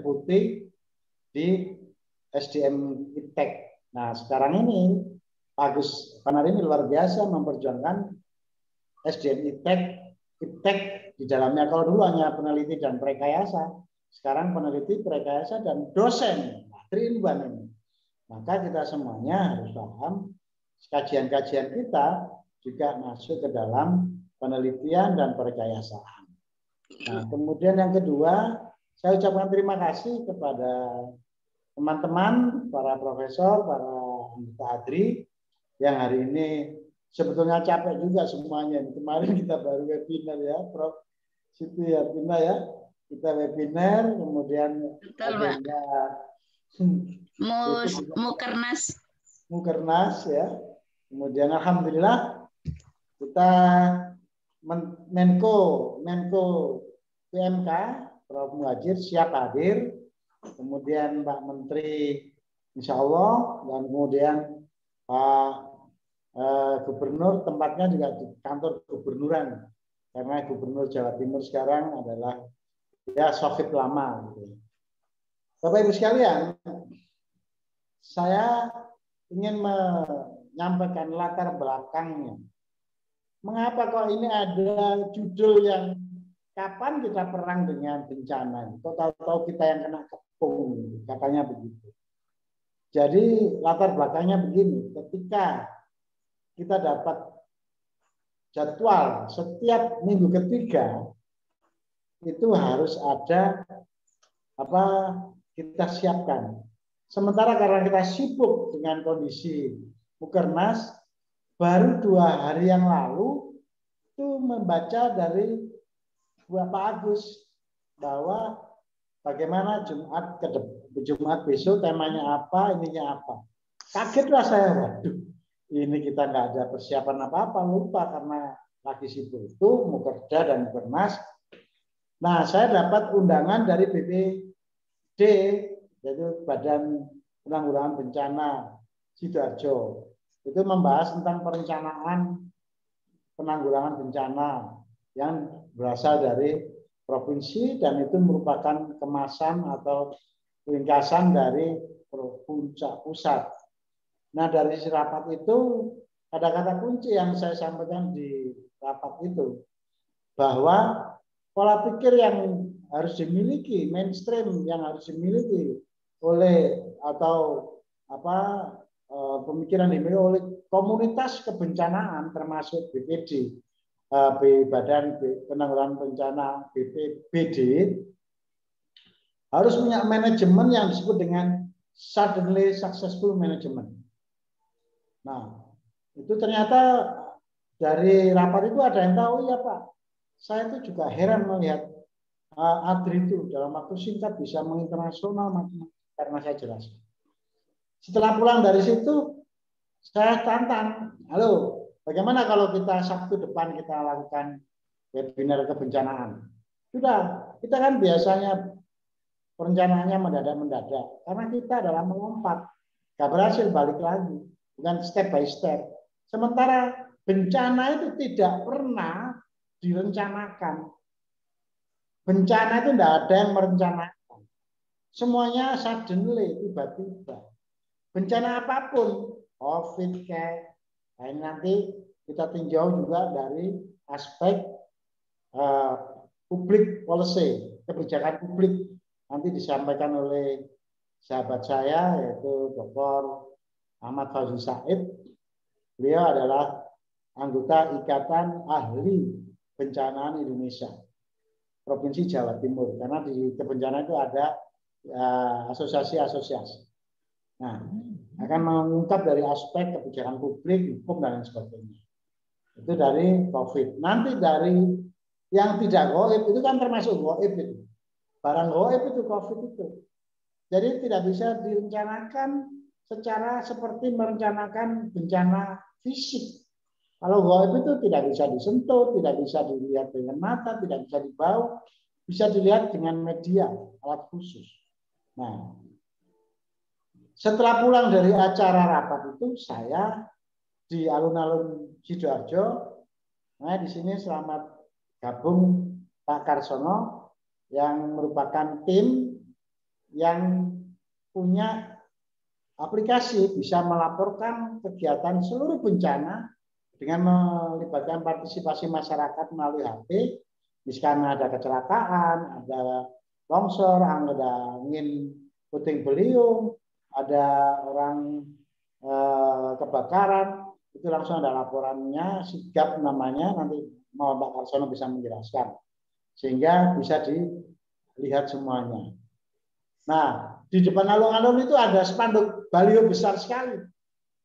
putih di SDM ITEK. Nah, sekarang ini Agus Panar ini luar biasa memperjuangkan SDM ITEK, ITEK di dalamnya kalau dulu hanya peneliti dan rekayasa, sekarang peneliti, rekayasa dan dosen. Nah, ini. Maka kita semuanya harus paham kajian-kajian kita juga masuk ke dalam penelitian dan perkayasaan. Nah, kemudian yang kedua, saya ucapkan terima kasih kepada teman-teman, para profesor, para anggota Adri yang hari ini sebetulnya capek juga semuanya. Kemarin kita baru webinar ya, Prof. Siti Yatina ya. Kita webinar, kemudian Betul, agenda, Mus, Mukernas. Mukernas ya. Kemudian Alhamdulillah kita Menko, Menko PMK Prof. Muhajir siap hadir. Kemudian Pak Menteri Insya Allah dan kemudian Pak eh, Gubernur tempatnya juga di kantor gubernuran karena Gubernur Jawa Timur sekarang adalah ya sohib lama. Gitu. Bapak Ibu sekalian, saya ingin menyampaikan latar belakangnya. Mengapa kok ini ada judul yang kapan kita perang dengan bencana? Kok tahu-tahu kita yang kena kepung, katanya begitu. Jadi latar belakangnya begini, ketika kita dapat jadwal setiap minggu ketiga itu harus ada apa kita siapkan. Sementara karena kita sibuk dengan kondisi Mukernas, baru dua hari yang lalu itu membaca dari Pak Agus bahwa bagaimana Jumat ke Jumat besok temanya apa, ininya apa. Kagetlah saya, waduh, ini kita nggak ada persiapan apa-apa, lupa karena lagi sibuk itu, mau kerja dan bernas. Nah, saya dapat undangan dari BPD, yaitu Badan Penanggulangan Bencana Sidoarjo. Itu membahas tentang perencanaan penanggulangan bencana yang berasal dari provinsi dan itu merupakan kemasan atau ringkasan dari puncak pusat. Nah dari rapat itu ada kata kunci yang saya sampaikan di rapat itu bahwa pola pikir yang harus dimiliki mainstream yang harus dimiliki oleh atau apa eh, pemikiran dimiliki oleh komunitas kebencanaan termasuk BPD B, Badan Penanggulangan Bencana BPBD harus punya manajemen yang disebut dengan suddenly successful management. Nah, itu ternyata dari rapat itu ada yang tahu ya Pak. Saya itu juga heran melihat uh, Adri itu dalam waktu singkat bisa menginternasional karena saya jelas. Setelah pulang dari situ, saya tantang, halo Bagaimana kalau kita Sabtu depan kita lakukan webinar kebencanaan? Sudah, kita kan biasanya perencanaannya mendadak-mendadak karena kita adalah melompat. Gak berhasil balik lagi, bukan step by step. Sementara bencana itu tidak pernah direncanakan. Bencana itu tidak ada yang merencanakan. Semuanya suddenly, tiba-tiba. Bencana apapun, COVID kayak, Nah, ini nanti kita tinjau juga dari aspek uh, publik policy, kebijakan publik. Nanti disampaikan oleh sahabat saya yaitu Dr. Ahmad Fauzi Said. Beliau adalah anggota Ikatan Ahli Bencanaan Indonesia, Provinsi Jawa Timur. Karena di kebencanaan itu ada eh, asosiasi-asosiasi. Uh, nah, akan mengungkap dari aspek kebijakan publik, hukum dan lain sebagainya. Itu dari COVID. Nanti dari yang tidak goib itu kan termasuk goib itu. Barang goib itu COVID itu. Jadi tidak bisa direncanakan secara seperti merencanakan bencana fisik. Kalau goib itu tidak bisa disentuh, tidak bisa dilihat dengan mata, tidak bisa dibau, bisa dilihat dengan media, alat khusus. Nah, setelah pulang dari acara rapat itu, saya di alun-alun Sidoarjo, nah di sini selamat gabung Pak Karsono yang merupakan tim yang punya aplikasi bisa melaporkan kegiatan seluruh bencana dengan melibatkan partisipasi masyarakat melalui HP. misalnya ada kecelakaan, ada longsor, ada angin puting beliung, ada orang eh, kebakaran, itu langsung ada laporannya, sigap namanya, nanti mau Pak Karsono bisa menjelaskan. Sehingga bisa dilihat semuanya. Nah, di depan alun-alun itu ada spanduk baliho besar sekali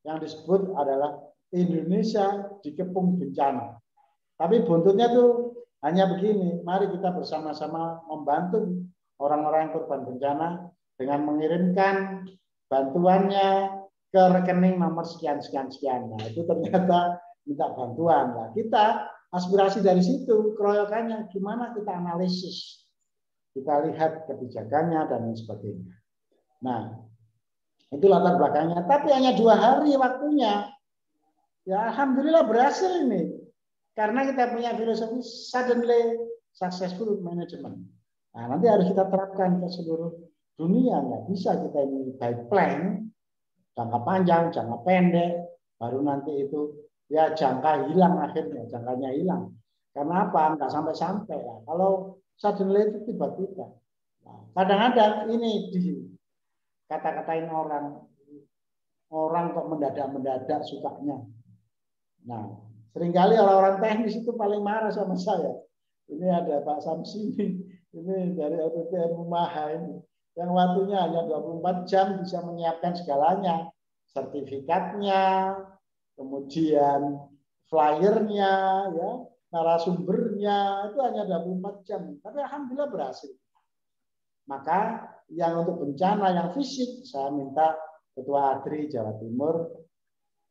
yang disebut adalah Indonesia dikepung bencana. Tapi buntutnya tuh hanya begini, mari kita bersama-sama membantu orang-orang yang korban bencana dengan mengirimkan bantuannya ke rekening nomor sekian sekian sekian. Nah, itu ternyata minta bantuan. Nah, kita aspirasi dari situ keroyokannya gimana kita analisis. Kita lihat kebijakannya dan lain sebagainya. Nah, itu latar belakangnya. Tapi hanya dua hari waktunya. Ya Alhamdulillah berhasil ini. Karena kita punya filosofi suddenly successful management. Nah, nanti harus kita terapkan ke seluruh dunia nggak bisa kita ini by plan jangka panjang jangka pendek baru nanti itu ya jangka hilang akhirnya jangkanya hilang karena apa nggak sampai-sampai ya. kalau suddenly itu tiba-tiba nah, kadang-kadang ini di kata-katain orang orang kok mendadak-mendadak sukanya nah seringkali orang-orang teknis itu paling marah sama saya ini ada Pak Samsi ini dari LPPR Rumaha ini yang waktunya hanya 24 jam bisa menyiapkan segalanya. Sertifikatnya, kemudian flyernya, ya, narasumbernya, itu hanya 24 jam. Tapi Alhamdulillah berhasil. Maka yang untuk bencana, yang fisik, saya minta Ketua Adri Jawa Timur,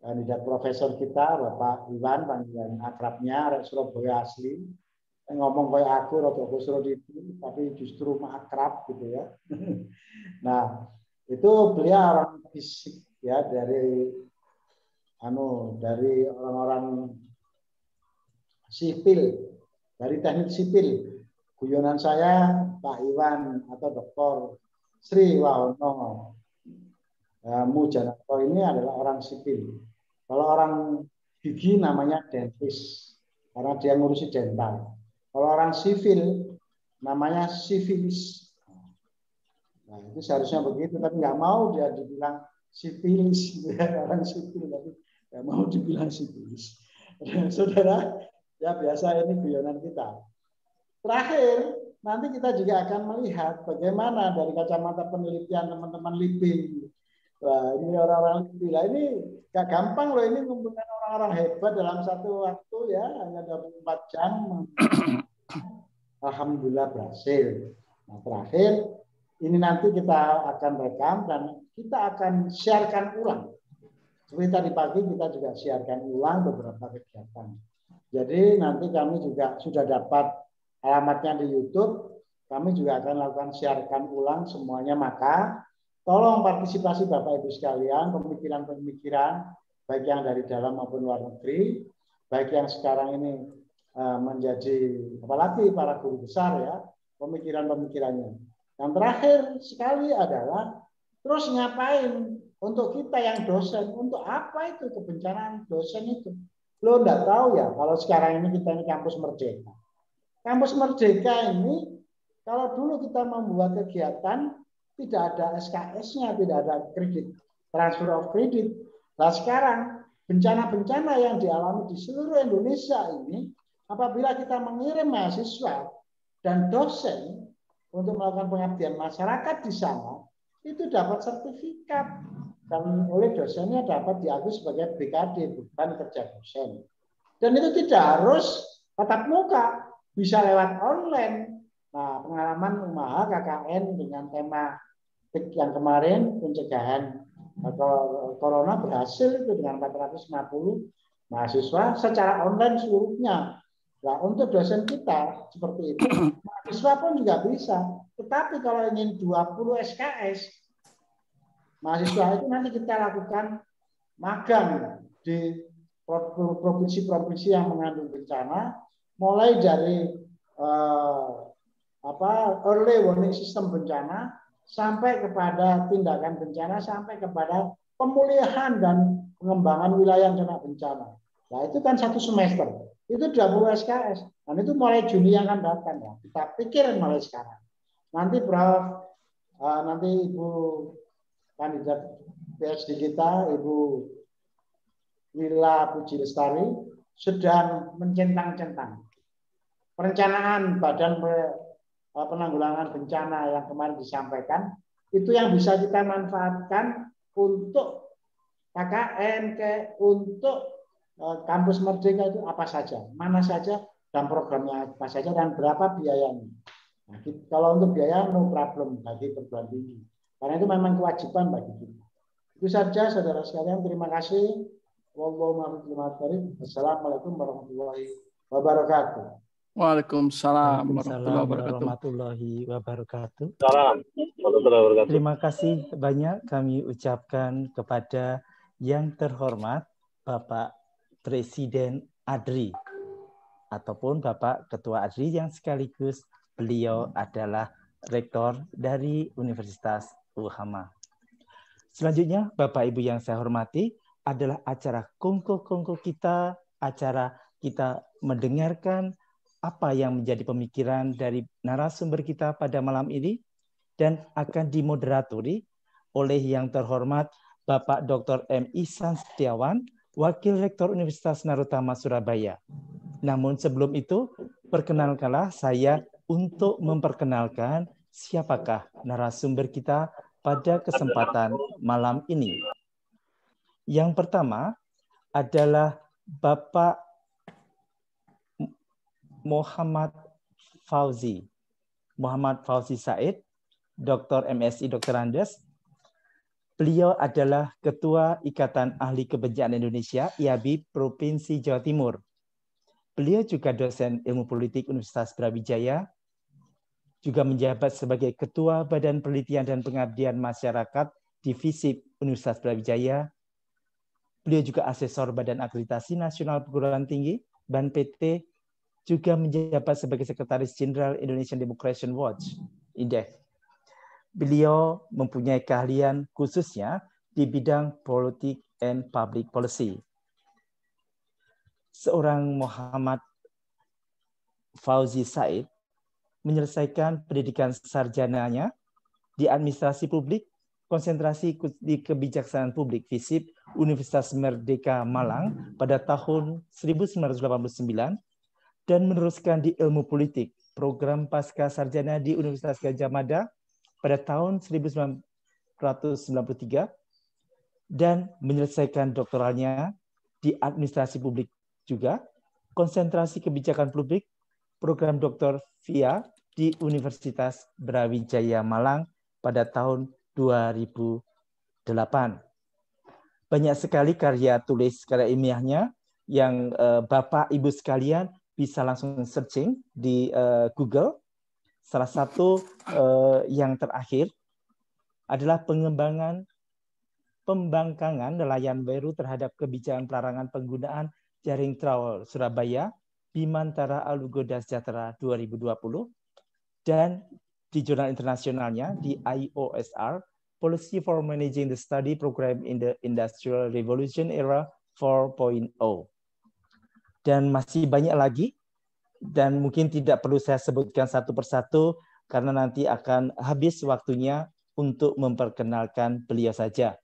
kandidat profesor kita, Bapak Iwan, panggilan akrabnya, Surabaya asli, ngomong kayak aku rada khusro itu tapi justru makrab gitu ya. nah, itu beliau orang fisik ya dari anu dari orang-orang sipil, dari teknik sipil. Guyonan saya Pak Iwan atau Dokter Sri Wahono ya, Mujanarto ini adalah orang sipil. Kalau orang gigi namanya dentist karena dia ngurusi dental. Kalau orang sivil namanya sivilis. Nah, itu seharusnya begitu, tapi nggak mau dia dibilang sivilis, dia gitu ya, orang sipil, tapi nggak mau dibilang sivilis. Saudara, ya biasa ini guyonan kita. Terakhir, nanti kita juga akan melihat bagaimana dari kacamata penelitian teman-teman Libin. Wah, ini orang-orang Libin. Nah, ini Gak gampang loh ini ngumpulkan orang-orang hebat dalam satu waktu ya, hanya 24 jam. Alhamdulillah berhasil. Nah, terakhir, ini nanti kita akan rekam dan kita akan siarkan ulang. Seperti tadi pagi kita juga siarkan ulang beberapa kegiatan. Jadi nanti kami juga sudah dapat alamatnya di YouTube, kami juga akan lakukan siarkan ulang semuanya maka Tolong partisipasi Bapak Ibu sekalian, pemikiran-pemikiran baik yang dari dalam maupun luar negeri, baik yang sekarang ini eh, menjadi apalagi para guru besar ya, pemikiran-pemikirannya. Yang terakhir sekali adalah terus ngapain untuk kita yang dosen, untuk apa itu kebencanaan dosen itu? Lo enggak tahu ya kalau sekarang ini kita ini kampus merdeka. Kampus merdeka ini kalau dulu kita membuat kegiatan tidak ada SKS-nya, tidak ada kredit transfer of kredit. Nah sekarang bencana-bencana yang dialami di seluruh Indonesia ini, apabila kita mengirim mahasiswa dan dosen untuk melakukan pengabdian masyarakat di sana, itu dapat sertifikat dan oleh dosennya dapat diakui sebagai BKD bukan kerja dosen. Dan itu tidak harus tatap muka, bisa lewat online. Nah, pengalaman UMAHA KKN dengan tema yang kemarin pencegahan corona berhasil itu dengan 450 mahasiswa secara online seluruhnya. Nah, untuk dosen kita seperti itu, mahasiswa pun juga bisa. Tetapi kalau ingin 20 SKS, mahasiswa itu nanti kita lakukan magang di provinsi-provinsi yang mengandung bencana, mulai dari eh, apa early warning system bencana sampai kepada tindakan bencana, sampai kepada pemulihan dan pengembangan wilayah yang kena bencana. Nah itu kan satu semester. Itu 20 SKS. Dan itu mulai Juni yang akan datang ya. Kita pikirin mulai sekarang. Nanti Prof, eh, nanti Ibu kandidat PhD kita, Ibu Wila Puji Lestari, sedang mencentang-centang perencanaan Badan Eh, penanggulangan bencana yang kemarin disampaikan itu yang bisa kita manfaatkan untuk KKN ke untuk eh, kampus merdeka itu apa saja, mana saja dan programnya apa saja dan berapa biayanya. Nah, kalau untuk biaya no problem bagi perguruan tinggi. Karena itu memang kewajiban bagi kita. Itu saja saudara sekalian. Terima kasih. assalamualaikum warahmatullahi wabarakatuh. Waalaikumsalam, warahmatullahi wabarakatuh. Salam. Terima kasih banyak kami ucapkan kepada yang terhormat Bapak Presiden Adri ataupun Bapak Ketua Adri yang sekaligus beliau adalah rektor dari Universitas Uhama. Selanjutnya Bapak Ibu yang saya hormati adalah acara kongko-kongko kita, acara kita mendengarkan apa yang menjadi pemikiran dari narasumber kita pada malam ini dan akan dimoderatori oleh yang terhormat Bapak Dr. M. isan Setiawan, Wakil Rektor Universitas Narutama Surabaya. Namun sebelum itu, perkenalkanlah saya untuk memperkenalkan siapakah narasumber kita pada kesempatan malam ini. Yang pertama adalah Bapak Muhammad Fauzi. Muhammad Fauzi Said, Dr. MSI Dr. Andes. Beliau adalah Ketua Ikatan Ahli Kebencian Indonesia, IABI Provinsi Jawa Timur. Beliau juga dosen ilmu politik Universitas Brawijaya, juga menjabat sebagai Ketua Badan Penelitian dan Pengabdian Masyarakat Divisi Universitas Brawijaya. Beliau juga asesor Badan Akreditasi Nasional Perguruan Tinggi, BAN juga menjabat sebagai Sekretaris Jenderal Indonesian Democracy Watch, IDEF. Beliau mempunyai keahlian khususnya di bidang politik and public policy. Seorang Muhammad Fauzi Said menyelesaikan pendidikan sarjananya di administrasi publik, konsentrasi di kebijaksanaan publik FISIP Universitas Merdeka Malang pada tahun 1989 dan meneruskan di ilmu politik, program pasca sarjana di Universitas Gajah Mada pada tahun 1993 dan menyelesaikan doktoralnya di administrasi publik juga, konsentrasi kebijakan publik, program doktor VIA di Universitas Brawijaya Malang pada tahun 2008. Banyak sekali karya tulis karya ilmiahnya yang eh, Bapak Ibu sekalian bisa langsung searching di uh, Google. Salah satu uh, yang terakhir adalah pengembangan pembangkangan nelayan baru terhadap kebijakan pelarangan penggunaan jaring trawl Surabaya Bimantara Alugoda Sejahtera 2020 dan di jurnal internasionalnya di IOSR Policy for Managing the Study Program in the Industrial Revolution Era 4.0 dan masih banyak lagi dan mungkin tidak perlu saya sebutkan satu persatu karena nanti akan habis waktunya untuk memperkenalkan beliau saja.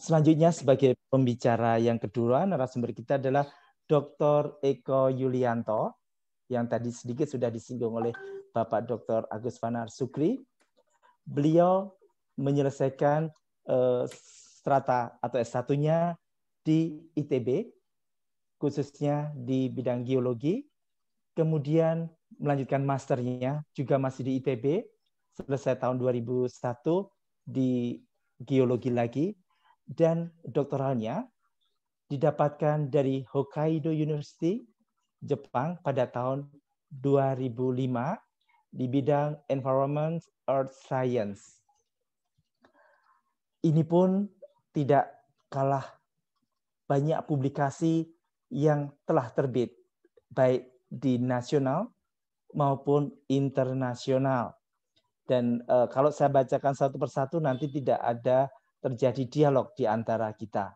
Selanjutnya sebagai pembicara yang kedua narasumber kita adalah Dr. Eko Yulianto yang tadi sedikit sudah disinggung oleh Bapak Dr. Agus Vanar Sukri. Beliau menyelesaikan uh, strata atau S1-nya di ITB khususnya di bidang geologi. Kemudian melanjutkan masternya juga masih di ITB, selesai tahun 2001 di geologi lagi. Dan doktoralnya didapatkan dari Hokkaido University, Jepang pada tahun 2005 di bidang environment earth science. Ini pun tidak kalah banyak publikasi yang telah terbit baik di nasional maupun internasional. Dan e, kalau saya bacakan satu persatu nanti tidak ada terjadi dialog di antara kita.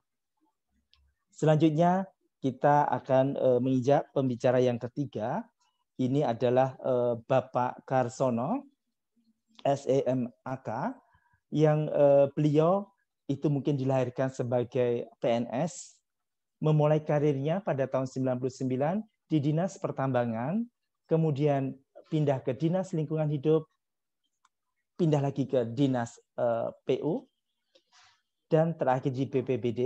Selanjutnya kita akan e, menginjak pembicara yang ketiga. Ini adalah e, Bapak Karsono SEMAK yang e, beliau itu mungkin dilahirkan sebagai PNS memulai karirnya pada tahun 99 di Dinas Pertambangan, kemudian pindah ke Dinas Lingkungan Hidup, pindah lagi ke Dinas eh, PU, dan terakhir di BPBD,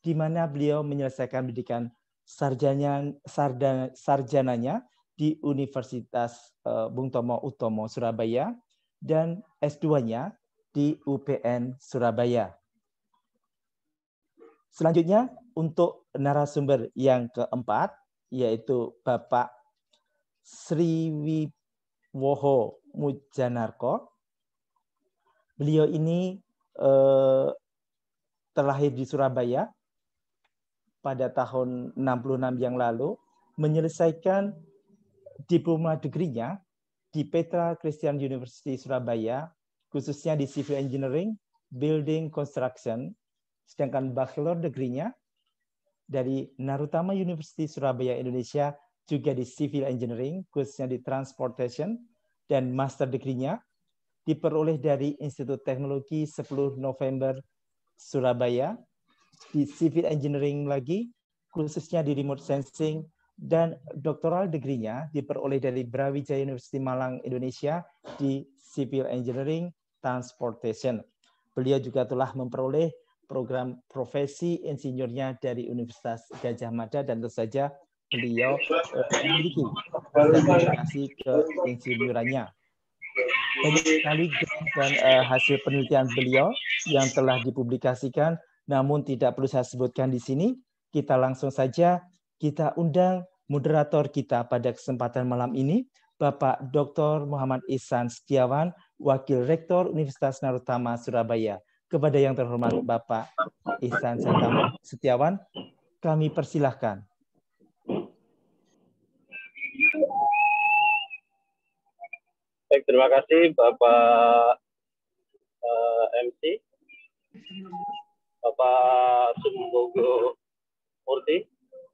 di mana beliau menyelesaikan pendidikan sarjanya, sarjana sarjananya di Universitas eh, Bung Tomo Utomo, Surabaya, dan S2-nya di UPN Surabaya. Selanjutnya untuk narasumber yang keempat yaitu Bapak Sriwiwoho Mujanarko. Beliau ini eh, terlahir di Surabaya pada tahun 66 yang lalu, menyelesaikan diploma degree-nya di Petra Christian University Surabaya, khususnya di Civil Engineering, Building Construction, sedangkan bachelor degree-nya dari Narutama University Surabaya Indonesia juga di Civil Engineering khususnya di Transportation dan master degree-nya diperoleh dari Institut Teknologi 10 November Surabaya di Civil Engineering lagi khususnya di remote sensing dan doktoral degree-nya diperoleh dari Brawijaya University Malang Indonesia di Civil Engineering Transportation. Beliau juga telah memperoleh program profesi insinyurnya dari Universitas Gajah Mada dan tentu saja beliau eh, memiliki dedikasi ke insinyurannya. Banyak sekali dan uh, hasil penelitian beliau yang telah dipublikasikan, namun tidak perlu saya sebutkan di sini. Kita langsung saja kita undang moderator kita pada kesempatan malam ini, Bapak Dr. Muhammad Ihsan Setiawan, Wakil Rektor Universitas Narutama Surabaya. Kepada yang terhormat Bapak Ihsan Setiawan, kami persilahkan. Baik, terima kasih Bapak uh, eh, MC, Bapak Sumbogo Murti,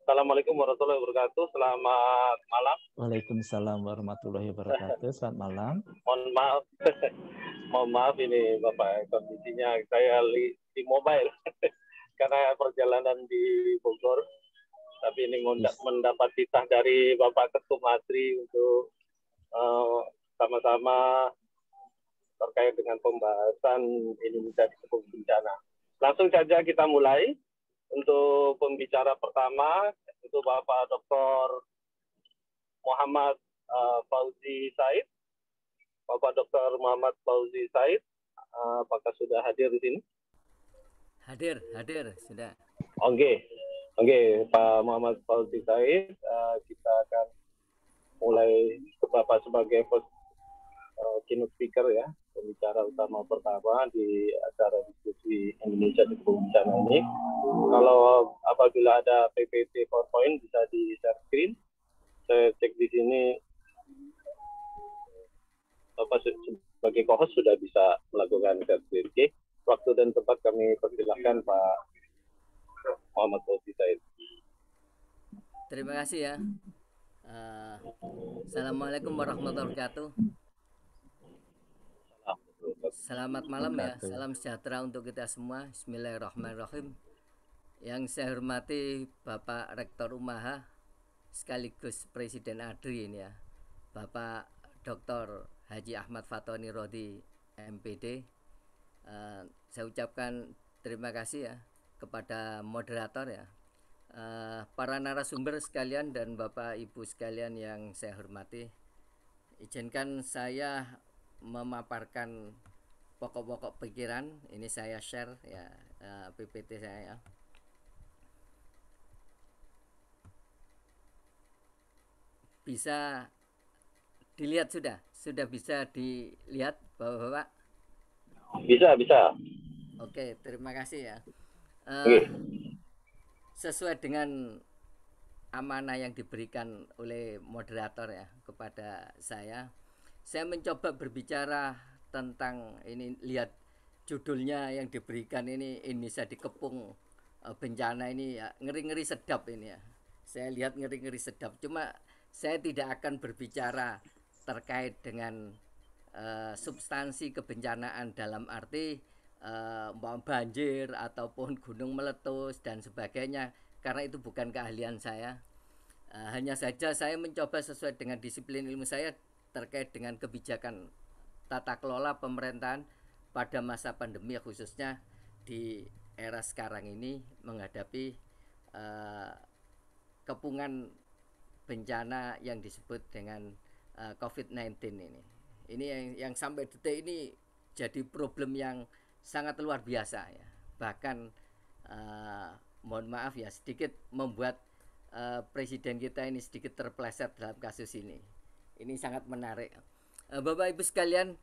Assalamualaikum warahmatullahi wabarakatuh. Selamat malam. Waalaikumsalam warahmatullahi wabarakatuh. Selamat malam. Mohon maaf. Mohon maaf ini Bapak kondisinya saya di mobile karena perjalanan di Bogor. Tapi ini mendapat titah dari Bapak Ketum Asri untuk uh, sama-sama terkait dengan pembahasan Indonesia di Kepung Bencana. Langsung saja kita mulai. Untuk pembicara pertama itu Bapak Dr. Muhammad uh, Fauzi Said. Bapak Dr. Muhammad Fauzi Said, uh, apakah sudah hadir di sini? Hadir, hadir, sudah. Oke, okay. oke, okay, Pak Muhammad Fauzi Said, uh, kita akan mulai Bapak sebagai host uh, keynote speaker ya pembicara utama pertama di acara diskusi Indonesia di Bencana ini. Kalau apabila ada PPT PowerPoint bisa di share screen. Saya cek di sini Bapak sebagai co-host sudah bisa melakukan share screen. Oke. Waktu dan tempat kami persilahkan Pak Muhammad Fauzi Said. Terima kasih ya. Uh, Assalamualaikum warahmatullahi wabarakatuh. Selamat malam ya, salam sejahtera untuk kita semua. Bismillahirrahmanirrahim. Yang saya hormati Bapak Rektor Umaha sekaligus Presiden ADRI ini ya. Bapak Dr. Haji Ahmad Fatoni Rodi MPD. Uh, eh, saya ucapkan terima kasih ya kepada moderator ya. Uh, para narasumber sekalian dan Bapak Ibu sekalian yang saya hormati. Izinkan saya memaparkan pokok-pokok pikiran ini saya share ya eh, PPT saya ya. bisa dilihat sudah sudah bisa dilihat bapak-bapak bisa bisa oke terima kasih ya eh, oke. sesuai dengan amanah yang diberikan oleh moderator ya kepada saya saya mencoba berbicara tentang ini lihat judulnya yang diberikan ini Indonesia dikepung eh, bencana ini ya ngeri-ngeri sedap ini ya. Saya lihat ngeri-ngeri sedap. Cuma saya tidak akan berbicara terkait dengan uh, substansi kebencanaan dalam arti uh, banjir ataupun gunung meletus dan sebagainya karena itu bukan keahlian saya. Uh, hanya saja saya mencoba sesuai dengan disiplin ilmu saya terkait dengan kebijakan tata kelola pemerintahan pada masa pandemi khususnya di era sekarang ini menghadapi uh, kepungan bencana yang disebut dengan uh, eh, COVID-19 ini. Ini yang yang sampai detik ini jadi problem yang sangat luar biasa ya. Bahkan uh, mohon maaf ya sedikit membuat uh, presiden kita ini sedikit terpleset dalam kasus ini ini sangat menarik. Eh, Bapak Ibu sekalian,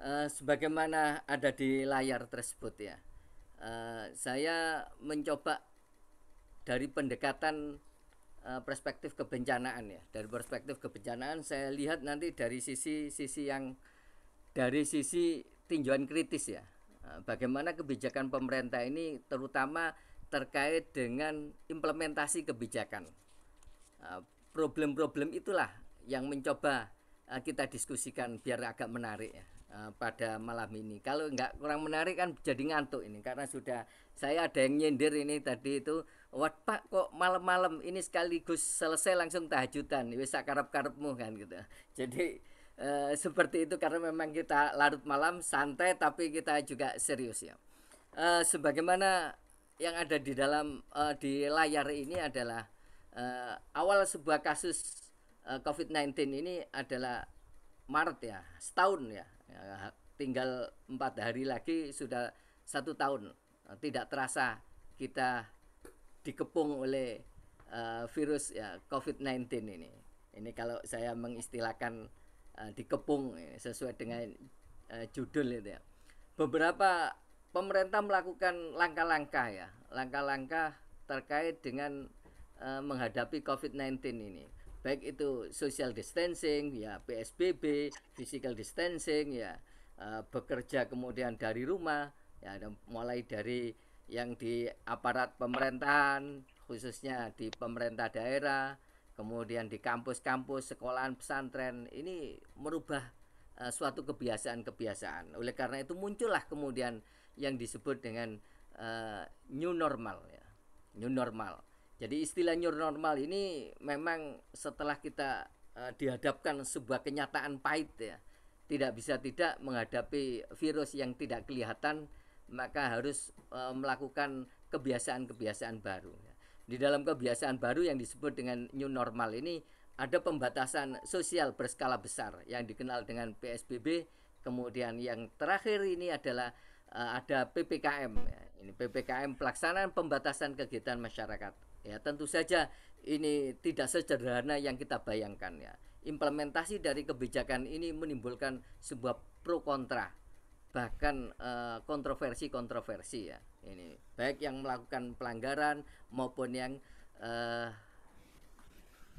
eh, sebagaimana ada di layar tersebut ya. Eh, saya mencoba dari pendekatan perspektif kebencanaan ya. Dari perspektif kebencanaan saya lihat nanti dari sisi-sisi yang dari sisi tinjauan kritis ya. Bagaimana kebijakan pemerintah ini terutama terkait dengan implementasi kebijakan. Problem-problem itulah yang mencoba eh, kita diskusikan biar agak menarik ya eh, pada malam ini. Kalau nggak kurang menarik kan jadi ngantuk ini karena sudah saya ada yang nyindir ini tadi itu wat pak kok malam-malam ini sekaligus selesai langsung tahajudan bisa karep-karepmu kan gitu. Jadi uh, seperti itu karena memang kita larut malam santai tapi kita juga serius ya. Uh, sebagaimana yang ada di dalam uh, di layar ini adalah uh, awal sebuah kasus Eh, COVID-19 ini adalah Maret ya, setahun ya. ya. tinggal empat hari lagi sudah satu tahun. Eh, tidak terasa kita dikepung oleh uh, virus ya COVID-19 ini. Ini kalau saya mengistilahkan uh, dikepung ya, sesuai dengan uh, judul itu ya. Beberapa pemerintah melakukan langkah-langkah ya, langkah-langkah terkait dengan uh, menghadapi COVID-19 ini baik itu social distancing ya PSBB physical distancing ya eh, bekerja kemudian dari rumah ya mulai dari yang di aparat pemerintahan khususnya di pemerintah daerah kemudian di kampus-kampus sekolahan pesantren ini merubah eh, suatu kebiasaan-kebiasaan oleh karena itu muncullah kemudian yang disebut dengan uh, new normal ya new normal jadi istilah new normal ini memang setelah kita uh, dihadapkan sebuah kenyataan pahit ya. Tidak bisa tidak menghadapi virus yang tidak kelihatan maka harus uh, melakukan kebiasaan-kebiasaan baru. Ya. Di dalam kebiasaan baru yang disebut dengan new normal ini ada pembatasan sosial berskala besar yang dikenal dengan PSBB. Kemudian yang terakhir ini adalah uh, ada PPKM. Ya. Ini PPKM pelaksanaan pembatasan kegiatan masyarakat Ya, tentu saja ini tidak sederhana yang kita bayangkan ya. Implementasi dari kebijakan ini menimbulkan sebuah pro kontra bahkan eh, kontroversi-kontroversi uh, ya ini baik yang melakukan pelanggaran maupun yang uh,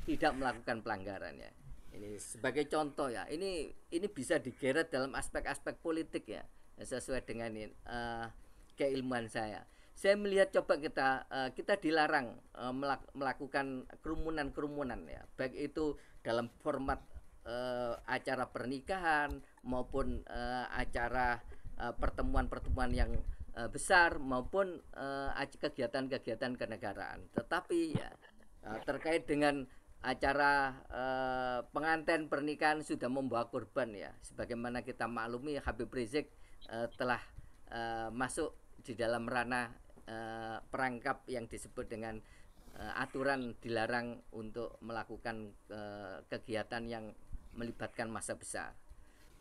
tidak melakukan pelanggaran ya ini sebagai contoh ya ini ini bisa digeret dalam aspek-aspek politik ya sesuai dengan uh, keilmuan saya saya melihat coba kita eh, kita dilarang eh, melakukan kerumunan-kerumunan ya baik itu dalam format eh, acara pernikahan maupun acara pertemuan-pertemuan yang besar maupun uh, kegiatan-kegiatan kenegaraan tetapi ya terkait dengan acara uh, pengantin pernikahan sudah membawa korban ya sebagaimana kita maklumi Habib Rizik telah masuk di dalam ranah Eh, perangkap yang disebut dengan uh, aturan dilarang untuk melakukan uh, kegiatan yang melibatkan masa besar.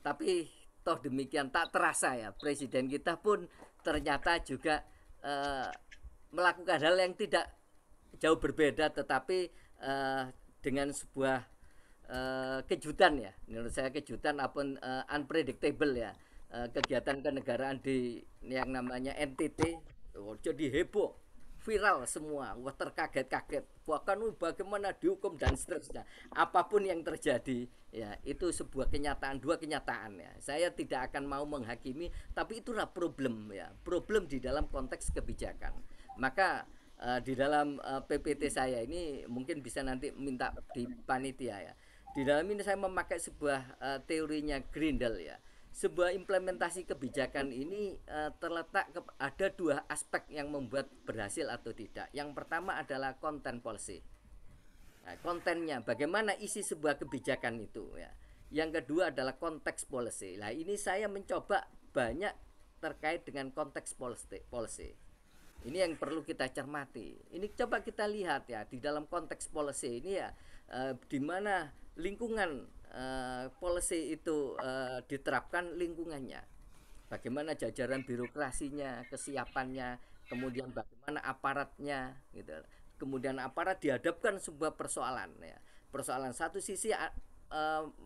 Tapi toh demikian tak terasa ya presiden kita pun ternyata juga uh, melakukan hal yang tidak jauh berbeda tetapi uh, dengan sebuah uh, kejutan ya menurut saya kejutan apun uh, unpredictable ya uh, kegiatan kenegaraan di yang namanya NTT jadi heboh viral semua wah terkaget-kaget bahkan bagaimana dihukum dan seterusnya apapun yang terjadi ya itu sebuah kenyataan dua kenyataan ya saya tidak akan mau menghakimi tapi itulah problem ya problem di dalam konteks kebijakan maka uh, di dalam uh, eh, PPT saya ini mungkin bisa nanti minta di panitia ya di dalam ini saya memakai sebuah uh, teorinya Grindel ya sebuah implementasi kebijakan ini uh, terletak ke, ada dua aspek yang membuat berhasil atau tidak. Yang pertama adalah konten policy. Nah, kontennya bagaimana isi sebuah kebijakan itu ya. Yang kedua adalah konteks policy. Nah, ini saya mencoba banyak terkait dengan konteks policy. Ini yang perlu kita cermati. Ini coba kita lihat ya di dalam konteks policy ini ya uh, di mana lingkungan uh, policy itu uh, diterapkan lingkungannya bagaimana jajaran birokrasinya kesiapannya kemudian bagaimana aparatnya gitu kemudian aparat dihadapkan sebuah persoalan ya persoalan satu sisi uh,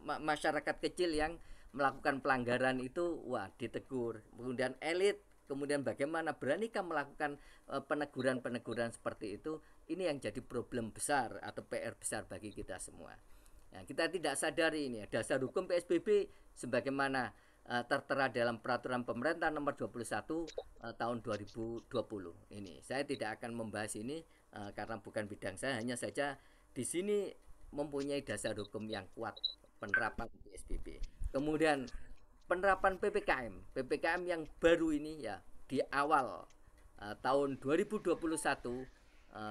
masyarakat kecil yang melakukan pelanggaran itu wah ditegur kemudian elit kemudian bagaimana beranikah melakukan peneguran-peneguran seperti itu ini yang jadi problem besar atau PR besar bagi kita semua Nah, kita tidak sadari ini ya. dasar hukum PSBB sebagaimana uh, tertera dalam peraturan pemerintah nomor 21 uh, eh, tahun 2020 ini. Saya tidak akan membahas ini uh, karena bukan bidang saya, hanya saja di sini mempunyai dasar hukum yang kuat penerapan PSBB. Kemudian penerapan PPKM, PPKM yang baru ini ya di awal uh, tahun 2021 uh,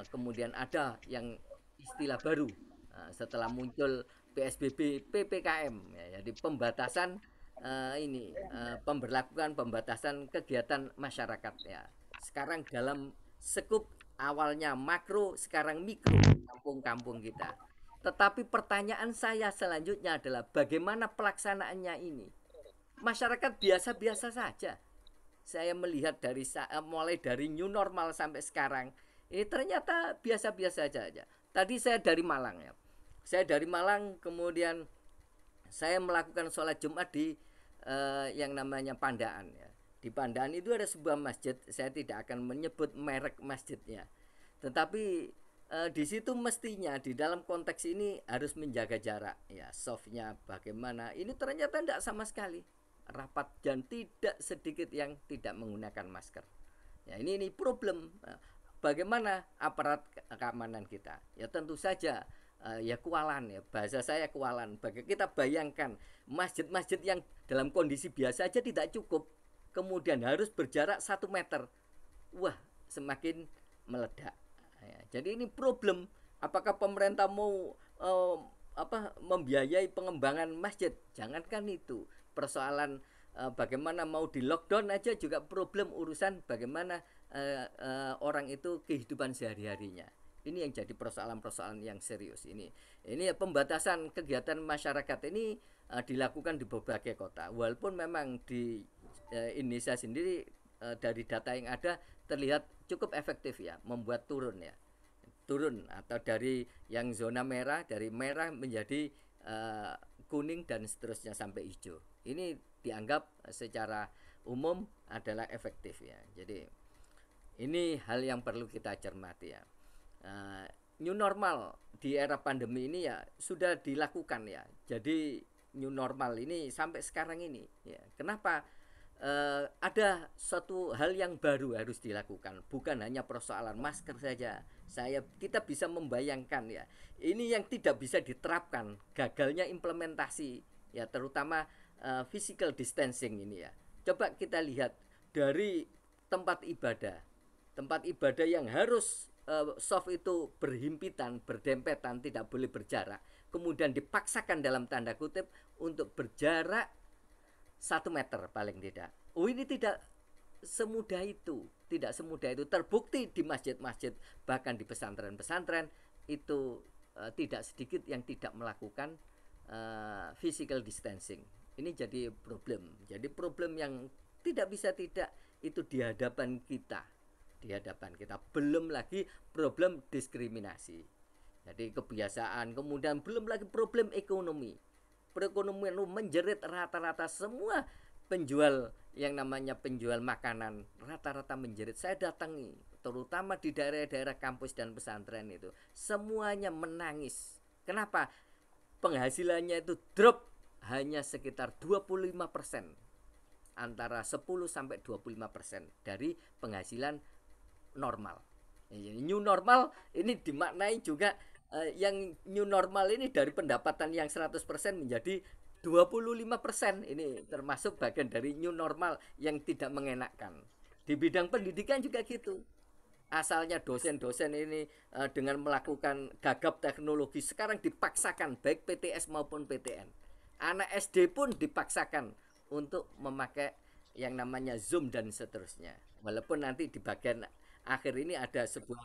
kemudian ada yang istilah baru Eh, setelah muncul PSBB PPKM ya, jadi pembatasan uh, ini uh, pemberlakuan pembatasan kegiatan masyarakat ya sekarang dalam sekup awalnya makro sekarang mikro kampung-kampung kita tetapi pertanyaan saya selanjutnya adalah bagaimana pelaksanaannya ini masyarakat biasa-biasa saja saya melihat dari mulai dari new normal sampai sekarang ini ternyata biasa-biasa saja. Tadi saya dari Malang ya, saya dari Malang kemudian saya melakukan sholat Jumat di eh, yang namanya Pandaan ya. Di Pandaan itu ada sebuah masjid, saya tidak akan menyebut merek masjidnya. Tetapi eh, di situ mestinya di dalam konteks ini harus menjaga jarak ya, softnya bagaimana. Ini ternyata tidak sama sekali rapat dan tidak sedikit yang tidak menggunakan masker. Ya ini ini problem. Eh, bagaimana aparat keamanan kita? Ya tentu saja uh, ya kualan ya bahasa saya kualan bagi kita bayangkan masjid-masjid yang dalam kondisi biasa aja tidak cukup kemudian harus berjarak satu meter wah semakin meledak eh, ya, jadi ini problem apakah pemerintah mau uh, apa membiayai pengembangan masjid jangankan itu persoalan bagaimana mau di lockdown aja juga problem urusan bagaimana uh, uh, orang itu kehidupan sehari-harinya ini yang jadi persoalan-persoalan yang serius ini. Ini pembatasan kegiatan masyarakat ini uh, dilakukan di berbagai kota. Walaupun memang di uh, Indonesia sendiri uh, dari data yang ada terlihat cukup efektif ya, membuat turun ya. Turun atau dari yang zona merah dari merah menjadi uh, kuning dan seterusnya sampai hijau. Ini dianggap secara umum adalah efektif ya. Jadi ini hal yang perlu kita cermati ya. Eh, new normal di era pandemi ini ya sudah dilakukan ya. Jadi new normal ini sampai sekarang ini ya. Kenapa uh, ada suatu hal yang baru harus dilakukan, bukan hanya persoalan masker saja. Saya kita bisa membayangkan ya. Ini yang tidak bisa diterapkan, gagalnya implementasi ya terutama uh, physical distancing ini ya. Coba kita lihat dari tempat ibadah. Tempat ibadah yang harus Eh, soft itu berhimpitan, berdempetan, tidak boleh berjarak, kemudian dipaksakan dalam tanda kutip untuk berjarak satu meter paling tidak. Oh ini tidak semudah itu, tidak semudah itu. Terbukti di masjid-masjid bahkan di pesantren-pesantren itu uh, tidak sedikit yang tidak melakukan uh, physical distancing. Ini jadi problem. Jadi problem yang tidak bisa tidak itu di hadapan kita di hadapan kita. Belum lagi problem diskriminasi. Jadi kebiasaan, kemudian belum lagi problem ekonomi. Perekonomian menjerit rata-rata semua penjual yang namanya penjual makanan rata-rata menjerit. Saya datangi terutama di daerah-daerah kampus dan pesantren itu. Semuanya menangis. Kenapa? Penghasilannya itu drop hanya sekitar 25% antara 10 sampai 25% dari penghasilan normal. Iya, new normal ini dimaknai juga eh, yang new normal ini dari pendapatan yang 100% menjadi 25% ini termasuk bagian dari new normal yang tidak mengenakan Di bidang pendidikan juga gitu. Asalnya dosen-dosen ini uh, dengan melakukan gagap teknologi sekarang dipaksakan baik PTS maupun PTN. Anak SD pun dipaksakan untuk memakai yang namanya Zoom dan seterusnya. Walaupun nanti di bagian akhir ini ada sebuah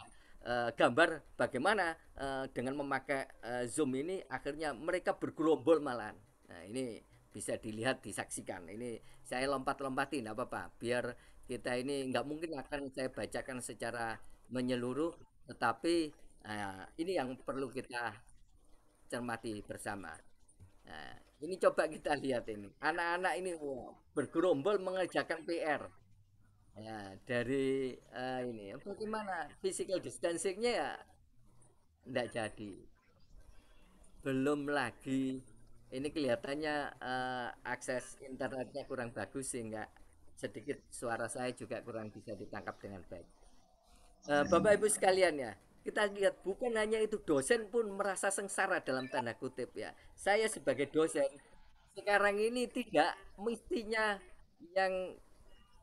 uh, gambar bagaimana uh, dengan memakai uh, zoom ini akhirnya mereka bergerombol malahan. Nah, ini bisa dilihat disaksikan. Ini saya lompat-lompatin apa apa biar kita ini nggak mungkin akan saya bacakan secara menyeluruh tetapi uh, ini yang perlu kita cermati bersama. Nah, ini coba kita lihat ini. Anak-anak ini wow, bergerombol mengerjakan PR. Ya, dari uh, ini bagaimana physical distancingnya ya tidak jadi. Belum lagi ini kelihatannya uh, akses internetnya kurang bagus sehingga sedikit suara saya juga kurang bisa ditangkap dengan baik. uh, Bapak Ibu sekalian ya, kita lihat bukan hanya itu dosen pun merasa sengsara dalam tanda kutip ya. Saya sebagai dosen sekarang ini tidak mestinya yang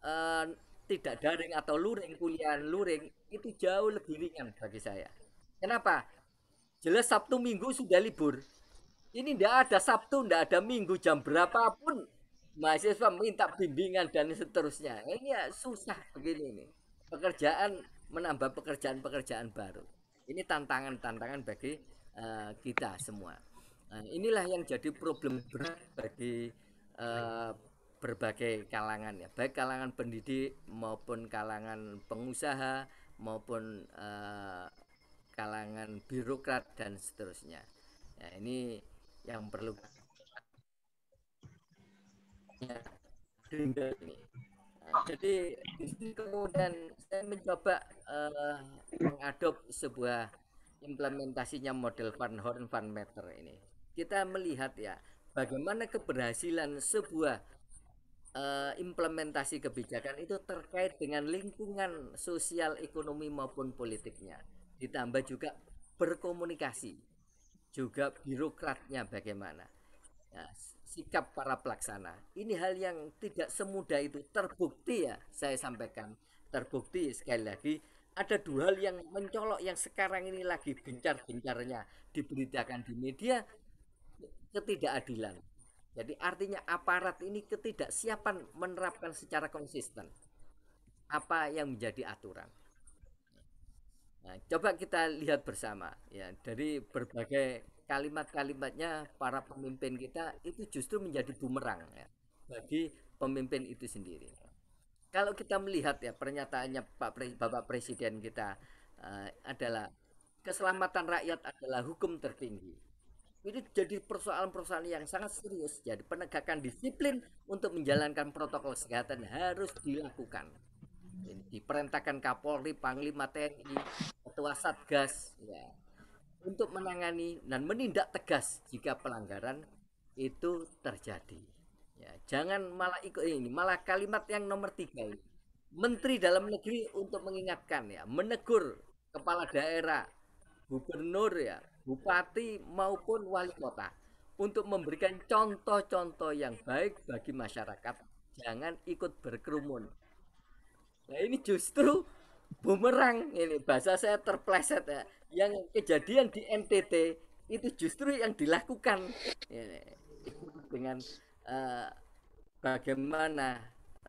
uh, tidak daring atau luring kuliah luring itu jauh lebih ringan bagi saya kenapa jelas Sabtu Minggu sudah libur ini tidak ada Sabtu tidak ada Minggu jam berapapun mahasiswa minta bimbingan dan seterusnya ini ya susah begini nih pekerjaan menambah pekerjaan-pekerjaan baru ini tantangan-tantangan bagi uh, kita semua nah, inilah yang jadi problem berat bagi uh, berbagai kalangan ya, baik kalangan pendidik maupun kalangan pengusaha maupun uh, kalangan birokrat dan seterusnya. Nah, ini yang perlu ya, ini. Nah, jadi kemudian saya mencoba uh, mengadop sebuah implementasinya model Van Horn Van Meter ini. Kita melihat ya bagaimana keberhasilan sebuah uh, implementasi kebijakan itu terkait dengan lingkungan sosial, ekonomi maupun politiknya. Ditambah juga berkomunikasi, juga birokratnya bagaimana. Ya, sikap para pelaksana. Ini hal yang tidak semudah itu terbukti ya saya sampaikan. Terbukti sekali lagi ada dua hal yang mencolok yang sekarang ini lagi gencar-gencarnya diberitakan di media ketidakadilan jadi artinya aparat ini ketidaksiapan menerapkan secara konsisten apa yang menjadi aturan. Nah, coba kita lihat bersama ya dari berbagai kalimat-kalimatnya para pemimpin kita itu justru menjadi bumerang ya bagi pemimpin itu sendiri. Kalau kita melihat ya pernyataannya Pak Pre, Bapak Presiden kita uh, adalah keselamatan rakyat adalah hukum tertinggi ini jadi persoalan-persoalan yang sangat serius. Jadi penegakan disiplin untuk menjalankan protokol kesehatan harus dilakukan. Ini diperintahkan Kapolri, Panglima TNI, Ketua Satgas ya, untuk menangani dan menindak tegas jika pelanggaran itu terjadi. Ya, jangan malah ikut ini, malah kalimat yang nomor tiga ini. Menteri Dalam Negeri untuk mengingatkan ya, menegur kepala daerah, gubernur ya, bupati maupun wali kota untuk memberikan contoh-contoh yang baik bagi masyarakat. Jangan ikut berkerumun. Nah ini justru bumerang ini bahasa saya terpleset ya. Yang kejadian di NTT itu justru yang dilakukan ini, dengan uh, bagaimana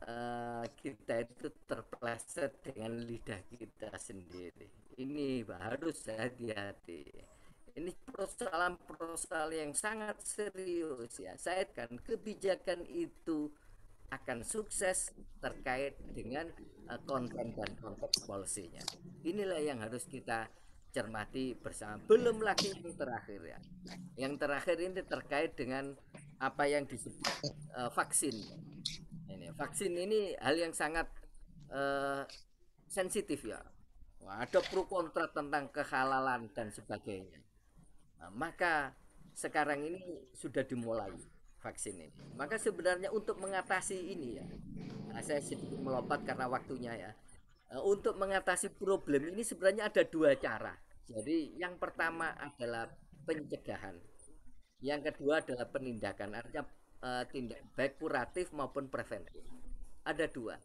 uh, kita itu terpleset dengan lidah kita sendiri. Ini harus hati-hati. Ini persoalan-persoalan yang sangat serius ya. Saya kan kebijakan itu akan sukses terkait dengan uh, konten dan konteks polisinya. Inilah yang harus kita cermati bersama. Belum lagi yang terakhir ya. Yang terakhir ini terkait dengan apa yang disebut uh, vaksin. Ini vaksin ini hal yang sangat uh, sensitif ya. ada pro kontra tentang kehalalan dan sebagainya. Nah, maka sekarang ini sudah dimulai vaksin ini. Maka sebenarnya untuk mengatasi ini ya, nah, saya sedikit melompat karena waktunya ya. Eh, untuk mengatasi problem ini sebenarnya ada dua cara. Jadi yang pertama adalah pencegahan, yang kedua adalah penindakan. Artinya eh, tindak baik kuratif maupun preventif. Ada dua.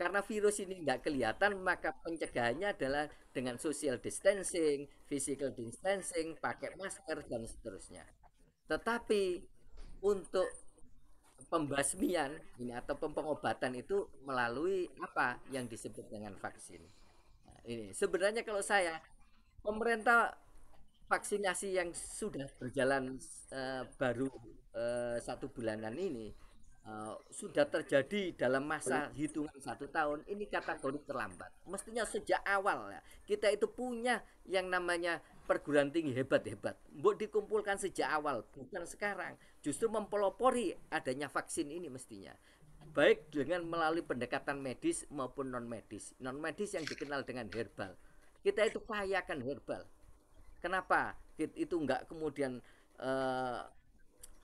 Karena virus ini nggak kelihatan, maka pencegahannya adalah dengan social distancing, physical distancing, pakai masker, dan seterusnya. Tetapi untuk pembasmian ini atau pengobatan itu melalui apa yang disebut dengan vaksin. Nah, ini sebenarnya kalau saya pemerintah vaksinasi yang sudah berjalan uh, baru uh, satu bulanan ini Eh, sudah terjadi dalam masa hitungan satu tahun ini kategori terlambat. Mestinya sejak awal ya kita itu punya yang namanya perguruan tinggi hebat-hebat. buat dikumpulkan sejak awal bukan sekarang. Justru mempelopori adanya vaksin ini mestinya baik dengan melalui pendekatan medis maupun non medis. Non medis yang dikenal dengan herbal. Kita itu kayakan herbal. Kenapa? Itu nggak kemudian eh,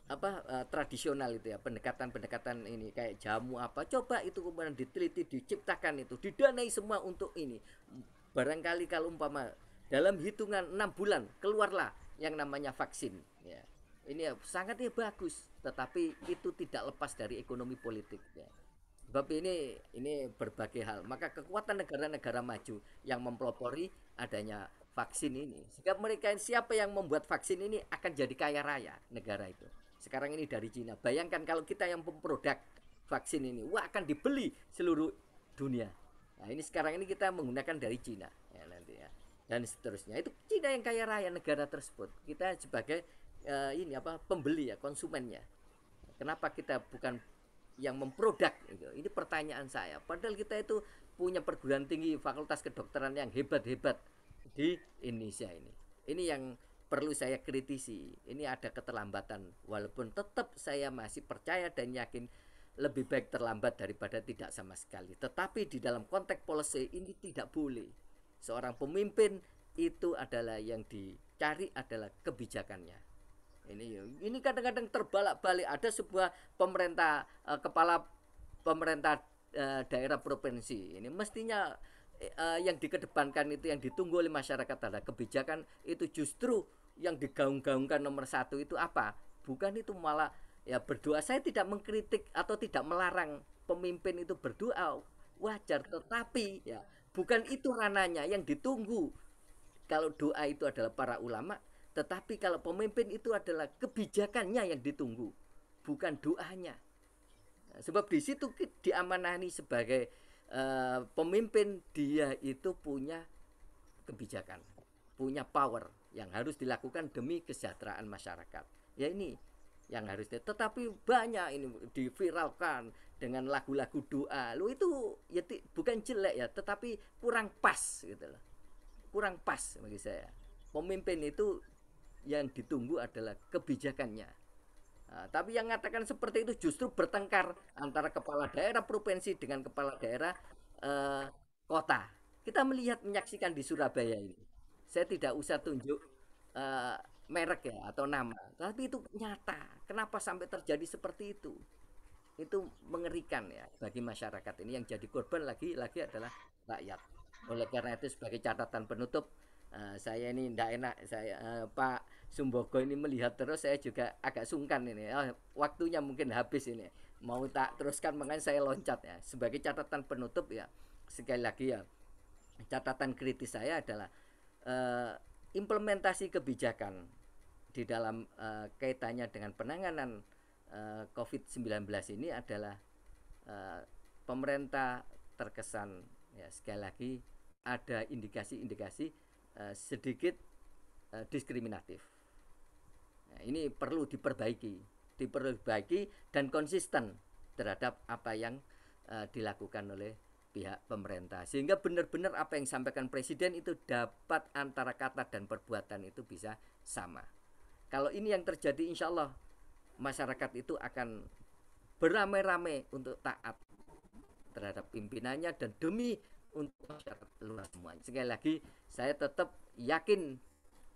apa uh, tradisional itu ya pendekatan-pendekatan ini kayak jamu apa coba itu kemudian diteliti diciptakan itu didanai semua untuk ini barangkali kalau umpama dalam hitungan enam bulan keluarlah yang namanya vaksin ya ini ya, sangatnya bagus tetapi itu tidak lepas dari ekonomi politik ya sebab ini ini berbagai hal maka kekuatan negara-negara maju yang mempelopori adanya vaksin ini sehingga mereka siapa yang membuat vaksin ini akan jadi kaya raya negara itu sekarang ini dari Cina. Bayangkan kalau kita yang memproduk vaksin ini, wah akan dibeli seluruh dunia. Nah ini sekarang ini kita menggunakan dari Cina ya nanti ya dan seterusnya itu Cina yang kaya raya negara tersebut kita sebagai uh, ini apa pembeli ya konsumennya kenapa kita bukan yang memproduk ini pertanyaan saya padahal kita itu punya perguruan tinggi fakultas kedokteran yang hebat-hebat di Indonesia ini ini yang perlu saya kritisi. Ini ada keterlambatan walaupun tetap saya masih percaya dan yakin lebih baik terlambat daripada tidak sama sekali. Tetapi di dalam konteks policy ini tidak boleh. Seorang pemimpin itu adalah yang dicari adalah kebijakannya. Ini ini kadang-kadang terbalak-balik ada sebuah pemerintah eh, kepala pemerintah eh, daerah provinsi. Ini mestinya uh, yang dikedepankan itu yang ditunggu oleh masyarakat adalah kebijakan itu justru yang digaung-gaungkan nomor satu itu apa? Bukan itu malah ya berdoa. Saya tidak mengkritik atau tidak melarang pemimpin itu berdoa wajar, tetapi ya bukan itu rananya yang ditunggu. Kalau doa itu adalah para ulama, tetapi kalau pemimpin itu adalah kebijakannya yang ditunggu, bukan doanya. sebab di situ diamanani sebagai Eh, pemimpin dia itu punya kebijakan, punya power yang harus dilakukan demi kesejahteraan masyarakat. Ya ini yang harusnya. Tetapi banyak ini diviralkan dengan lagu-lagu doa. Lu itu ya bukan jelek ya, tetapi kurang pas gitu loh. Kurang pas bagi saya. Pemimpin itu yang ditunggu adalah kebijakannya Nah, tapi yang mengatakan seperti itu justru bertengkar antara kepala daerah provinsi dengan kepala daerah eh, kota. Kita melihat menyaksikan di Surabaya ini. Saya tidak usah tunjuk eh, merek ya atau nama, tapi itu nyata. Kenapa sampai terjadi seperti itu? Itu mengerikan ya bagi masyarakat ini yang jadi korban lagi-lagi adalah rakyat. Oleh karena itu sebagai catatan penutup, eh, saya ini tidak enak. Saya eh, Pak Sumbogo ini melihat terus saya juga agak sungkan ini. Oh, waktunya mungkin habis ini. Mau tak teruskan makanya saya loncat ya. Sebagai catatan penutup ya. Sekali lagi ya. Catatan kritis saya adalah uh, implementasi kebijakan di dalam uh, kaitannya dengan penanganan uh, eh, COVID-19 ini adalah uh, pemerintah terkesan ya sekali lagi ada indikasi-indikasi uh, sedikit uh, diskriminatif. Nah, ini perlu diperbaiki, diperbaiki dan konsisten terhadap apa yang uh, dilakukan oleh pihak pemerintah sehingga benar-benar apa yang disampaikan presiden itu dapat antara kata dan perbuatan itu bisa sama. Kalau ini yang terjadi insya Allah masyarakat itu akan beramai-ramai untuk taat terhadap pimpinannya dan demi untuk masyarakat luas semuanya. Sekali lagi saya tetap yakin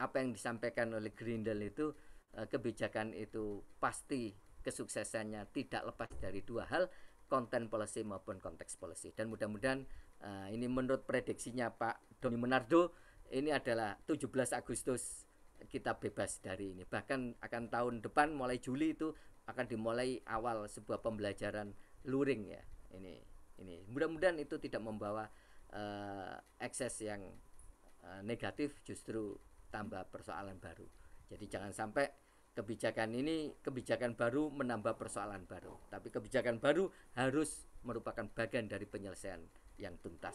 apa yang disampaikan oleh Grindel itu Eh, kebijakan itu pasti kesuksesannya tidak lepas dari dua hal konten policy maupun konteks policy dan mudah-mudahan uh, ini menurut prediksinya Pak Doni Menardo ini adalah 17 Agustus kita bebas dari ini bahkan akan tahun depan mulai Juli itu akan dimulai awal sebuah pembelajaran luring ya ini ini mudah-mudahan itu tidak membawa uh, ekses yang uh, negatif justru tambah persoalan baru jadi jangan sampai kebijakan ini kebijakan baru menambah persoalan baru, tapi kebijakan baru harus merupakan bagian dari penyelesaian yang tuntas.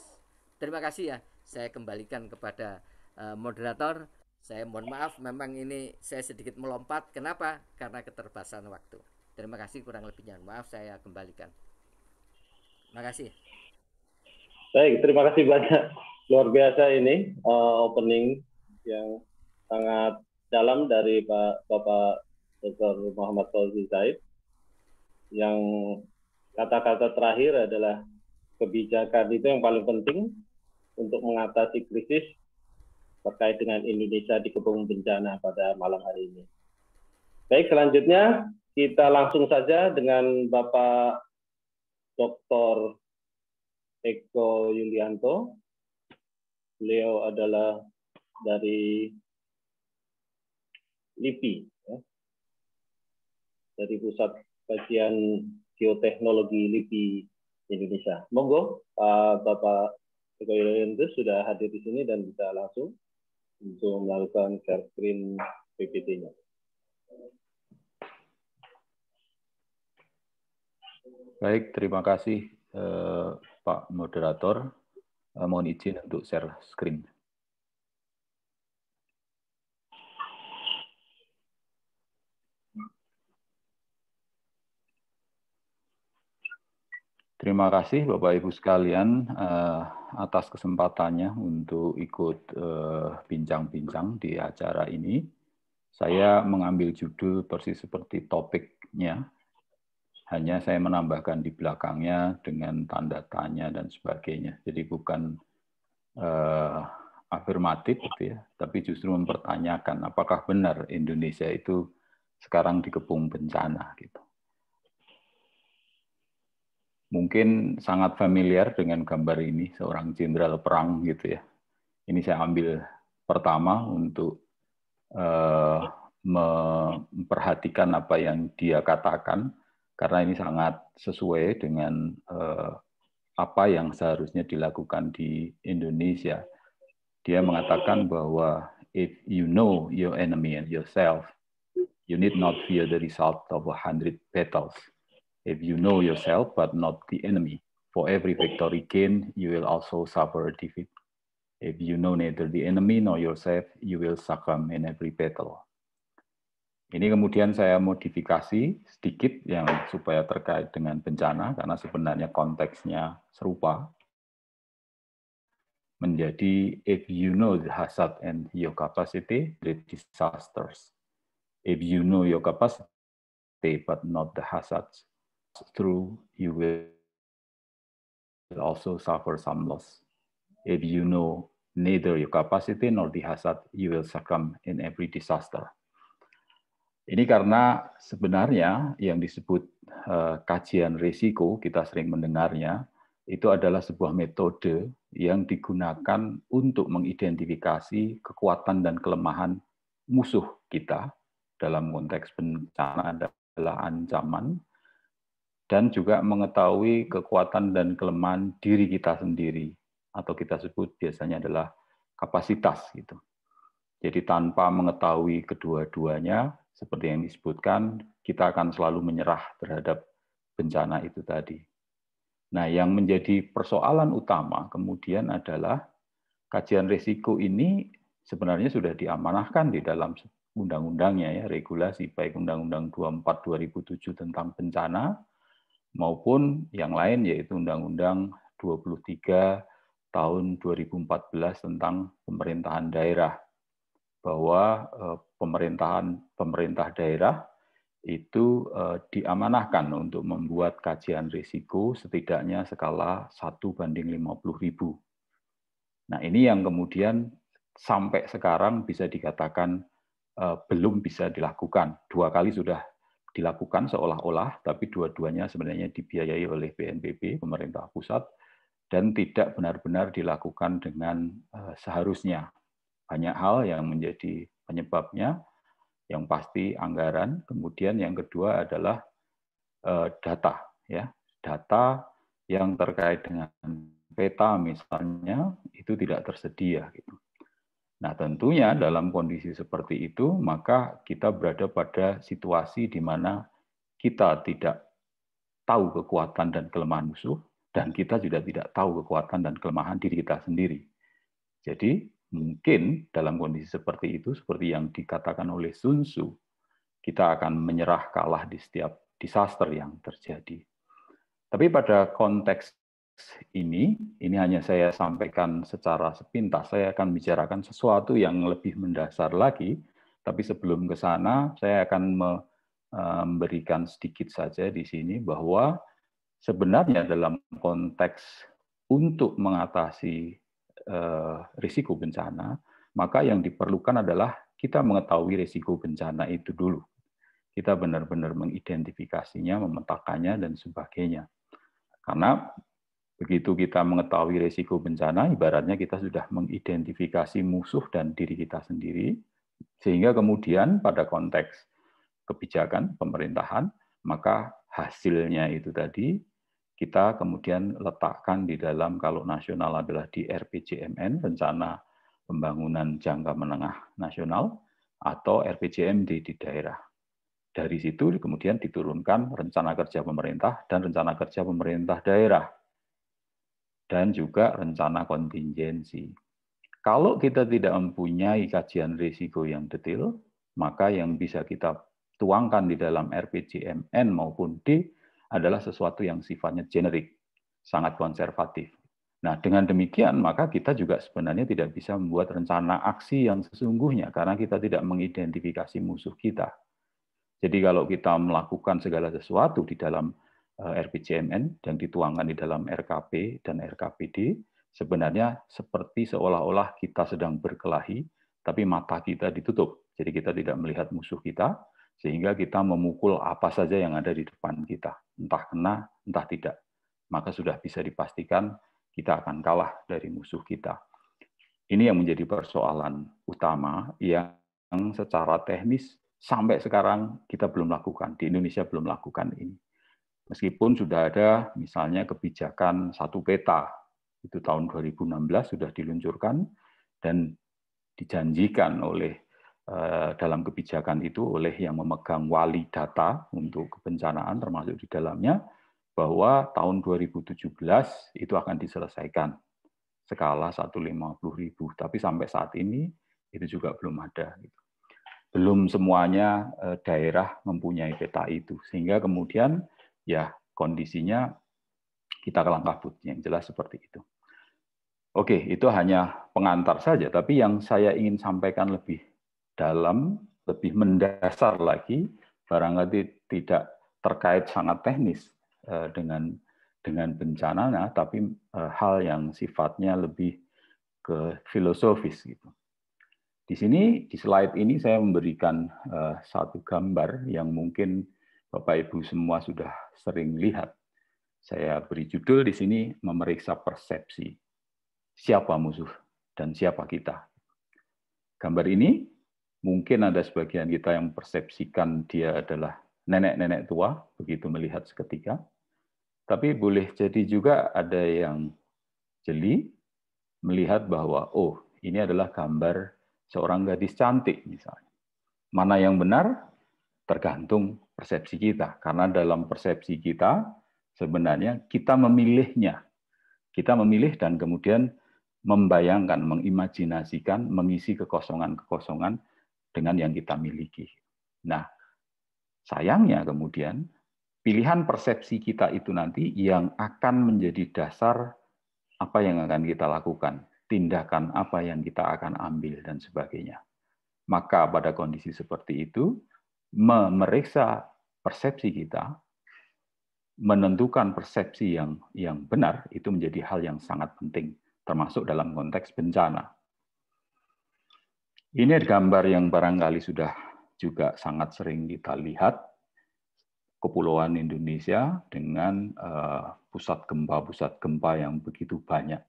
Terima kasih ya. Saya kembalikan kepada uh, moderator. Saya mohon maaf memang ini saya sedikit melompat. Kenapa? Karena keterbatasan waktu. Terima kasih kurang lebihnya. Maaf saya kembalikan. Terima kasih. Baik, terima kasih banyak. Luar biasa ini uh, opening yang sangat dalam dari pak Bapak Dr. Muhammad Fauzi Zaid yang kata-kata terakhir adalah kebijakan itu yang paling penting untuk mengatasi krisis terkait dengan Indonesia di kebun bencana pada malam hari ini. Baik, selanjutnya kita langsung saja dengan Bapak Dr. Eko Yulianto. Beliau adalah dari LIPI ya. dari pusat kajian geoteknologi LIPI Indonesia. Monggo Pak eh, Bapak Eko Yulianto sudah hadir di sini dan bisa langsung untuk melakukan share screen PPT-nya. Baik, terima kasih eh, Pak Moderator. Eh, mohon izin untuk share screen. Terima kasih Bapak Ibu sekalian eh, atas kesempatannya untuk ikut eh, bincang-bincang di acara ini. Saya mengambil judul persis seperti topiknya, hanya saya menambahkan di belakangnya dengan tanda tanya dan sebagainya. Jadi bukan uh, afirmatif, gitu ya, tapi justru mempertanyakan apakah benar Indonesia itu sekarang dikepung bencana gitu mungkin sangat familiar dengan gambar ini seorang jenderal perang gitu ya. Ini saya ambil pertama untuk uh, memperhatikan apa yang dia katakan karena ini sangat sesuai dengan uh, apa yang seharusnya dilakukan di Indonesia. Dia mengatakan bahwa if you know your enemy and yourself, you need not fear the result of a hundred battles if you know yourself but not the enemy. For every victory gained, you will also suffer a defeat. If you know neither the enemy nor yourself, you will succumb in every battle. Ini kemudian saya modifikasi sedikit yang supaya terkait dengan bencana karena sebenarnya konteksnya serupa. Menjadi if you know the hazard and your capacity, the disasters. If you know your capacity but not the hazards, through, you will also suffer some loss. If you know neither your capacity nor the hazard, you will succumb in every disaster. Ini karena sebenarnya yang disebut uh, kajian risiko, kita sering mendengarnya, itu adalah sebuah metode yang digunakan untuk mengidentifikasi kekuatan dan kelemahan musuh kita dalam konteks bencana adalah ancaman dan juga mengetahui kekuatan dan kelemahan diri kita sendiri atau kita sebut biasanya adalah kapasitas gitu. Jadi tanpa mengetahui kedua-duanya seperti yang disebutkan, kita akan selalu menyerah terhadap bencana itu tadi. Nah, yang menjadi persoalan utama kemudian adalah kajian risiko ini sebenarnya sudah diamanahkan di dalam undang-undangnya ya, regulasi baik Undang-Undang 24 2007 tentang bencana maupun yang lain yaitu Undang-Undang 23 tahun 2014 tentang pemerintahan daerah bahwa eh, pemerintahan pemerintah daerah itu eh, diamanahkan untuk membuat kajian risiko setidaknya skala 1 banding puluh ribu. Nah ini yang kemudian sampai sekarang bisa dikatakan eh, belum bisa dilakukan. Dua kali sudah dilakukan seolah-olah, tapi dua-duanya sebenarnya dibiayai oleh BNPB, pemerintah pusat, dan tidak benar-benar dilakukan dengan eh, seharusnya. Banyak hal yang menjadi penyebabnya, yang pasti anggaran, kemudian yang kedua adalah eh, data, ya data yang terkait dengan peta misalnya itu tidak tersedia gitu. Nah, tentunya dalam kondisi seperti itu, maka kita berada pada situasi di mana kita tidak tahu kekuatan dan kelemahan musuh, dan kita juga tidak tahu kekuatan dan kelemahan diri kita sendiri. Jadi, mungkin dalam kondisi seperti itu, seperti yang dikatakan oleh Sun Tzu, kita akan menyerah kalah di setiap disaster yang terjadi. Tapi pada konteks ini, ini hanya saya sampaikan secara sepintas. Saya akan bicarakan sesuatu yang lebih mendasar lagi, tapi sebelum ke sana, saya akan e, memberikan sedikit saja di sini bahwa sebenarnya dalam konteks untuk mengatasi e, risiko bencana, maka yang diperlukan adalah kita mengetahui risiko bencana itu dulu. Kita benar-benar mengidentifikasinya, memetakannya, dan sebagainya. Karena Begitu kita mengetahui risiko bencana, ibaratnya kita sudah mengidentifikasi musuh dan diri kita sendiri, sehingga kemudian pada konteks kebijakan pemerintahan, maka hasilnya itu tadi kita kemudian letakkan di dalam kalau nasional adalah di RPJMN, Rencana Pembangunan Jangka Menengah Nasional, atau RPJMD di daerah. Dari situ kemudian diturunkan rencana kerja pemerintah dan rencana kerja pemerintah daerah dan juga rencana kontingensi. Kalau kita tidak mempunyai kajian risiko yang detail, maka yang bisa kita tuangkan di dalam RPJMN maupun D adalah sesuatu yang sifatnya generik, sangat konservatif. Nah, dengan demikian maka kita juga sebenarnya tidak bisa membuat rencana aksi yang sesungguhnya karena kita tidak mengidentifikasi musuh kita. Jadi kalau kita melakukan segala sesuatu di dalam Eh, RPJMN dan dituangkan di dalam RKP dan RKPD sebenarnya seperti seolah-olah kita sedang berkelahi, tapi mata kita ditutup. Jadi kita tidak melihat musuh kita, sehingga kita memukul apa saja yang ada di depan kita, entah kena, entah tidak. Maka sudah bisa dipastikan kita akan kalah dari musuh kita. Ini yang menjadi persoalan utama yang secara teknis sampai sekarang kita belum lakukan, di Indonesia belum lakukan ini. Meskipun sudah ada misalnya kebijakan satu peta, itu tahun 2016 sudah diluncurkan dan dijanjikan oleh eh, dalam kebijakan itu oleh yang memegang wali data untuk kebencanaan termasuk di dalamnya bahwa tahun 2017 itu akan diselesaikan skala ribu, tapi sampai saat ini itu juga belum ada gitu. belum semuanya eh, daerah mempunyai peta itu sehingga kemudian ya kondisinya kita ke langkah yang jelas seperti itu. Oke, itu hanya pengantar saja, tapi yang saya ingin sampaikan lebih dalam, lebih mendasar lagi, barangkali tidak terkait sangat teknis eh, dengan dengan bencana, tapi eh, hal yang sifatnya lebih ke filosofis gitu. Di sini di slide ini saya memberikan eh, satu gambar yang mungkin Bapak Ibu semua sudah sering lihat. Saya beri judul di sini memeriksa persepsi. Siapa musuh dan siapa kita? Gambar ini mungkin ada sebagian kita yang persepsikan dia adalah nenek-nenek tua begitu melihat seketika. Tapi boleh jadi juga ada yang jeli melihat bahwa oh, ini adalah gambar seorang gadis cantik misalnya. Mana yang benar? tergantung persepsi kita. Karena dalam persepsi kita sebenarnya kita memilihnya. Kita memilih dan kemudian membayangkan, mengimajinasikan, mengisi kekosongan-kekosongan dengan yang kita miliki. Nah, sayangnya kemudian pilihan persepsi kita itu nanti yang akan menjadi dasar apa yang akan kita lakukan, tindakan apa yang kita akan ambil dan sebagainya. Maka pada kondisi seperti itu, memeriksa persepsi kita, menentukan persepsi yang yang benar itu menjadi hal yang sangat penting termasuk dalam konteks bencana. Ini gambar yang barangkali sudah juga sangat sering kita lihat kepulauan Indonesia dengan eh, pusat gempa pusat gempa yang begitu banyak.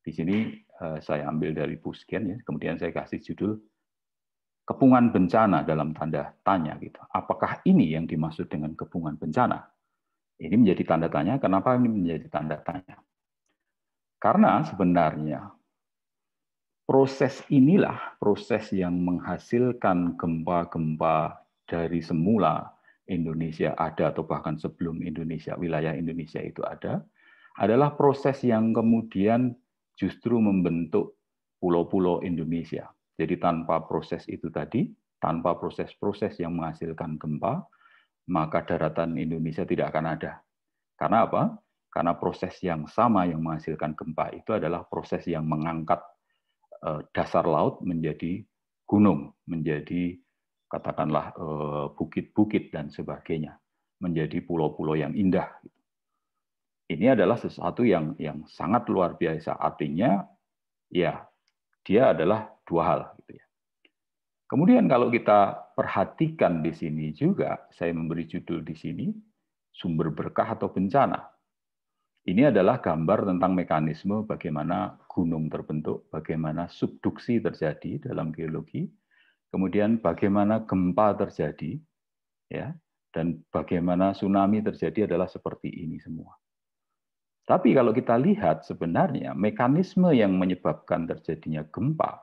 Di sini eh, saya ambil dari Pusken ya, kemudian saya kasih judul kepungan bencana dalam tanda tanya gitu. Apakah ini yang dimaksud dengan kepungan bencana? Ini menjadi tanda tanya. Kenapa ini menjadi tanda tanya? Karena sebenarnya proses inilah proses yang menghasilkan gempa-gempa dari semula Indonesia ada atau bahkan sebelum Indonesia wilayah Indonesia itu ada adalah proses yang kemudian justru membentuk pulau-pulau Indonesia jadi tanpa proses itu tadi, tanpa proses-proses yang menghasilkan gempa, maka daratan Indonesia tidak akan ada. Karena apa? Karena proses yang sama yang menghasilkan gempa itu adalah proses yang mengangkat eh, dasar laut menjadi gunung, menjadi katakanlah eh, bukit-bukit dan sebagainya, menjadi pulau-pulau yang indah. Ini adalah sesuatu yang yang sangat luar biasa. Artinya, ya dia adalah dua hal. Gitu ya. Kemudian kalau kita perhatikan di sini juga, saya memberi judul di sini, sumber berkah atau bencana. Ini adalah gambar tentang mekanisme bagaimana gunung terbentuk, bagaimana subduksi terjadi dalam geologi, kemudian bagaimana gempa terjadi, ya, dan bagaimana tsunami terjadi adalah seperti ini semua. Tapi kalau kita lihat sebenarnya mekanisme yang menyebabkan terjadinya gempa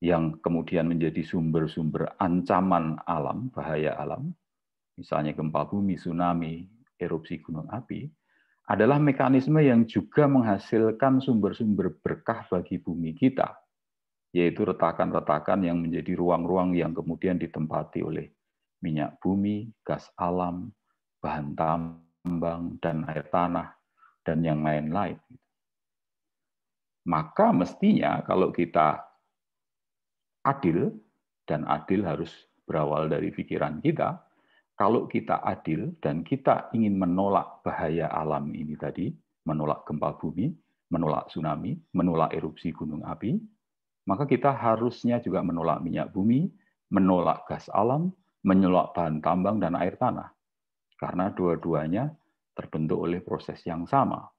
yang kemudian menjadi sumber-sumber ancaman alam, bahaya alam, misalnya gempa bumi, tsunami, erupsi gunung api, adalah mekanisme yang juga menghasilkan sumber-sumber berkah bagi bumi kita, yaitu retakan-retakan yang menjadi ruang-ruang yang kemudian ditempati oleh minyak bumi, gas alam, bahan tambang, dan air tanah, dan yang lain-lain. Maka mestinya kalau kita adil, dan adil harus berawal dari pikiran kita, kalau kita adil dan kita ingin menolak bahaya alam ini tadi, menolak gempa bumi, menolak tsunami, menolak erupsi gunung api, maka kita harusnya juga menolak minyak bumi, menolak gas alam, menolak bahan tambang dan air tanah. Karena dua-duanya terbentuk oleh proses yang sama.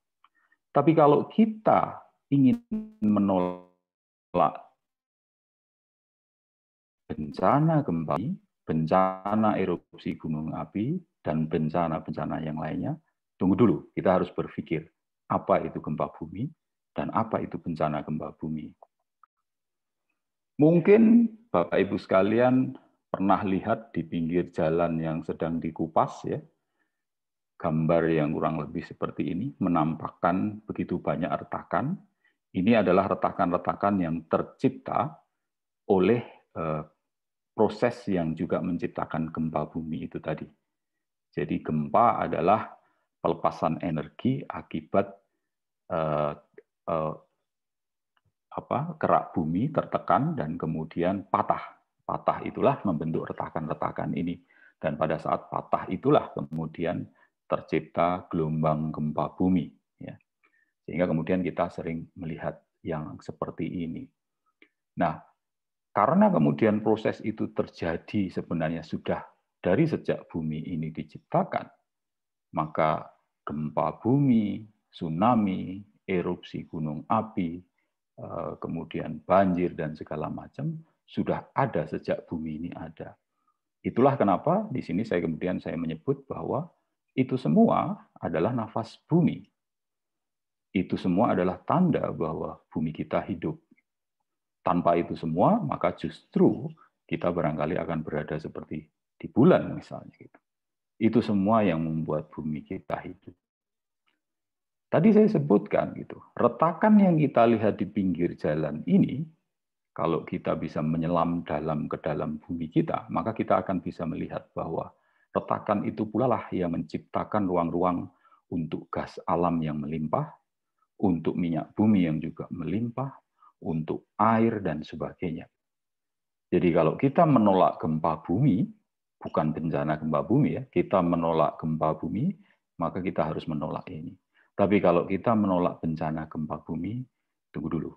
Tapi kalau kita ingin menolak bencana gempa, bencana erupsi gunung api, dan bencana-bencana yang lainnya, tunggu dulu, kita harus berpikir apa itu gempa bumi dan apa itu bencana gempa bumi. Mungkin Bapak Ibu sekalian pernah lihat di pinggir jalan yang sedang dikupas ya, gambar yang kurang lebih seperti ini menampakkan begitu banyak retakan. Ini adalah retakan-retakan yang tercipta oleh eh, proses yang juga menciptakan gempa bumi itu tadi. Jadi gempa adalah pelepasan energi akibat uh, uh, apa, kerak bumi tertekan dan kemudian patah. Patah itulah membentuk retakan-retakan ini. Dan pada saat patah itulah kemudian tercipta gelombang gempa bumi. Ya. Sehingga kemudian kita sering melihat yang seperti ini. Nah, karena kemudian proses itu terjadi sebenarnya sudah dari sejak bumi ini diciptakan, maka gempa bumi, tsunami, erupsi gunung api, eh, kemudian banjir dan segala macam sudah ada sejak bumi ini ada. Itulah kenapa di sini saya kemudian saya menyebut bahwa itu semua adalah nafas bumi. Itu semua adalah tanda bahwa bumi kita hidup tanpa itu semua, maka justru kita barangkali akan berada seperti di bulan misalnya gitu. Itu semua yang membuat bumi kita hidup. Tadi saya sebutkan gitu, retakan yang kita lihat di pinggir jalan ini kalau kita bisa menyelam dalam ke dalam bumi kita, maka kita akan bisa melihat bahwa retakan itu pula lah yang menciptakan ruang-ruang untuk gas alam yang melimpah, untuk minyak bumi yang juga melimpah, untuk air, dan sebagainya. Jadi kalau kita menolak gempa bumi, bukan bencana gempa bumi ya, kita menolak gempa bumi, maka kita harus menolak ini. Tapi kalau kita menolak bencana gempa bumi, tunggu dulu.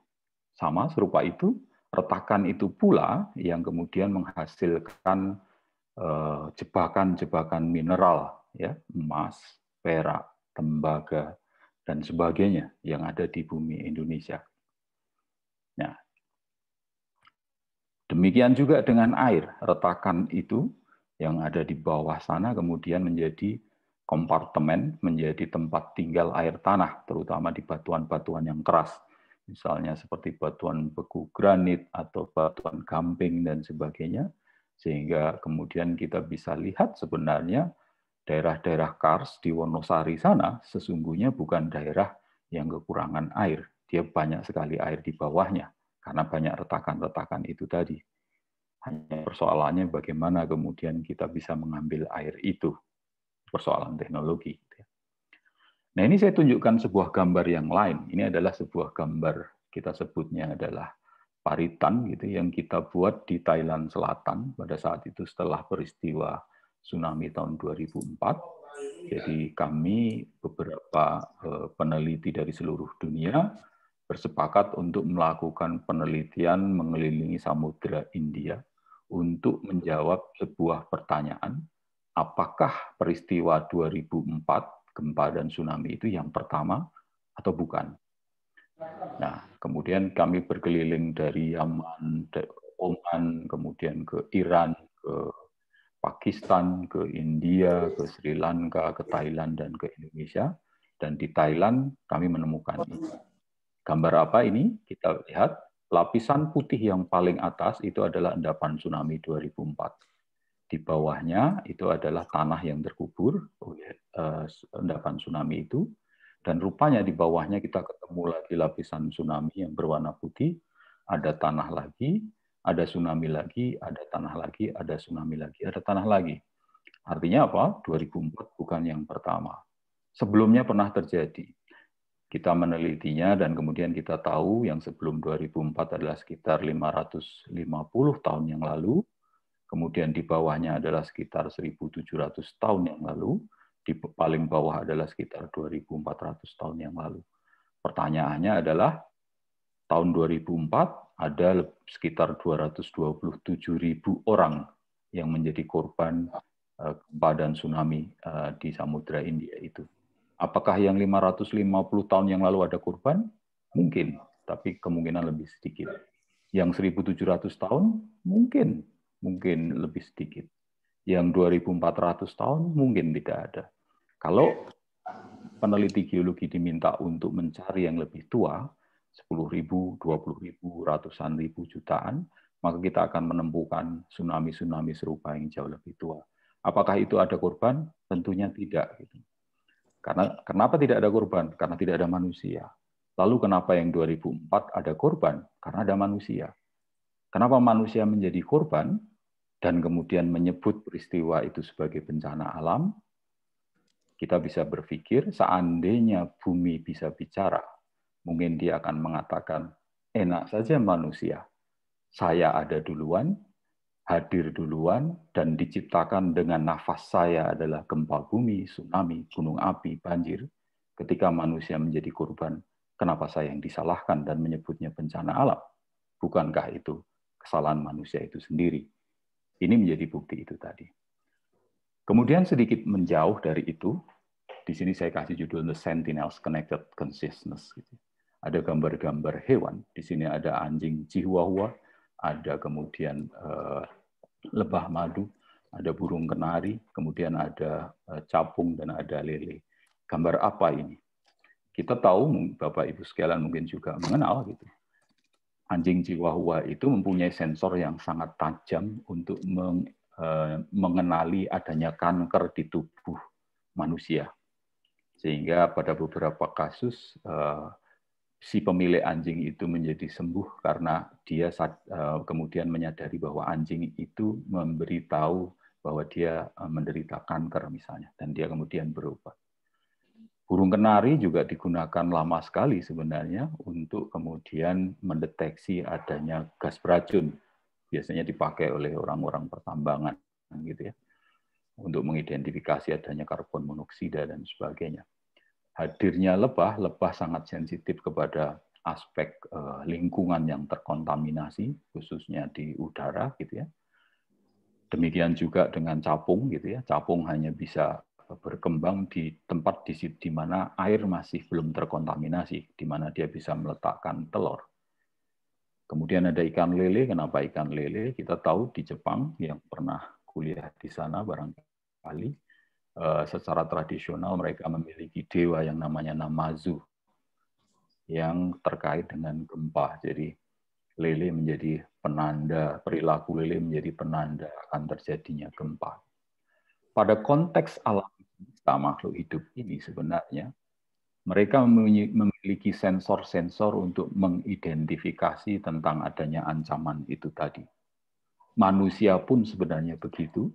Sama serupa itu, retakan itu pula yang kemudian menghasilkan eh, jebakan-jebakan mineral, ya, emas, perak, tembaga, dan sebagainya yang ada di bumi Indonesia. Demikian juga dengan air, retakan itu yang ada di bawah sana kemudian menjadi kompartemen, menjadi tempat tinggal air tanah, terutama di batuan-batuan yang keras. Misalnya seperti batuan beku granit atau batuan gamping dan sebagainya. Sehingga kemudian kita bisa lihat sebenarnya daerah-daerah kars di Wonosari sana sesungguhnya bukan daerah yang kekurangan air. Dia banyak sekali air di bawahnya karena banyak retakan-retakan itu tadi. Hanya persoalannya bagaimana kemudian kita bisa mengambil air itu. Persoalan teknologi. Gitu ya. Nah ini saya tunjukkan sebuah gambar yang lain. Ini adalah sebuah gambar kita sebutnya adalah paritan gitu yang kita buat di Thailand Selatan pada saat itu setelah peristiwa tsunami tahun 2004. Jadi kami beberapa eh, peneliti dari seluruh dunia bersepakat untuk melakukan penelitian mengelilingi Samudra India untuk menjawab sebuah pertanyaan, apakah peristiwa 2004 gempa dan tsunami itu yang pertama atau bukan? Nah, kemudian kami berkeliling dari Yaman, Oman, kemudian ke Iran, ke Pakistan, ke India, ke Sri Lanka, ke Thailand, dan ke Indonesia. Dan di Thailand kami menemukan ini Gambar apa ini? Kita lihat lapisan putih yang paling atas itu adalah endapan tsunami 2004. Di bawahnya itu adalah tanah yang terkubur oleh oh ya, endapan tsunami itu. Dan rupanya di bawahnya kita ketemu lagi lapisan tsunami yang berwarna putih, ada tanah lagi, ada tsunami lagi, ada tanah lagi, ada tsunami lagi, ada tanah lagi. Artinya apa? 2004 bukan yang pertama. Sebelumnya pernah terjadi kita menelitinya dan kemudian kita tahu yang sebelum 2004 adalah sekitar 550 tahun yang lalu, kemudian di bawahnya adalah sekitar 1700 tahun yang lalu, di paling bawah adalah sekitar 2400 tahun yang lalu. Pertanyaannya adalah tahun 2004 ada sekitar 227 ribu orang yang menjadi korban eh, gempa dan tsunami eh, di Samudra India itu. Apakah yang 550 tahun yang lalu ada kurban? Mungkin, tapi kemungkinan lebih sedikit. Yang 1700 tahun? Mungkin, mungkin lebih sedikit. Yang 2400 tahun mungkin tidak ada. Kalau peneliti geologi diminta untuk mencari yang lebih tua, 10 ribu, 20 ribu, ratusan ribu, jutaan, maka kita akan menemukan tsunami-tsunami serupa yang jauh lebih tua. Apakah itu ada korban? Tentunya tidak. Gitu. Karena kenapa tidak ada korban? Karena tidak ada manusia. Lalu kenapa yang 2004 ada korban? Karena ada manusia. Kenapa manusia menjadi korban dan kemudian menyebut peristiwa itu sebagai bencana alam? Kita bisa berpikir seandainya bumi bisa bicara, mungkin dia akan mengatakan, enak saja manusia, saya ada duluan, hadir duluan dan diciptakan dengan nafas saya adalah gempa bumi, tsunami, gunung api, banjir. Ketika manusia menjadi korban, kenapa saya yang disalahkan dan menyebutnya bencana alam? Bukankah itu kesalahan manusia itu sendiri? Ini menjadi bukti itu tadi. Kemudian sedikit menjauh dari itu, di sini saya kasih judul The Sentinels Connected Consciousness. Gitu. Ada gambar-gambar hewan, di sini ada anjing chihuahua, ada kemudian eh, lebah madu, ada burung kenari, kemudian ada eh, capung dan ada lele. Gambar apa ini? Kita tahu Bapak Ibu sekalian mungkin juga mengenal gitu. Anjing Chihuahua itu mempunyai sensor yang sangat tajam untuk meng, eh, mengenali adanya kanker di tubuh manusia. Sehingga pada beberapa kasus si pemilik anjing itu menjadi sembuh karena dia eh, kemudian menyadari bahwa anjing itu memberitahu bahwa dia eh, menderita kanker misalnya dan dia kemudian berobat. Burung kenari juga digunakan lama sekali sebenarnya untuk kemudian mendeteksi adanya gas beracun. Biasanya dipakai oleh orang-orang pertambangan gitu ya untuk mengidentifikasi adanya karbon monoksida dan sebagainya hadirnya lebah, lebah sangat sensitif kepada aspek eh, lingkungan yang terkontaminasi, khususnya di udara, gitu ya. Demikian juga dengan capung, gitu ya. Capung hanya bisa eh, berkembang di tempat di, mana air masih belum terkontaminasi, di mana dia bisa meletakkan telur. Kemudian ada ikan lele. Kenapa ikan lele? Kita tahu di Jepang yang pernah kuliah di sana barangkali Eh, secara tradisional mereka memiliki dewa yang namanya Namazu yang terkait dengan gempa. Jadi lele menjadi penanda, perilaku lele menjadi penanda akan terjadinya gempa. Pada konteks alam kita makhluk hidup ini sebenarnya mereka memiliki sensor-sensor untuk mengidentifikasi tentang adanya ancaman itu tadi. Manusia pun sebenarnya begitu,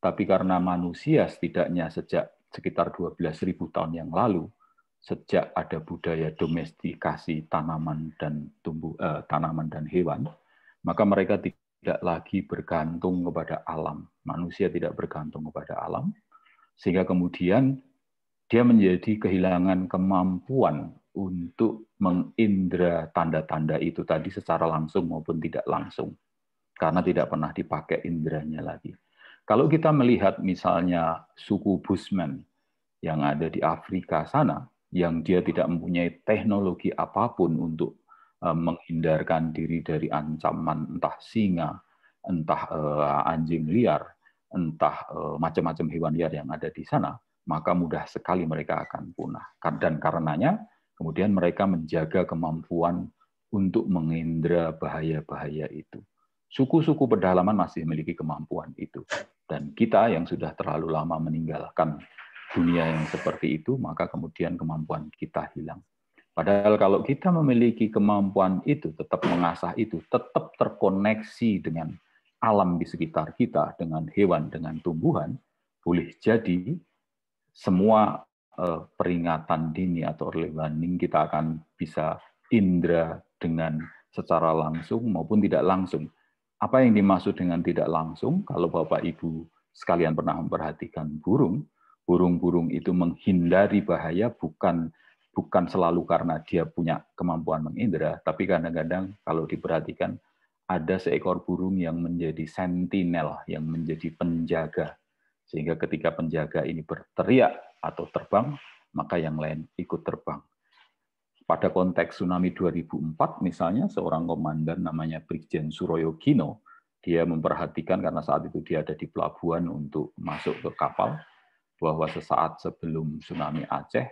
tapi karena manusia setidaknya sejak sekitar 12.000 tahun yang lalu, sejak ada budaya domestikasi tanaman dan tumbuh eh, tanaman dan hewan, maka mereka tidak lagi bergantung kepada alam. Manusia tidak bergantung kepada alam, sehingga kemudian dia menjadi kehilangan kemampuan untuk mengindra tanda-tanda itu tadi secara langsung maupun tidak langsung karena tidak pernah dipakai indranya lagi. Kalau kita melihat misalnya suku Bushman yang ada di Afrika sana, yang dia tidak mempunyai teknologi apapun untuk eh, menghindarkan diri dari ancaman entah singa, entah eh, anjing liar, entah eh, macam-macam hewan liar yang ada di sana, maka mudah sekali mereka akan punah. Dan karenanya kemudian mereka menjaga kemampuan untuk mengindra bahaya-bahaya itu. Suku-suku pedalaman masih memiliki kemampuan itu. Dan kita yang sudah terlalu lama meninggalkan dunia yang seperti itu, maka kemudian kemampuan kita hilang. Padahal kalau kita memiliki kemampuan itu, tetap mengasah itu, tetap terkoneksi dengan alam di sekitar kita, dengan hewan, dengan tumbuhan, boleh jadi semua eh, peringatan dini atau early warning kita akan bisa indera dengan secara langsung maupun tidak langsung apa yang dimaksud dengan tidak langsung? Kalau Bapak Ibu sekalian pernah memperhatikan burung, burung-burung itu menghindari bahaya bukan bukan selalu karena dia punya kemampuan mengindra, tapi kadang-kadang kalau diperhatikan ada seekor burung yang menjadi sentinel, yang menjadi penjaga. Sehingga ketika penjaga ini berteriak atau terbang, maka yang lain ikut terbang. Pada konteks tsunami 2004 misalnya seorang komandan namanya Brigjen Suroyo dia memperhatikan karena saat itu dia ada di pelabuhan untuk masuk ke kapal bahwa sesaat sebelum tsunami Aceh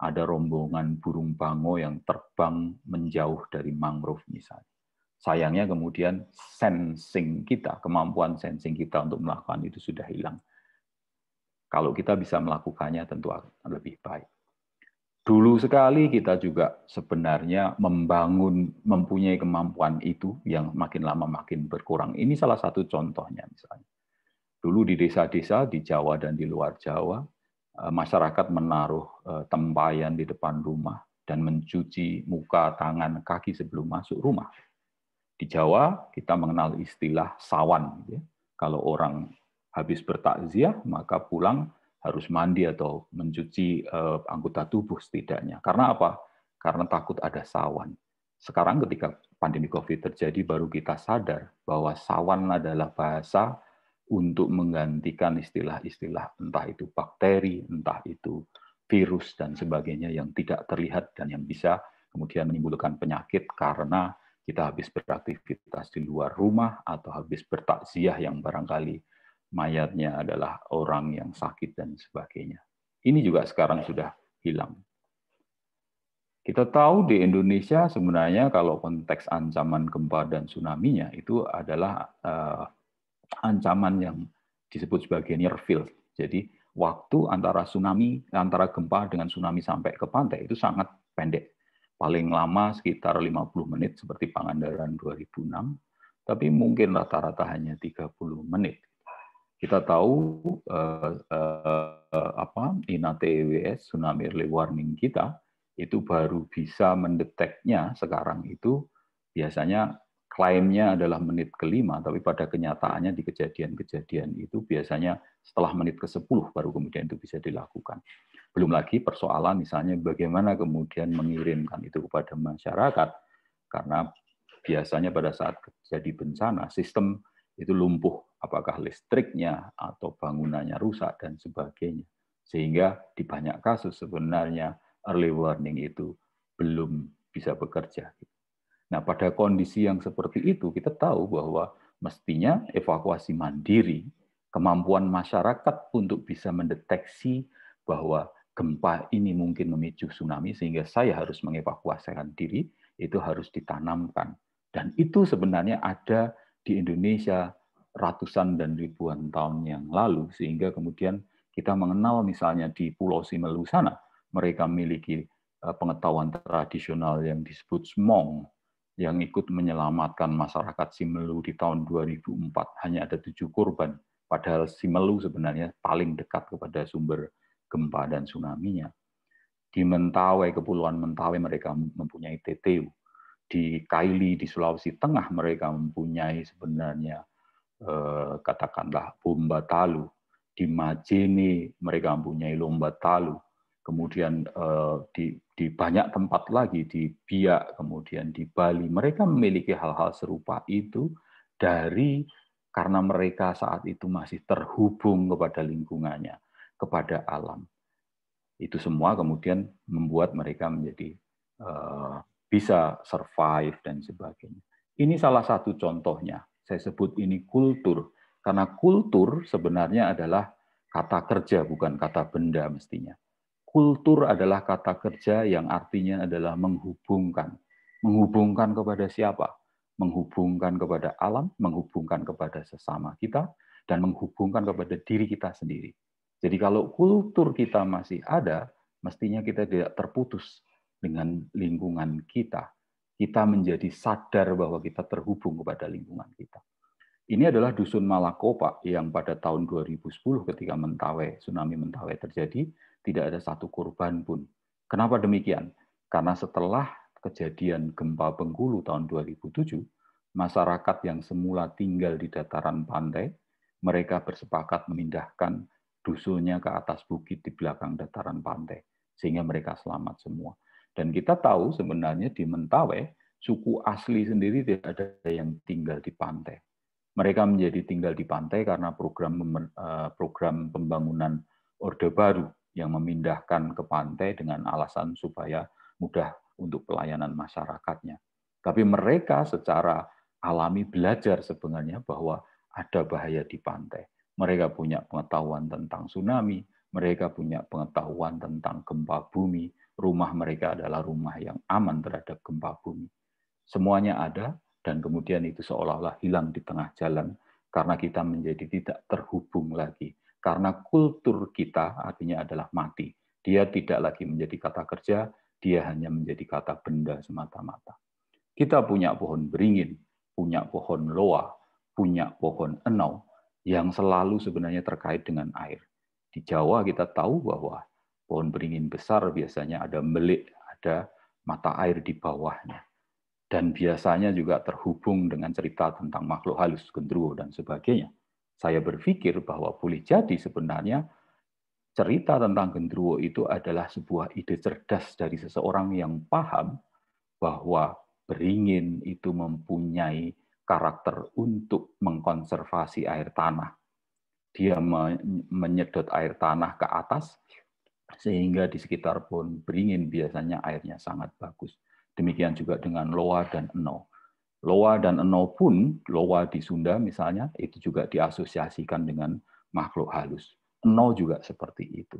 ada rombongan burung bango yang terbang menjauh dari mangrove misalnya. Sayangnya kemudian sensing kita, kemampuan sensing kita untuk melakukan itu sudah hilang. Kalau kita bisa melakukannya tentu lebih baik. Dulu sekali kita juga sebenarnya membangun, mempunyai kemampuan itu yang makin lama makin berkurang. Ini salah satu contohnya misalnya. Dulu di desa-desa di Jawa dan di luar Jawa, eh, masyarakat menaruh eh, tempayan di depan rumah dan mencuci muka, tangan, kaki sebelum masuk rumah. Di Jawa kita mengenal istilah sawan. Gitu ya. Kalau orang habis bertakziah maka pulang harus mandi atau mencuci eh, anggota tubuh setidaknya. Karena apa? Karena takut ada sawan. Sekarang ketika pandemi COVID terjadi baru kita sadar bahwa sawan adalah bahasa untuk menggantikan istilah-istilah entah itu bakteri, entah itu virus dan sebagainya yang tidak terlihat dan yang bisa kemudian menimbulkan penyakit karena kita habis beraktivitas di luar rumah atau habis bertakziah yang barangkali mayatnya adalah orang yang sakit dan sebagainya. Ini juga sekarang sudah hilang. Kita tahu di Indonesia sebenarnya kalau konteks ancaman gempa dan tsunami-nya itu adalah uh, ancaman yang disebut sebagai near field. Jadi waktu antara tsunami antara gempa dengan tsunami sampai ke pantai itu sangat pendek. Paling lama sekitar 50 menit seperti Pangandaran 2006, tapi mungkin rata-rata hanya 30 menit kita tahu uh, uh, apa INATEWS tsunami early warning kita itu baru bisa mendeteknya sekarang itu biasanya klaimnya adalah menit kelima, tapi pada kenyataannya di kejadian-kejadian itu biasanya setelah menit ke-10 baru kemudian itu bisa dilakukan. Belum lagi persoalan misalnya bagaimana kemudian mengirimkan itu kepada masyarakat, karena biasanya pada saat terjadi bencana, sistem itu lumpuh apakah listriknya atau bangunannya rusak dan sebagainya. Sehingga di banyak kasus sebenarnya early warning itu belum bisa bekerja. Nah, pada kondisi yang seperti itu kita tahu bahwa mestinya evakuasi mandiri, kemampuan masyarakat untuk bisa mendeteksi bahwa gempa ini mungkin memicu tsunami sehingga saya harus mengevakuasikan diri itu harus ditanamkan. Dan itu sebenarnya ada di Indonesia ratusan dan ribuan tahun yang lalu sehingga kemudian kita mengenal misalnya di Pulau Simelu sana mereka memiliki eh, pengetahuan tradisional yang disebut smong yang ikut menyelamatkan masyarakat Simelu di tahun 2004 hanya ada tujuh korban padahal Simelu sebenarnya paling dekat kepada sumber gempa dan tsunami-nya. Di Mentawai, Kepulauan Mentawai mereka mempunyai TTU. Di Kaili di Sulawesi Tengah mereka mempunyai sebenarnya Eh, katakanlah bomba talu di Majene mereka mempunyai lomba talu kemudian eh, di, di banyak tempat lagi di Biak kemudian di Bali mereka memiliki hal-hal serupa itu dari karena mereka saat itu masih terhubung kepada lingkungannya kepada alam itu semua kemudian membuat mereka menjadi eh, bisa survive dan sebagainya ini salah satu contohnya saya sebut ini kultur, karena kultur sebenarnya adalah kata kerja, bukan kata benda mestinya. Kultur adalah kata kerja yang artinya adalah menghubungkan. Menghubungkan kepada siapa? Menghubungkan kepada alam, menghubungkan kepada sesama kita, dan menghubungkan kepada diri kita sendiri. Jadi kalau kultur kita masih ada, mestinya kita tidak terputus dengan lingkungan kita kita menjadi sadar bahwa kita terhubung kepada lingkungan kita. Ini adalah dusun Malako, Pak, yang pada tahun 2010 ketika Mentawai, tsunami Mentawai terjadi, tidak ada satu korban pun. Kenapa demikian? Karena setelah kejadian gempa Bengkulu tahun 2007, masyarakat yang semula tinggal di dataran pantai, mereka bersepakat memindahkan dusunnya ke atas bukit di belakang dataran pantai, sehingga mereka selamat semua. Dan kita tahu sebenarnya di Mentawai, suku asli sendiri tidak ada yang tinggal di pantai. Mereka menjadi tinggal di pantai karena program eh, program pembangunan Orde Baru yang memindahkan ke pantai dengan alasan supaya mudah untuk pelayanan masyarakatnya. Tapi mereka secara alami belajar sebenarnya bahwa ada bahaya di pantai. Mereka punya pengetahuan tentang tsunami, mereka punya pengetahuan tentang gempa bumi, rumah mereka adalah rumah yang aman terhadap gempa bumi. Semuanya ada, dan kemudian itu seolah-olah hilang di tengah jalan karena kita menjadi tidak terhubung lagi. Karena kultur kita artinya adalah mati. Dia tidak lagi menjadi kata kerja, dia hanya menjadi kata benda semata-mata. Kita punya pohon beringin, punya pohon loa, punya pohon enau yang selalu sebenarnya terkait dengan air. Di Jawa kita tahu bahwa Pohon beringin besar biasanya ada melik, ada mata air di bawahnya. Dan biasanya juga terhubung dengan cerita tentang makhluk halus, gendruwo, dan sebagainya. Saya berpikir bahwa boleh jadi sebenarnya cerita tentang gendruwo itu adalah sebuah ide cerdas dari seseorang yang paham bahwa beringin itu mempunyai karakter untuk mengkonservasi air tanah. Dia menyedot air tanah ke atas sehingga di sekitar pun beringin biasanya airnya sangat bagus. Demikian juga dengan loa dan eno. Loa dan eno pun, loa di Sunda misalnya, itu juga diasosiasikan dengan makhluk halus. Eno juga seperti itu.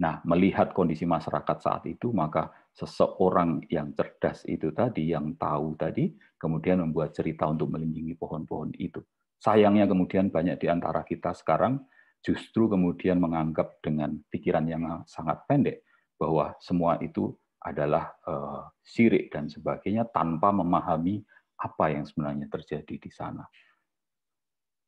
Nah, melihat kondisi masyarakat saat itu, maka seseorang yang cerdas itu tadi, yang tahu tadi, kemudian membuat cerita untuk melindungi pohon-pohon itu. Sayangnya kemudian banyak di antara kita sekarang justru kemudian menganggap dengan pikiran yang sangat pendek bahwa semua itu adalah eh, sirik dan sebagainya tanpa memahami apa yang sebenarnya terjadi di sana.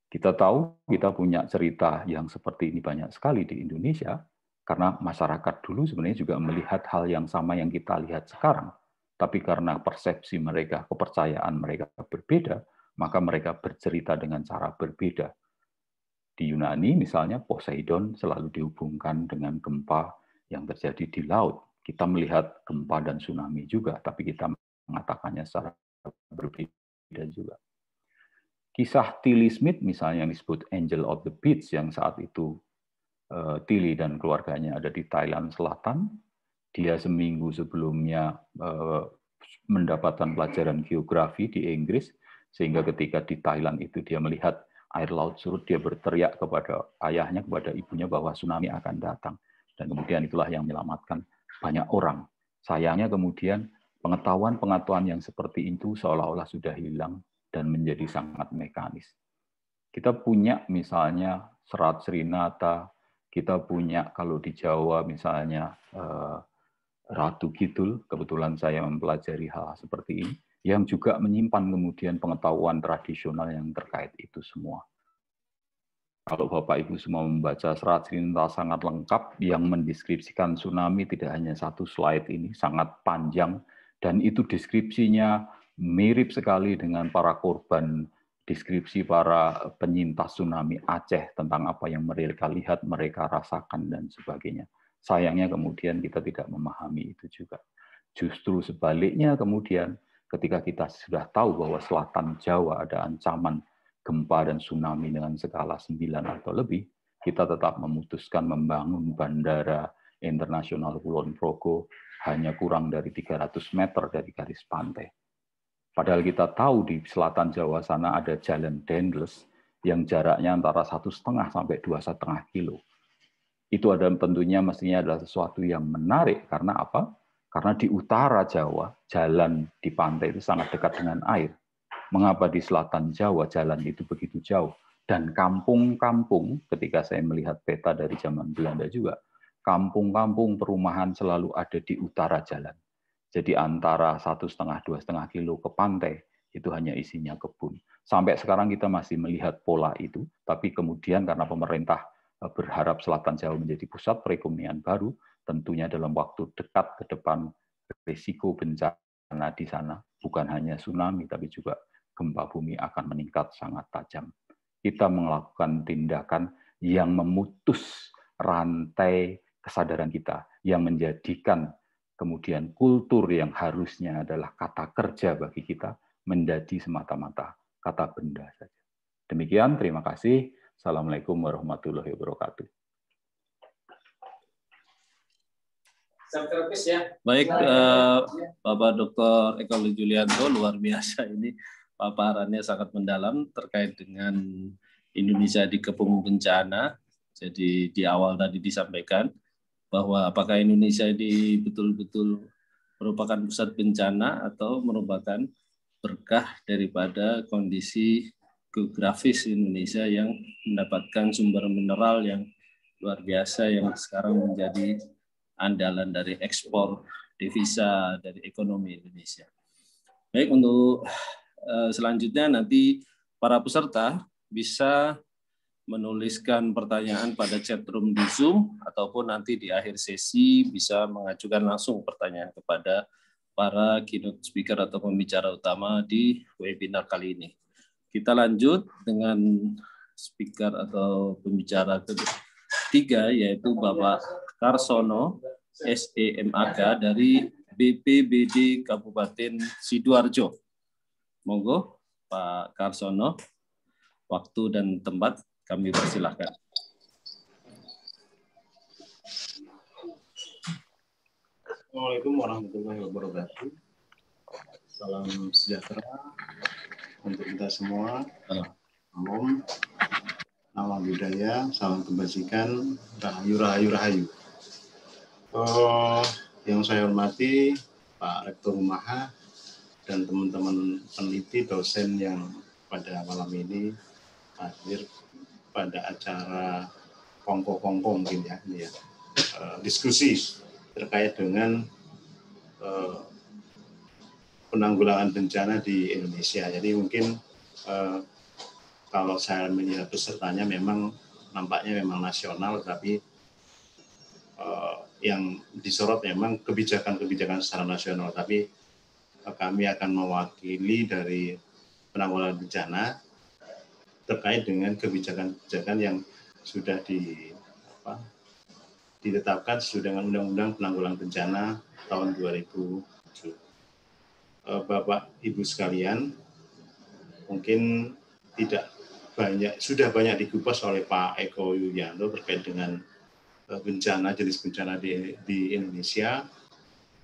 Kita tahu kita punya cerita yang seperti ini banyak sekali di Indonesia karena masyarakat dulu sebenarnya juga melihat hal yang sama yang kita lihat sekarang. Tapi karena persepsi mereka, kepercayaan mereka berbeda, maka mereka bercerita dengan cara berbeda di Yunani misalnya Poseidon selalu dihubungkan dengan gempa yang terjadi di laut. Kita melihat gempa dan tsunami juga, tapi kita mengatakannya secara berbeda juga. Kisah Tilly Smith misalnya yang disebut Angel of the Beach yang saat itu uh, Tilly dan keluarganya ada di Thailand Selatan. Dia seminggu sebelumnya uh, mendapatkan pelajaran geografi di Inggris, sehingga ketika di Thailand itu dia melihat air laut surut, dia berteriak kepada ayahnya, kepada ibunya bahwa tsunami akan datang. Dan kemudian itulah yang menyelamatkan banyak orang. Sayangnya kemudian pengetahuan-pengetahuan yang seperti itu seolah-olah sudah hilang dan menjadi sangat mekanis. Kita punya misalnya serat serinata, kita punya kalau di Jawa misalnya eh, Ratu Kidul, kebetulan saya mempelajari hal seperti ini, yang juga menyimpan kemudian pengetahuan tradisional yang terkait itu semua. Kalau Bapak Ibu semua membaca serat cerita sangat lengkap yang mendeskripsikan tsunami tidak hanya satu slide ini, sangat panjang dan itu deskripsinya mirip sekali dengan para korban deskripsi para penyintas tsunami Aceh tentang apa yang mereka lihat, mereka rasakan dan sebagainya. Sayangnya kemudian kita tidak memahami itu juga. Justru sebaliknya kemudian ketika kita sudah tahu bahwa selatan Jawa ada ancaman gempa dan tsunami dengan skala 9 atau lebih, kita tetap memutuskan membangun bandara internasional Kulon Progo hanya kurang dari 300 meter dari garis pantai. Padahal kita tahu di selatan Jawa sana ada jalan Dendles yang jaraknya antara satu setengah sampai dua setengah kilo. Itu ada tentunya mestinya adalah sesuatu yang menarik karena apa? Karena di utara Jawa, jalan di pantai itu sangat dekat dengan air. Mengapa di selatan Jawa jalan itu begitu jauh? Dan kampung-kampung, ketika saya melihat peta dari zaman Belanda juga, kampung-kampung perumahan selalu ada di utara jalan. Jadi antara satu setengah dua setengah kilo ke pantai itu hanya isinya kebun. Sampai sekarang kita masih melihat pola itu, tapi kemudian karena pemerintah eh, berharap Selatan Jawa menjadi pusat perekonomian baru, tentunya dalam waktu dekat ke depan risiko bencana di sana bukan hanya tsunami tapi juga gempa bumi akan meningkat sangat tajam. Kita melakukan tindakan yang memutus rantai kesadaran kita yang menjadikan kemudian kultur yang harusnya adalah kata kerja bagi kita menjadi semata-mata kata benda saja. Demikian, terima kasih. Assalamualaikum warahmatullahi wabarakatuh. Ya. Baik, uh, Bapak Dr. Eko Julianto luar biasa ini paparannya sangat mendalam terkait dengan Indonesia di kepung bencana. Jadi di awal tadi disampaikan bahwa apakah Indonesia ini betul-betul merupakan pusat bencana atau merupakan berkah daripada kondisi geografis Indonesia yang mendapatkan sumber mineral yang luar biasa yang sekarang menjadi andalan dari ekspor devisa dari ekonomi Indonesia. Baik, untuk eh, selanjutnya nanti para peserta bisa menuliskan pertanyaan pada chatroom room di Zoom ataupun nanti di akhir sesi bisa mengajukan langsung pertanyaan kepada para keynote speaker atau pembicara utama di webinar kali ini. Kita lanjut dengan speaker atau pembicara kedua tiga yaitu Bapak Karsono SEMAK dari BPBD Kabupaten Sidoarjo. Monggo Pak Karsono, waktu dan tempat kami persilahkan. Assalamualaikum warahmatullahi wabarakatuh. Salam sejahtera untuk kita semua. Salam. Nama budaya, salam kebajikan, rahayu, rahayu, rahayu. Oh, yang saya hormati Pak Rektor Rumaha dan teman-teman peneliti dosen yang pada malam ini hadir pada acara kongko-kongko mungkin ya, ini ya E, diskusi terkait dengan e, penanggulangan bencana di Indonesia. Jadi mungkin e, kalau saya melihat pesertanya memang nampaknya memang nasional, tapi uh, yang disorot memang kebijakan-kebijakan secara nasional. Tapi uh, kami akan mewakili dari penanggulangan bencana terkait dengan kebijakan-kebijakan yang sudah di apa, ditetapkan sesuai dengan Undang-Undang Penanggulangan Bencana tahun 2007. Eh, Bapak Ibu sekalian, mungkin tidak banyak sudah banyak dikupas oleh Pak Eko Yulianto terkait dengan eh, bencana jenis bencana di, di Indonesia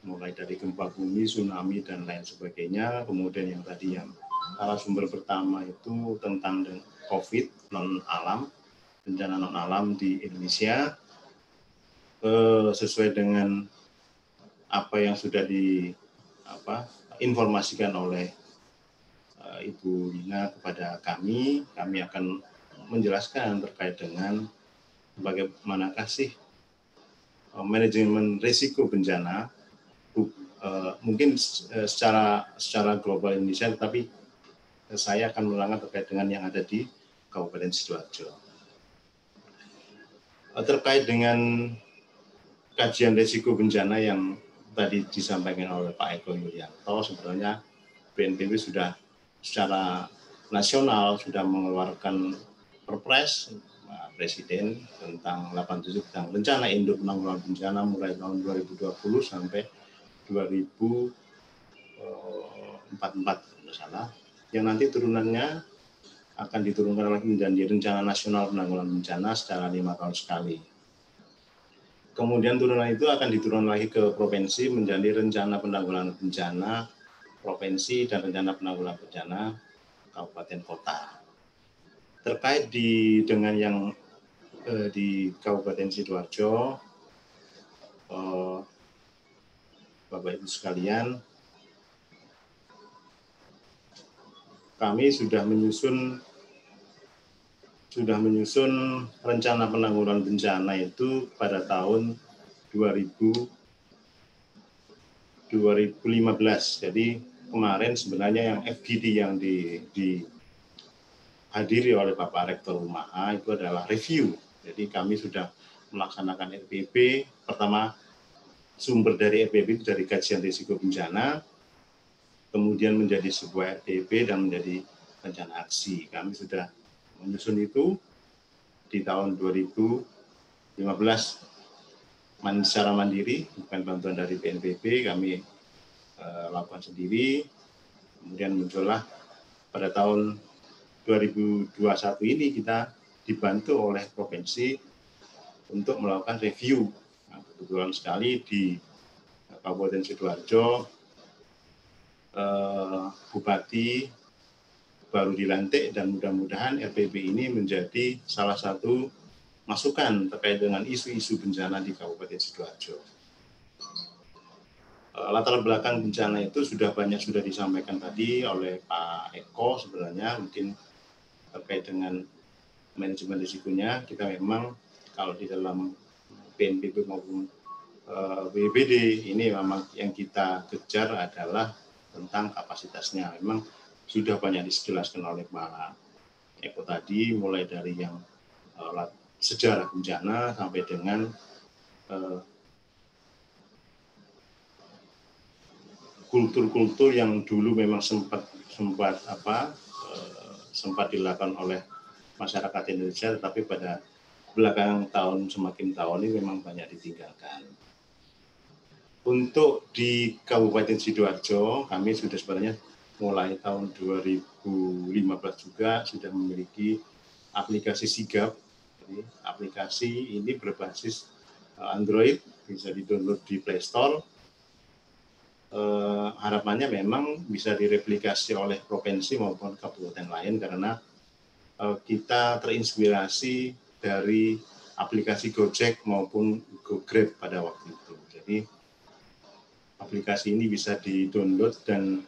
mulai dari gempa bumi, tsunami dan lain sebagainya. Kemudian yang tadi yang alas sumber pertama itu tentang COVID non alam bencana non alam di Indonesia eh, sesuai dengan apa yang sudah di apa informasikan oleh Ibu Nina kepada kami, kami akan menjelaskan terkait dengan bagaimana sih e, manajemen risiko bencana e, mungkin e, secara secara global Indonesia, tapi saya akan melangkah terkait dengan yang ada di Kabupaten Sidoarjo. Terkait dengan kajian risiko bencana yang tadi disampaikan oleh Pak Eko Yulianto, sebenarnya BNPB sudah secara nasional sudah mengeluarkan perpres Presiden tentang 87 tentang rencana induk penanggulangan bencana mulai tahun 2020 sampai 2044 eh, salah yang nanti turunannya akan diturunkan lagi menjadi rencana nasional penanggulangan bencana secara lima tahun sekali. Kemudian turunan itu akan diturunkan lagi ke provinsi menjadi rencana penanggulangan bencana provinsi dan rencana penanggulangan bencana kabupaten kota. Terkait di dengan yang eh, di Kabupaten Sidoarjo, eh, Bapak Ibu sekalian, kami sudah menyusun sudah menyusun rencana penanggulangan bencana itu pada tahun 2000 2015. Jadi kemarin sebenarnya yang FGD yang di, dihadiri oleh Bapak Rektor UMA itu adalah review. Jadi kami sudah melaksanakan RPP. Pertama, sumber dari RPP itu dari kajian risiko bencana, kemudian menjadi sebuah RPP dan menjadi rencana aksi. Kami sudah menyusun itu di tahun 2015 secara mandiri, bukan bantuan dari BNPB, kami Eh, lakukan sendiri. Kemudian muncullah pada tahun 2021 ini kita dibantu oleh provinsi untuk melakukan review. Nah, kebetulan sekali di Kabupaten Sidoarjo, eh, Bupati baru dilantik dan mudah-mudahan RPB ini menjadi salah satu masukan terkait dengan isu-isu bencana di Kabupaten Sidoarjo. Eh, latar belakang bencana itu sudah banyak sudah disampaikan tadi oleh Pak Eko sebenarnya mungkin terkait dengan manajemen risikonya kita memang kalau di dalam BNPB maupun eh, BBD ini memang yang kita kejar adalah tentang kapasitasnya memang sudah banyak dijelaskan oleh Pak Eko tadi mulai dari yang eh, sejarah bencana sampai dengan kultur-kultur yang dulu memang sempat sempat apa eh, sempat dilakukan oleh masyarakat Indonesia tetapi pada belakang tahun semakin tahun ini memang banyak ditinggalkan. Untuk di Kabupaten Sidoarjo kami sudah sebenarnya mulai tahun 2015 juga sudah memiliki aplikasi Sigap. Jadi, aplikasi ini berbasis eh, Android bisa di-download di Play Store eh, harapannya memang bisa direplikasi oleh provinsi maupun kabupaten lain karena eh, kita terinspirasi dari aplikasi Gojek maupun GoGrab pada waktu itu. Jadi aplikasi ini bisa di-download dan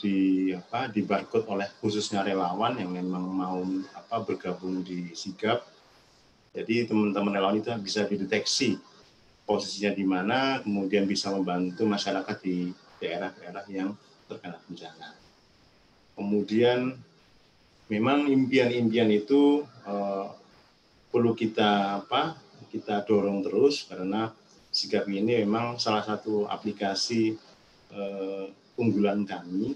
di apa di barcode oleh khususnya relawan yang memang mau apa bergabung di Sigap. Jadi teman-teman relawan itu bisa dideteksi posisinya di mana, kemudian bisa membantu masyarakat di daerah-daerah yang terkena bencana. Kemudian memang impian-impian itu uh, perlu kita apa? Kita dorong terus karena sikap ini memang salah satu aplikasi uh, unggulan kami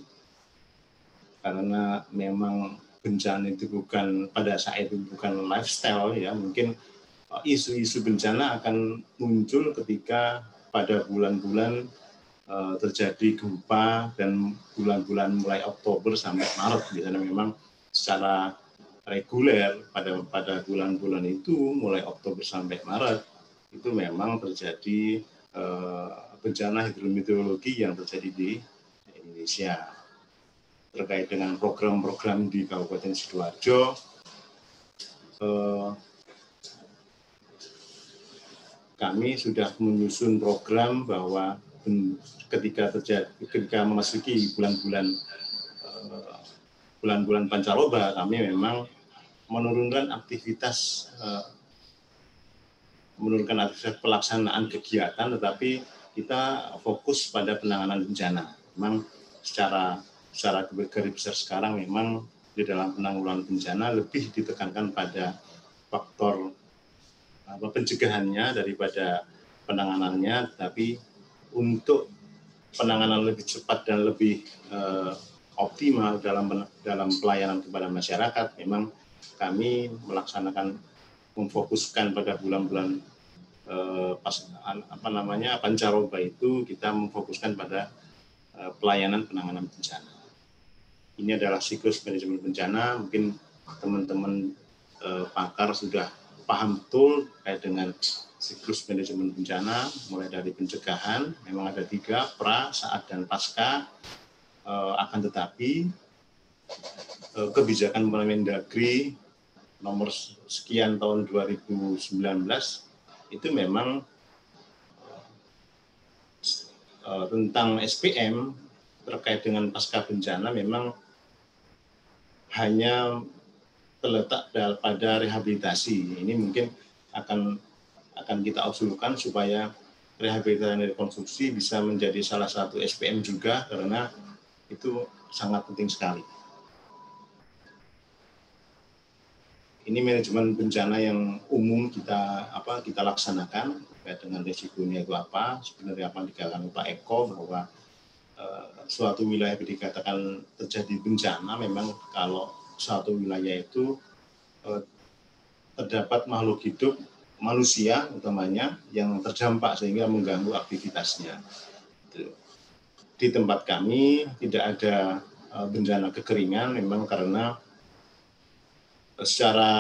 karena memang bencana itu bukan pada saat itu bukan lifestyle ya mungkin isu-isu bencana akan muncul ketika pada bulan-bulan eh, terjadi gempa dan bulan-bulan mulai Oktober sampai Maret biasanya memang secara reguler pada pada bulan-bulan itu mulai Oktober sampai Maret itu memang terjadi eh, bencana hidrometeorologi yang terjadi di Indonesia terkait dengan program-program di Kabupaten Sidoarjo eh, kami sudah menyusun program bahwa ketika terjadi ketika memasuki bulan-bulan eh, bulan-bulan pancaroba kami memang menurunkan aktivitas eh, menurunkan aktivitas pelaksanaan kegiatan tetapi kita fokus pada penanganan bencana. Memang secara secara garis besar sekarang memang di dalam penanggulangan bencana lebih ditekankan pada faktor apa, pencegahannya daripada penanganannya, tapi untuk penanganan lebih cepat dan lebih uh, optimal dalam dalam pelayanan kepada masyarakat, memang kami melaksanakan memfokuskan pada bulan-bulan uh, pas apa namanya pancaroba itu kita memfokuskan pada uh, pelayanan penanganan bencana. Ini adalah siklus manajemen bencana. Mungkin teman-teman pakar sudah paham betul kayak eh, dengan siklus manajemen bencana, mulai dari pencegahan, memang ada tiga, pra, saat, dan pasca, eh, akan tetapi eh, kebijakan kebijakan Permendagri nomor sekian tahun 2019 itu memang eh, tentang SPM terkait dengan pasca bencana memang hanya terletak pada rehabilitasi. Ini mungkin akan akan kita usulkan supaya rehabilitasi dan rekonstruksi bisa menjadi salah satu SPM juga karena itu sangat penting sekali. Ini manajemen bencana yang umum kita apa kita laksanakan ya dengan risikonya itu apa sebenarnya apa dikatakan Pak Eko bahwa eh, suatu wilayah dikatakan terjadi bencana memang kalau suatu wilayah itu eh, terdapat makhluk hidup manusia utamanya yang terdampak sehingga mengganggu aktivitasnya. Gitu. Di tempat kami tidak ada eh, bencana kekeringan memang karena eh, secara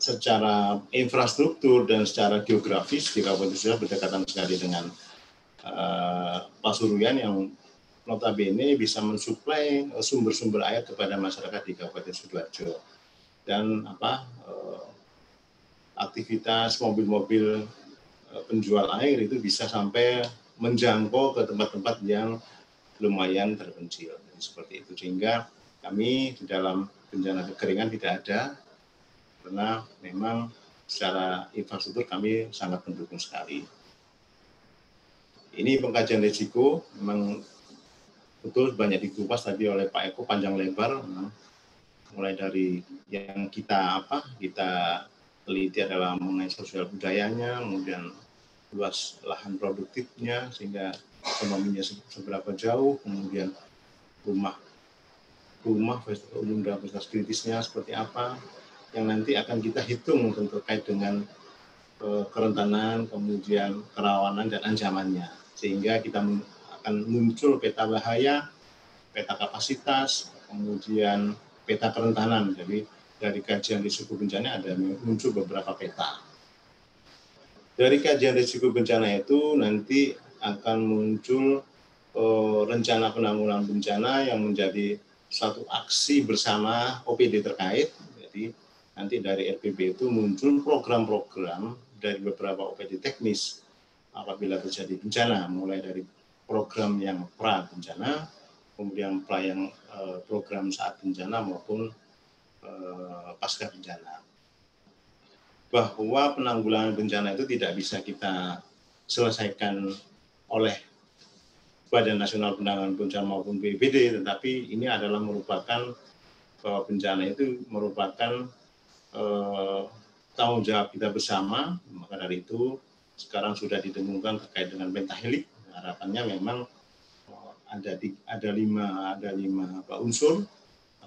secara infrastruktur dan secara geografis di Kabupaten sudah berdekatan sekali dengan uh, Pasuruan yang notabene bisa mensuplai eh, sumber-sumber air kepada masyarakat di Kabupaten Sidoarjo dan apa eh, aktivitas mobil-mobil eh, penjual air itu bisa sampai menjangkau ke tempat-tempat yang lumayan terpencil seperti itu sehingga kami di dalam bencana kekeringan tidak ada karena memang secara infrastruktur kami sangat mendukung sekali. Ini pengkajian risiko memang betul banyak dikupas tadi oleh Pak Eko panjang lebar mulai dari yang kita apa kita teliti adalah mengenai sosial budayanya kemudian luas lahan produktifnya sehingga ekonominya seberapa jauh kemudian rumah rumah fasilitas kritisnya seperti apa yang nanti akan kita hitung untuk terkait dengan eh, kerentanan kemudian kerawanan dan ancamannya sehingga kita akan muncul peta bahaya, peta kapasitas, kemudian peta kerentanan. Jadi dari kajian risiko bencana ada muncul beberapa peta. Dari kajian risiko bencana itu nanti akan muncul eh, rencana penanggulangan bencana yang menjadi satu aksi bersama OPD terkait. Jadi nanti dari RPB itu muncul program-program dari beberapa OPD teknis apabila terjadi bencana, mulai dari program yang pra bencana, kemudian pelayan eh, program saat bencana maupun eh, pasca bencana. Bahwa penanggulangan bencana itu tidak bisa kita selesaikan oleh Badan Nasional Penanggulangan Bencana maupun BPD tetapi ini adalah merupakan bahwa bencana itu merupakan eh, tanggung jawab kita bersama. Maka dari itu sekarang sudah ditemukan terkait dengan pentahelik harapannya memang eh, ada ada lima ada lima apa unsur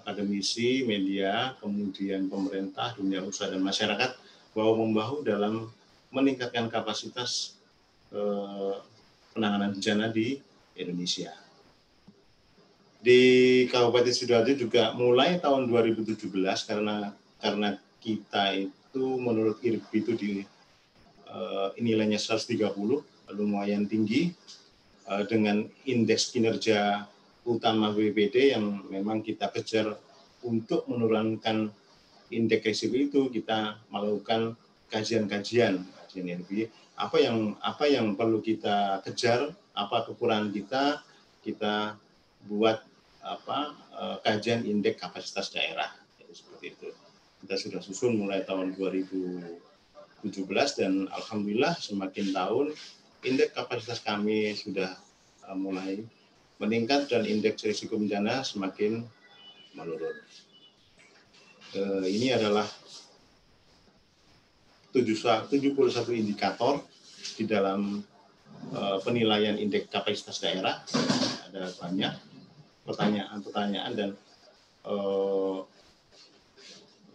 akademisi, media, kemudian pemerintah, dunia usaha dan masyarakat bahu membahu dalam meningkatkan kapasitas eh, penanganan bencana di Indonesia. Di Kabupaten Sidoarjo juga mulai tahun 2017 karena karena kita itu menurut IRB itu di eh, nilainya 130 lumayan tinggi Eh, dengan indeks kinerja utama BPD yang memang kita kejar untuk menurunkan indeks risiko itu kita melakukan kajian-kajian kajian energi apa yang apa yang perlu kita kejar apa kekurangan kita kita buat apa eh, kajian indeks kapasitas daerah seperti itu kita sudah susun mulai tahun 2017 dan alhamdulillah semakin tahun indeks kapasitas kami sudah eh, mulai meningkat dan indeks risiko bencana semakin menurun. Eh, ini adalah 71 indikator di dalam eh, penilaian indeks kapasitas daerah. Ada banyak pertanyaan-pertanyaan dan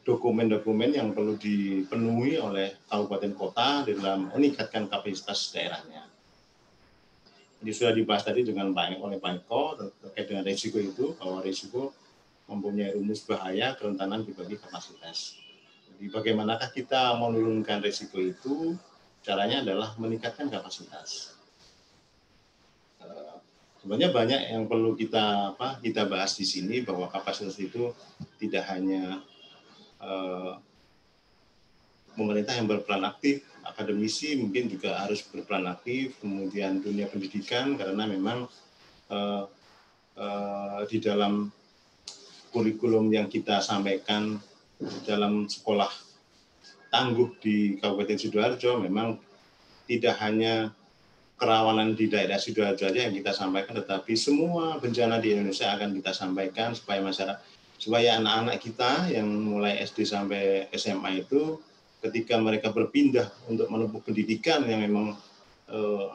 dokumen-dokumen yang perlu dipenuhi oleh kabupaten kota dalam meningkatkan kapasitas daerahnya. Jadi sudah dibahas tadi dengan Pak oleh Pak Eko terkait dengan risiko itu bahwa risiko mempunyai rumus bahaya kerentanan dibagi kapasitas. Jadi bagaimanakah kita menurunkan risiko itu? Caranya adalah meningkatkan kapasitas. Eh, sebenarnya banyak yang perlu kita apa kita bahas di sini bahwa kapasitas itu tidak hanya Eh, pemerintah yang berperan aktif, akademisi mungkin juga harus berperan aktif, kemudian dunia pendidikan karena memang uh, uh, di dalam kurikulum yang kita sampaikan dalam sekolah tangguh di Kabupaten Sidoarjo memang tidak hanya kerawanan di daerah Sidoarjo saja yang kita sampaikan, tetapi semua bencana di Indonesia akan kita sampaikan supaya masyarakat supaya anak-anak kita yang mulai SD sampai SMA itu ketika mereka berpindah untuk menempuh pendidikan yang memang eh,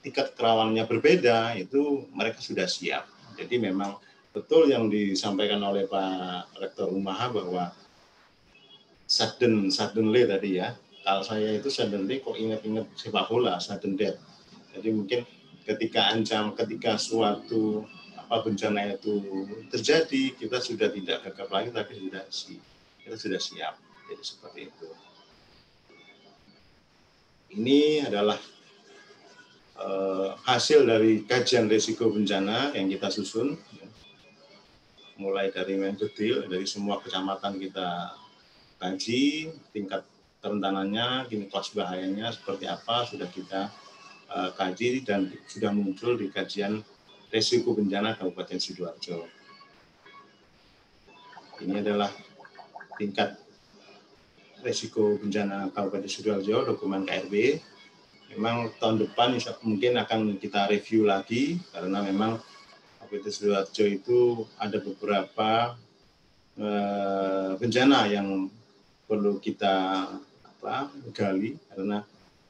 tingkat kerawannya berbeda itu mereka sudah siap. Jadi memang betul yang disampaikan oleh Pak Rektor Umaha bahwa sudden suddenly tadi ya. Kalau saya itu suddenly kok ingat-ingat sepak bola sudden death. Jadi mungkin ketika ancam ketika suatu apa bencana itu terjadi kita sudah tidak gagap lagi tapi sudah siap kita sudah siap jadi seperti itu ini adalah eh, hasil dari kajian risiko bencana yang kita susun ya. mulai dari mendetail dari semua kecamatan kita kaji tingkat kerentanannya kelas bahayanya seperti apa sudah kita eh, kaji dan sudah muncul di kajian Resiko Bencana Kabupaten Sidoarjo. Ini adalah tingkat resiko bencana Kabupaten Sidoarjo, dokumen KRB. Memang tahun depan mungkin akan kita review lagi karena memang Kabupaten Sidoarjo itu ada beberapa eh, bencana yang perlu kita apa gali karena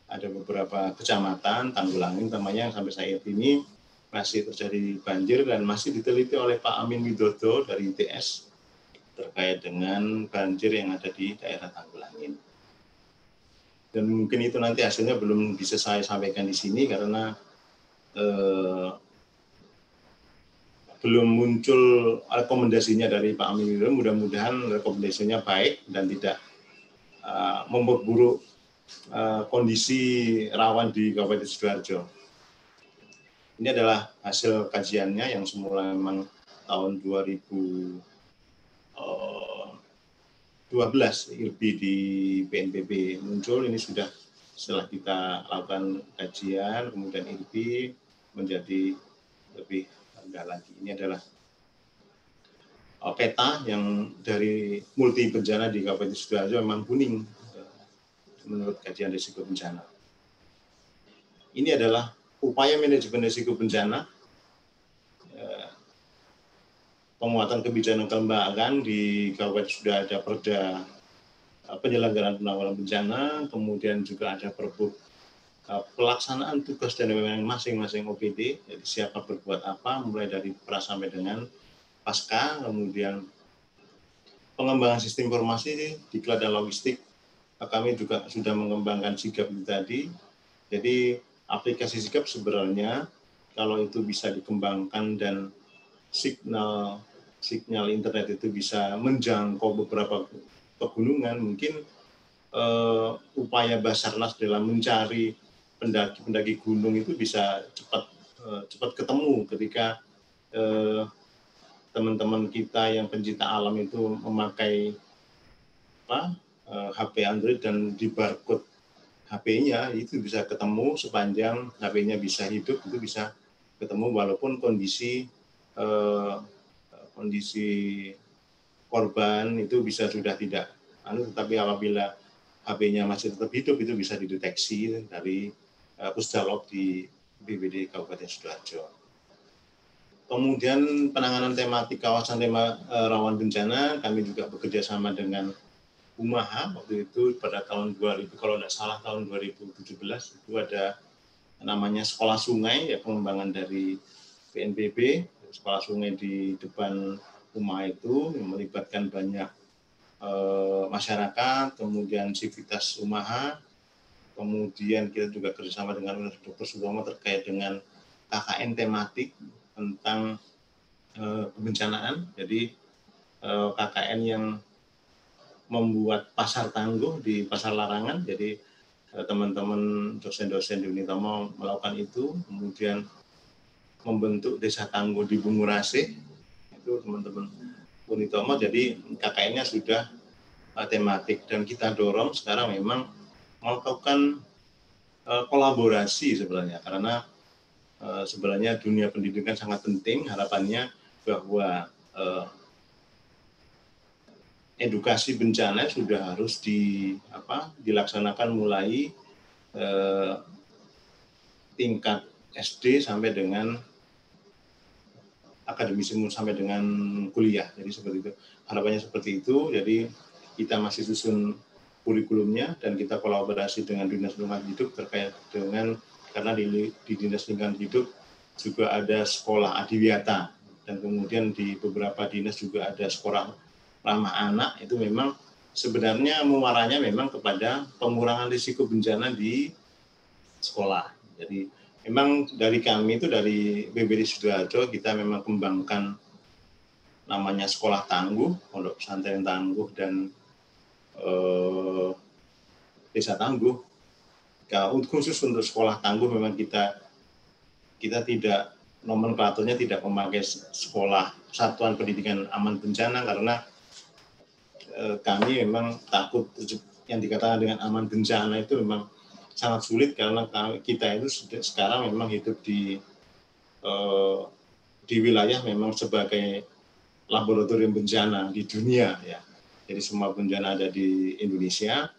ada beberapa kecamatan Tanggulangin namanya sampai saat ini masih terjadi banjir dan masih diteliti oleh Pak Amin Widodo dari ITS terkait dengan banjir yang ada di daerah Tanggulangin. Dan mungkin itu nanti hasilnya belum bisa saya sampaikan di sini karena eh, belum muncul rekomendasinya dari Pak Amin Widodo. Mudah-mudahan rekomendasinya baik dan tidak eh, memperburuk eh, kondisi rawan di Kabupaten Sidoarjo. Ini adalah hasil kajiannya yang semula memang tahun 2012 eh, IRB di PNBP muncul ini sudah setelah kita lakukan kajian kemudian IRB menjadi lebih rendah lagi. Ini adalah eh, peta yang dari multi bencana di Kabupaten Sidoarjo memang kuning eh, menurut kajian risiko bencana. Ini adalah upaya manajemen risiko bencana eh, penguatan kebijakan kelembagaan di kabupaten sudah ada perda eh, penyelenggaraan penanggulangan bencana, kemudian juga ada perbu eh, pelaksanaan tugas dan wewenang masing-masing OPD, jadi siapa berbuat apa, mulai dari pra sampai dengan pasca, kemudian pengembangan sistem informasi di kelada logistik, kami juga sudah mengembangkan sigap itu tadi, jadi aplikasi sikap sebenarnya kalau itu bisa dikembangkan dan signal signal internet itu bisa menjangkau beberapa pegunungan mungkin uh, upaya Basarnas dalam mencari pendaki-pendaki gunung itu bisa cepat uh, cepat ketemu ketika teman eh, teman-teman kita yang pencinta alam itu memakai apa HP Android dan di barcode HP-nya itu bisa ketemu sepanjang HP-nya bisa hidup itu bisa ketemu walaupun kondisi eh, kondisi korban itu bisa sudah tidak anu tetapi apabila HP-nya masih tetap hidup itu bisa dideteksi dari eh, pusdalop di BPD Kabupaten Sidoarjo. Kemudian penanganan tematik kawasan tema eh, rawan bencana kami juga bekerja sama dengan Umaha waktu itu pada tahun 2000 kalau tidak salah tahun 2017 itu ada namanya sekolah sungai ya pengembangan dari PNBB sekolah sungai di depan Umaha itu yang melibatkan banyak e, masyarakat kemudian civitas Umaha kemudian kita juga kerjasama dengan Dr. Sugama terkait dengan KKN tematik tentang e, kebencanaan jadi eh, KKN yang membuat pasar tangguh di pasar larangan. Jadi eh, teman-teman dosen-dosen di Unitama melakukan itu, kemudian membentuk desa tangguh di Bungurase itu teman-teman Unitama jadi kakaknya sudah eh, tematik dan kita dorong sekarang memang melakukan eh, kolaborasi sebenarnya karena sebenarnya dunia pendidikan sangat penting harapannya bahwa edukasi bencana sudah harus di apa dilaksanakan mulai eh, tingkat SD sampai dengan akademisi sampai dengan kuliah. Jadi seperti itu. Harapannya seperti itu. Jadi kita masih susun kurikulumnya dan kita kolaborasi dengan Dinas Lingkungan Hidup terkait dengan karena di, di Dinas Lingkungan Hidup juga ada sekolah adiwiyata dan kemudian di beberapa dinas juga ada sekolah ramah anak itu memang sebenarnya muaranya memang kepada pengurangan risiko bencana di sekolah. Jadi memang dari kami itu dari BBD Sidoarjo kita memang kembangkan namanya sekolah tangguh, pondok pesantren tangguh dan eh, desa tangguh. untuk khusus untuk sekolah tangguh memang kita kita tidak nomenklaturnya tidak memakai sekolah satuan pendidikan aman bencana karena Eh, kami memang takut yang dikatakan dengan aman bencana itu memang sangat sulit karena kita itu sekarang memang hidup di eh, di wilayah memang sebagai laboratorium bencana di dunia ya. Jadi semua bencana ada di Indonesia.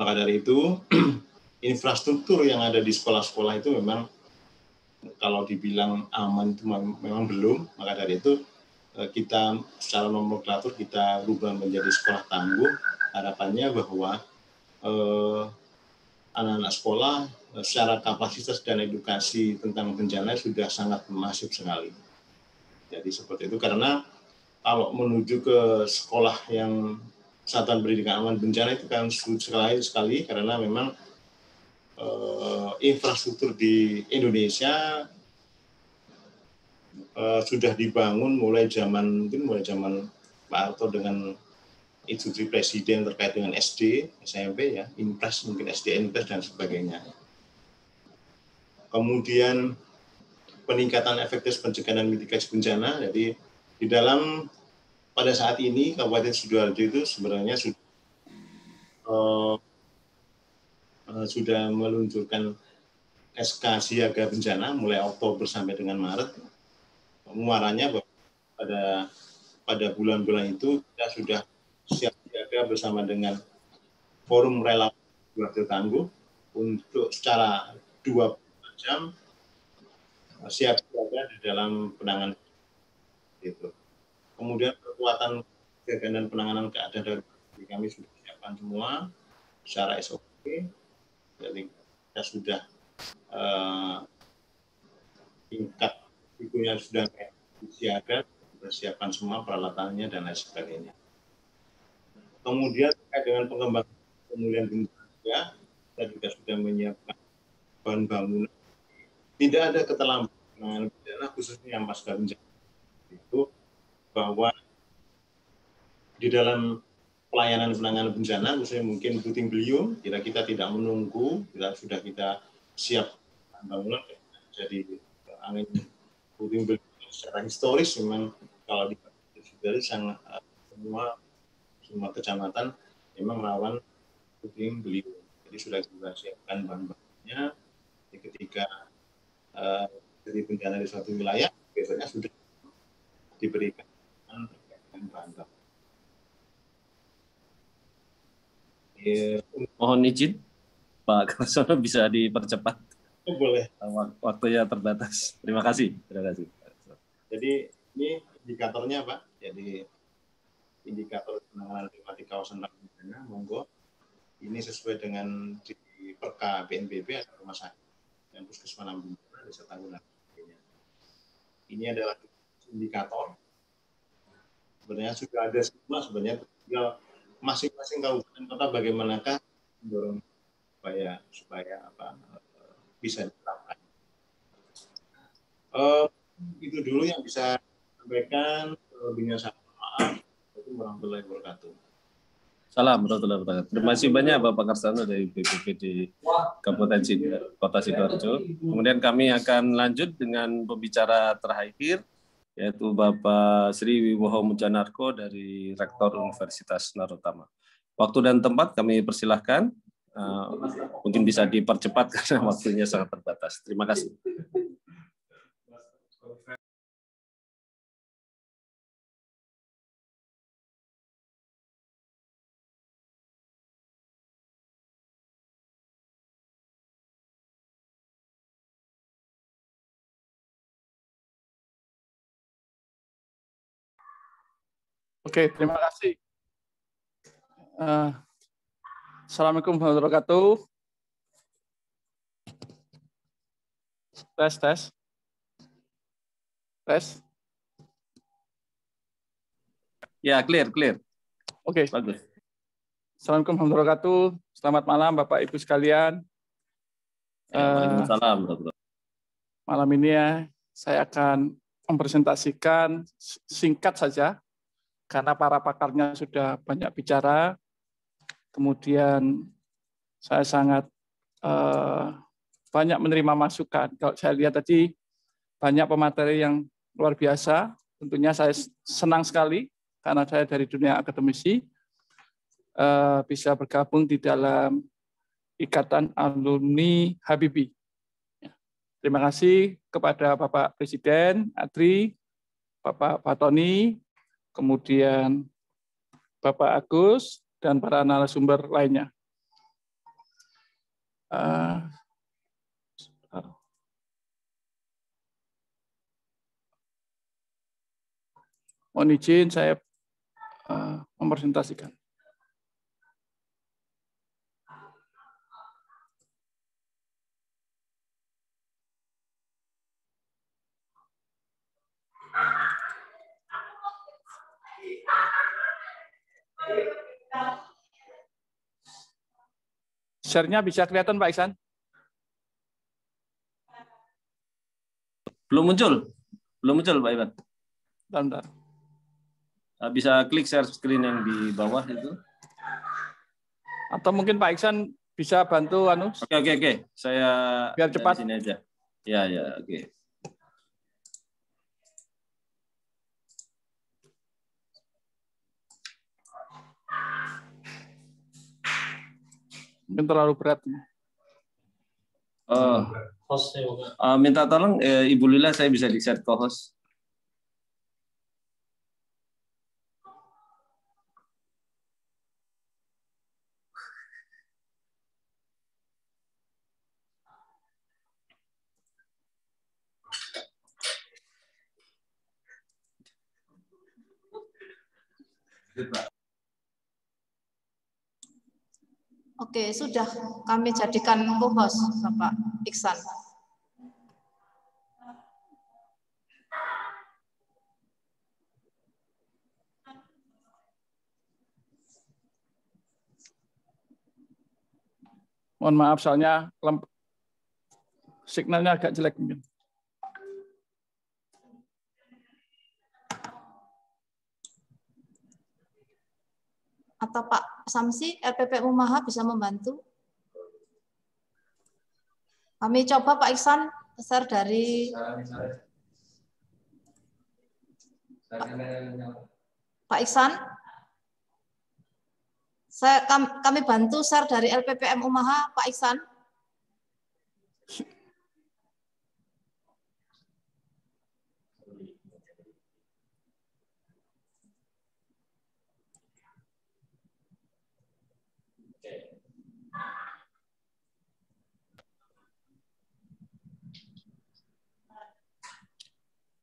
Maka dari itu infrastruktur yang ada di sekolah-sekolah itu memang kalau dibilang aman itu memang belum. Maka dari itu Eh, kita secara nomenklatur kita rubah menjadi sekolah tangguh harapannya bahwa anak eh, anak-anak sekolah eh, secara kapasitas dan edukasi tentang bencana sudah sangat masif sekali. Jadi seperti itu karena kalau menuju ke sekolah yang satuan pendidikan aman bencana itu kan sulit sekali sekali karena memang eh, infrastruktur di Indonesia uh, sudah dibangun mulai zaman mungkin mulai zaman Pak Harto dengan itu di Presiden terkait dengan SD, SMP ya, impres mungkin SD, impres dan sebagainya. Kemudian peningkatan efektif pencegahan dan mitigasi bencana. Jadi di dalam pada saat ini Kabupaten Sidoarjo itu sebenarnya sudah uh, uh, sudah meluncurkan SK siaga bencana mulai Oktober sampai dengan Maret muaranya pada pada bulan-bulan itu kita sudah siap siaga bersama dengan forum relawan Keluarga Tangguh untuk secara dua jam siap siaga di dalam penanganan itu. Kemudian kekuatan kegiatan dan penanganan keadaan dari kami sudah siapkan semua secara SOP. Jadi kita sudah uh, tingkat itu yang sudah disiapkan, persiapan semua peralatannya dan lain sebagainya. Kemudian terkait dengan pengembangan pemulihan ya, kita juga sudah menyiapkan bahan bangunan. Tidak ada keterlambatan bencana khususnya yang pasca bencana itu bahwa di dalam pelayanan penanganan bencana misalnya mungkin puting beliung kita kita tidak menunggu kita sudah kita siap bangunan jadi angin touring Belgia secara historis memang kalau di dari sangat semua semua kecamatan memang rawan touring beliau. Jadi sudah kita siapkan bahan-bahannya. Ketika uh, jadi bencana di suatu wilayah biasanya sudah diberikan bahan bahan. Ya, mohon izin Pak Kasono bisa dipercepat. Oh, boleh. Waktunya terbatas. Terima kasih. Terima kasih. Jadi ini indikatornya apa? Jadi indikator penanganan di kawasan Lampung monggo. Ini sesuai dengan di perka BNPB atau rumah sakit dan puskesmas Lampung desa Tanggulang. Ini adalah indikator. Sebenarnya sudah ada semua sebenarnya tinggal masing-masing kabupaten kota bagaimanakah mendorong supaya supaya apa bisa diterapkan. Uh, itu dulu yang bisa sampaikan. Lebihnya eh, saya maaf. warahmatullahi wabarakatuh. Salam warahmatullahi wabarakatuh. Terima kasih banyak Bapak Karsana dari BPPD Kabupaten Kota Sidoarjo. Kemudian kami akan lanjut dengan pembicara terakhir yaitu Bapak Sri Wibowo Mujanarko dari Rektor Universitas Narutama. Waktu dan tempat kami persilahkan. Eh, mungkin bisa dipercepat karena waktunya sangat terbatas. Terima kasih. Oke, okay, terima kasih. Uh, Assalamualaikum warahmatullahi wabarakatuh. Tes, tes. Tes. Ya, clear, clear. Oke. Okay. Bagus. Assalamualaikum warahmatullahi wabarakatuh. Selamat malam Bapak Ibu sekalian. Ya, eh, waalaikumsalam. Uh, malam ini ya, saya akan mempresentasikan singkat saja karena para pakarnya sudah banyak bicara kemudian saya sangat eh, banyak menerima masukan. Kalau saya lihat tadi banyak pemateri yang luar biasa, tentunya saya senang sekali karena saya dari dunia akademisi eh, bisa bergabung di dalam Ikatan Alumni Habibi. Ya. Terima kasih kepada Bapak Presiden Adri, Bapak Patoni, kemudian Bapak Agus, dan para narasumber lainnya. Uh, mohon izin saya uh, mempresentasikan. Thank you. Share-nya bisa kelihatan Pak Iksan? Belum muncul. Belum muncul Pak Iwan. Bentar, ah, Bisa klik share screen yang di bawah itu. Atau mungkin Pak Iksan bisa bantu anu? Oke, oke, oke. Saya biar cepat. Sini aja. Ya, ya, oke. Okay. Mungkin terlalu berat. Uh, uh, minta tolong uh, Ibu Lila saya bisa di-set ke host Goodbye. Oke, sudah kami jadikan co-host Bapak Iksan. Mohon maaf soalnya signalnya agak jelek mungkin. atau Pak Samsi LPPU UMAHA bisa membantu? Kami coba Pak Iksan besar dari Pak, Iksan. Saya, kami bantu share dari LPPM Umaha, Pak Iksan.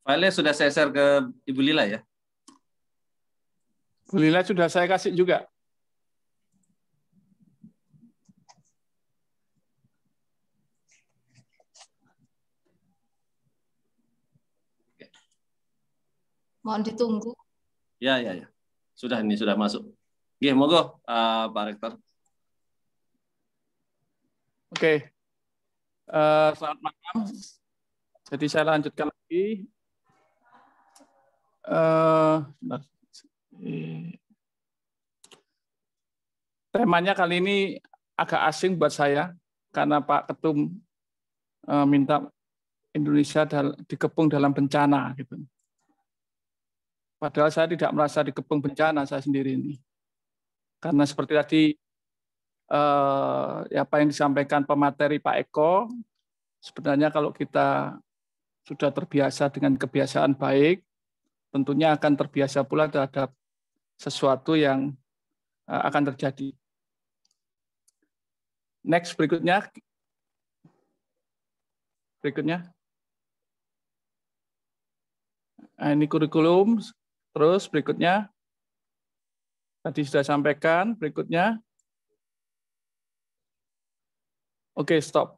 File sudah saya share ke Ibu Lila ya. Ibu Lila sudah saya kasih juga. Mohon ditunggu. Ya, ya, ya. Sudah ini sudah masuk. Oke, monggo uh, Pak Rektor. Oke. Okay. Uh, eh, selamat malam. Jadi saya lanjutkan lagi Eh, eh, temanya kali ini agak asing buat saya karena Pak Ketum eh, minta Indonesia dikepung dalam bencana gitu. Padahal saya tidak merasa dikepung bencana saya sendiri ini. Karena seperti tadi eh, ya apa yang disampaikan pemateri Pak Eko, sebenarnya kalau kita sudah terbiasa dengan kebiasaan baik, tentunya akan terbiasa pula terhadap sesuatu yang eh, akan terjadi. Next berikutnya. Berikutnya. Nah, ini kurikulum. Terus berikutnya. Tadi sudah sampaikan. Berikutnya. Oke, okay, stop.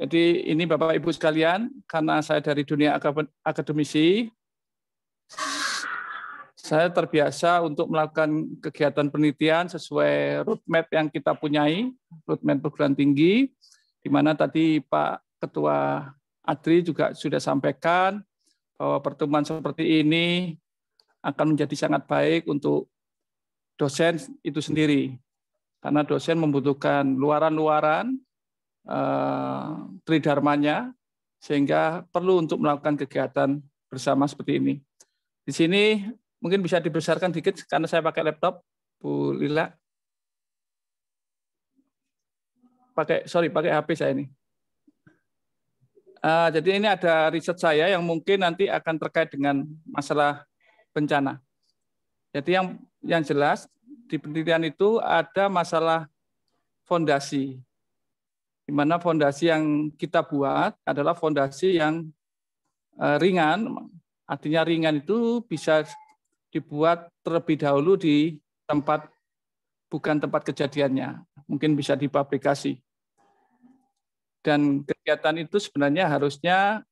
Jadi ini Bapak Ibu sekalian, karena saya dari dunia akademisi, saya terbiasa untuk melakukan kegiatan penelitian sesuai roadmap yang kita punyai, roadmap perguruan tinggi, di mana tadi Pak Ketua Adri juga sudah sampaikan bahwa pertemuan seperti ini akan menjadi sangat baik untuk dosen itu sendiri. Karena dosen membutuhkan luaran-luaran Eh, tridharmanya sehingga perlu untuk melakukan kegiatan bersama seperti ini. Di sini mungkin bisa dibesarkan dikit karena saya pakai laptop, Bu Lila. Pakai sorry, pakai HP saya ini. Uh, jadi ini ada riset saya yang mungkin nanti akan terkait dengan masalah bencana. Jadi yang yang jelas di penelitian itu ada masalah fondasi di mana fondasi yang kita buat adalah fondasi yang eh, ringan. Artinya ringan itu bisa dibuat terlebih dahulu di tempat bukan tempat kejadiannya. Mungkin bisa dipabrikasi. Dan kegiatan itu sebenarnya harusnya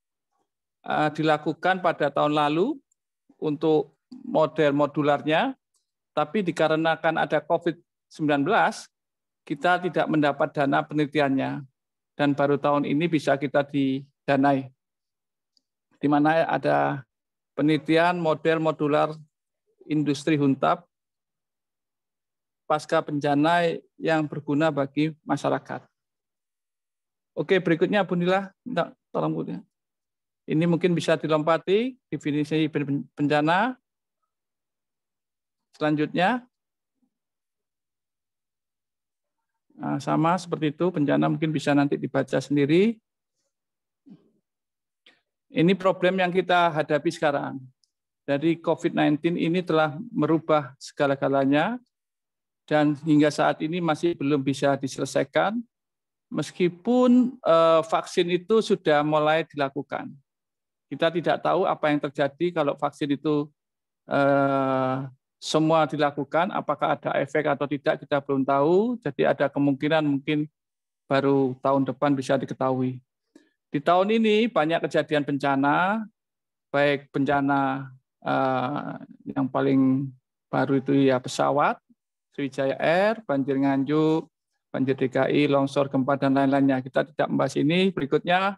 eh, dilakukan pada tahun lalu untuk model modularnya, tapi dikarenakan ada COVID-19, kita tidak mendapat dana penelitiannya dan baru tahun ini bisa kita didanai. Di mana ada penelitian model modular industri huntap pasca bencana yang berguna bagi masyarakat. Oke, berikutnya Bu Nila, tolong Bu. Ini mungkin bisa dilompati definisi bencana. Selanjutnya, Nah, sama seperti itu, bencana mungkin bisa nanti dibaca sendiri. Ini problem yang kita hadapi sekarang. Dari COVID-19 ini telah merubah segala-galanya, dan hingga saat ini masih belum bisa diselesaikan, meskipun eh, vaksin itu sudah mulai dilakukan. Kita tidak tahu apa yang terjadi kalau vaksin itu eh, semua dilakukan, apakah ada efek atau tidak kita belum tahu, jadi ada kemungkinan mungkin baru tahun depan bisa diketahui. Di tahun ini banyak kejadian bencana, baik bencana eh, yang paling baru itu ya pesawat, Sriwijaya Air, banjir Nganjuk, banjir DKI, longsor, gempa, dan lain-lainnya. Kita tidak membahas ini. Berikutnya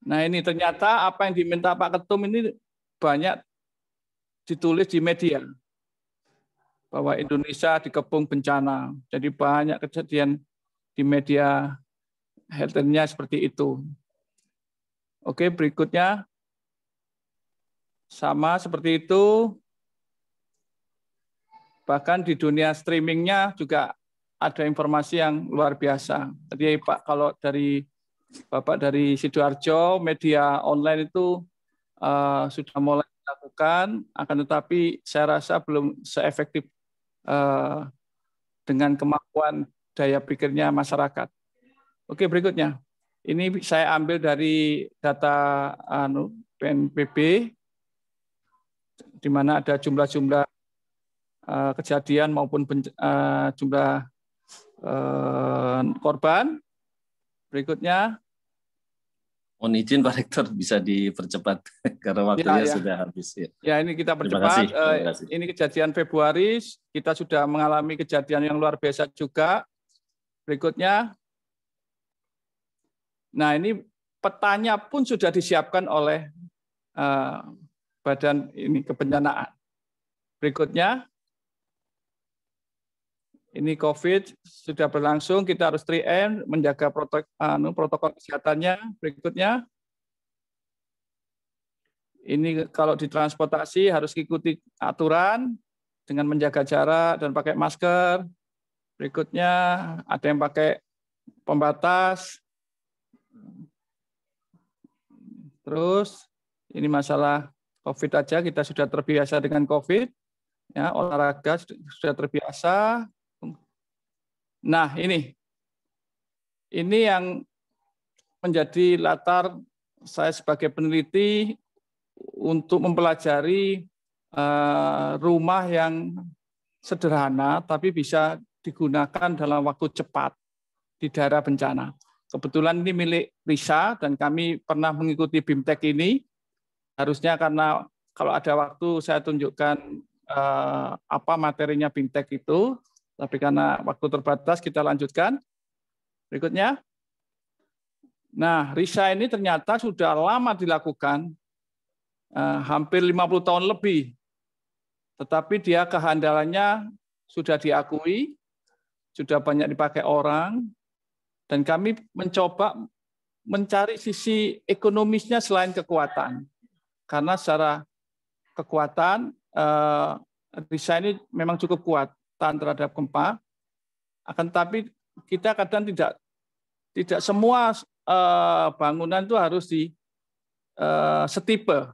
Nah ini ternyata apa yang diminta Pak Ketum ini banyak ditulis di media bahwa Indonesia dikepung bencana. Jadi banyak kejadian di media headline-nya seperti itu. Oke, berikutnya sama seperti itu. Bahkan di dunia streamingnya juga ada informasi yang luar biasa. Jadi Pak kalau dari Bapak dari Sidoarjo, media online itu uh, sudah mulai dilakukan, akan tetapi saya rasa belum seefektif uh, dengan kemampuan daya pikirnya masyarakat. Oke, berikutnya. Ini saya ambil dari data anu PNPB di mana ada jumlah-jumlah eh, kejadian maupun jumlah korban. Berikutnya Mohon izin Pak Rektor bisa dipercepat karena waktunya ya, ya. sudah habis. Ya. ya ini kita percepat. Terima kasih. Terima eh, kasih. Ini kejadian Februari, kita sudah mengalami kejadian yang luar biasa juga. Berikutnya, nah ini petanya pun sudah disiapkan oleh uh, badan ini kebencanaan. Berikutnya, ini COVID sudah berlangsung, kita harus 3M, menjaga protok, anu, protokol kesehatannya. Berikutnya, ini kalau di transportasi harus ikuti aturan dengan menjaga jarak dan pakai masker. Berikutnya, ada yang pakai pembatas. Terus, ini masalah COVID aja, kita sudah terbiasa dengan COVID. Ya, olahraga sudah terbiasa, Nah, ini ini yang menjadi latar saya sebagai peneliti untuk mempelajari eh, rumah yang sederhana tapi bisa digunakan dalam waktu cepat di daerah bencana. Kebetulan ini milik Risa dan kami pernah mengikuti BIMTEK ini. Harusnya karena kalau ada waktu saya tunjukkan eh, apa materinya BIMTEK itu. Tapi karena waktu terbatas kita lanjutkan. Berikutnya. Nah, risa ini ternyata sudah lama dilakukan, eh, hampir hampir 50 tahun lebih. Tetapi dia kehandalannya sudah diakui, sudah banyak dipakai orang, dan kami mencoba mencari sisi ekonomisnya selain kekuatan. Karena secara kekuatan, eh, Risa ini memang cukup kuat tahan terhadap gempa. Akan tapi kita kadang tidak tidak semua uh, bangunan itu harus di uh, setipe.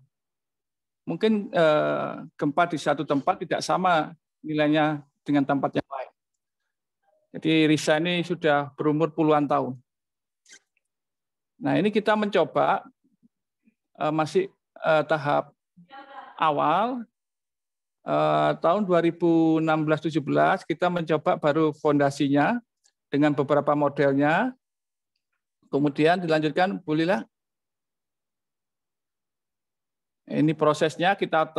Mungkin uh, gempa di satu tempat tidak sama nilainya dengan tempat yang lain. Jadi Risa ini sudah berumur puluhan tahun. Nah ini kita mencoba uh, masih uh, tahap awal Eh, tahun 2016-17 kita mencoba baru fondasinya dengan beberapa modelnya. Kemudian dilanjutkan, bolehlah. Ini prosesnya kita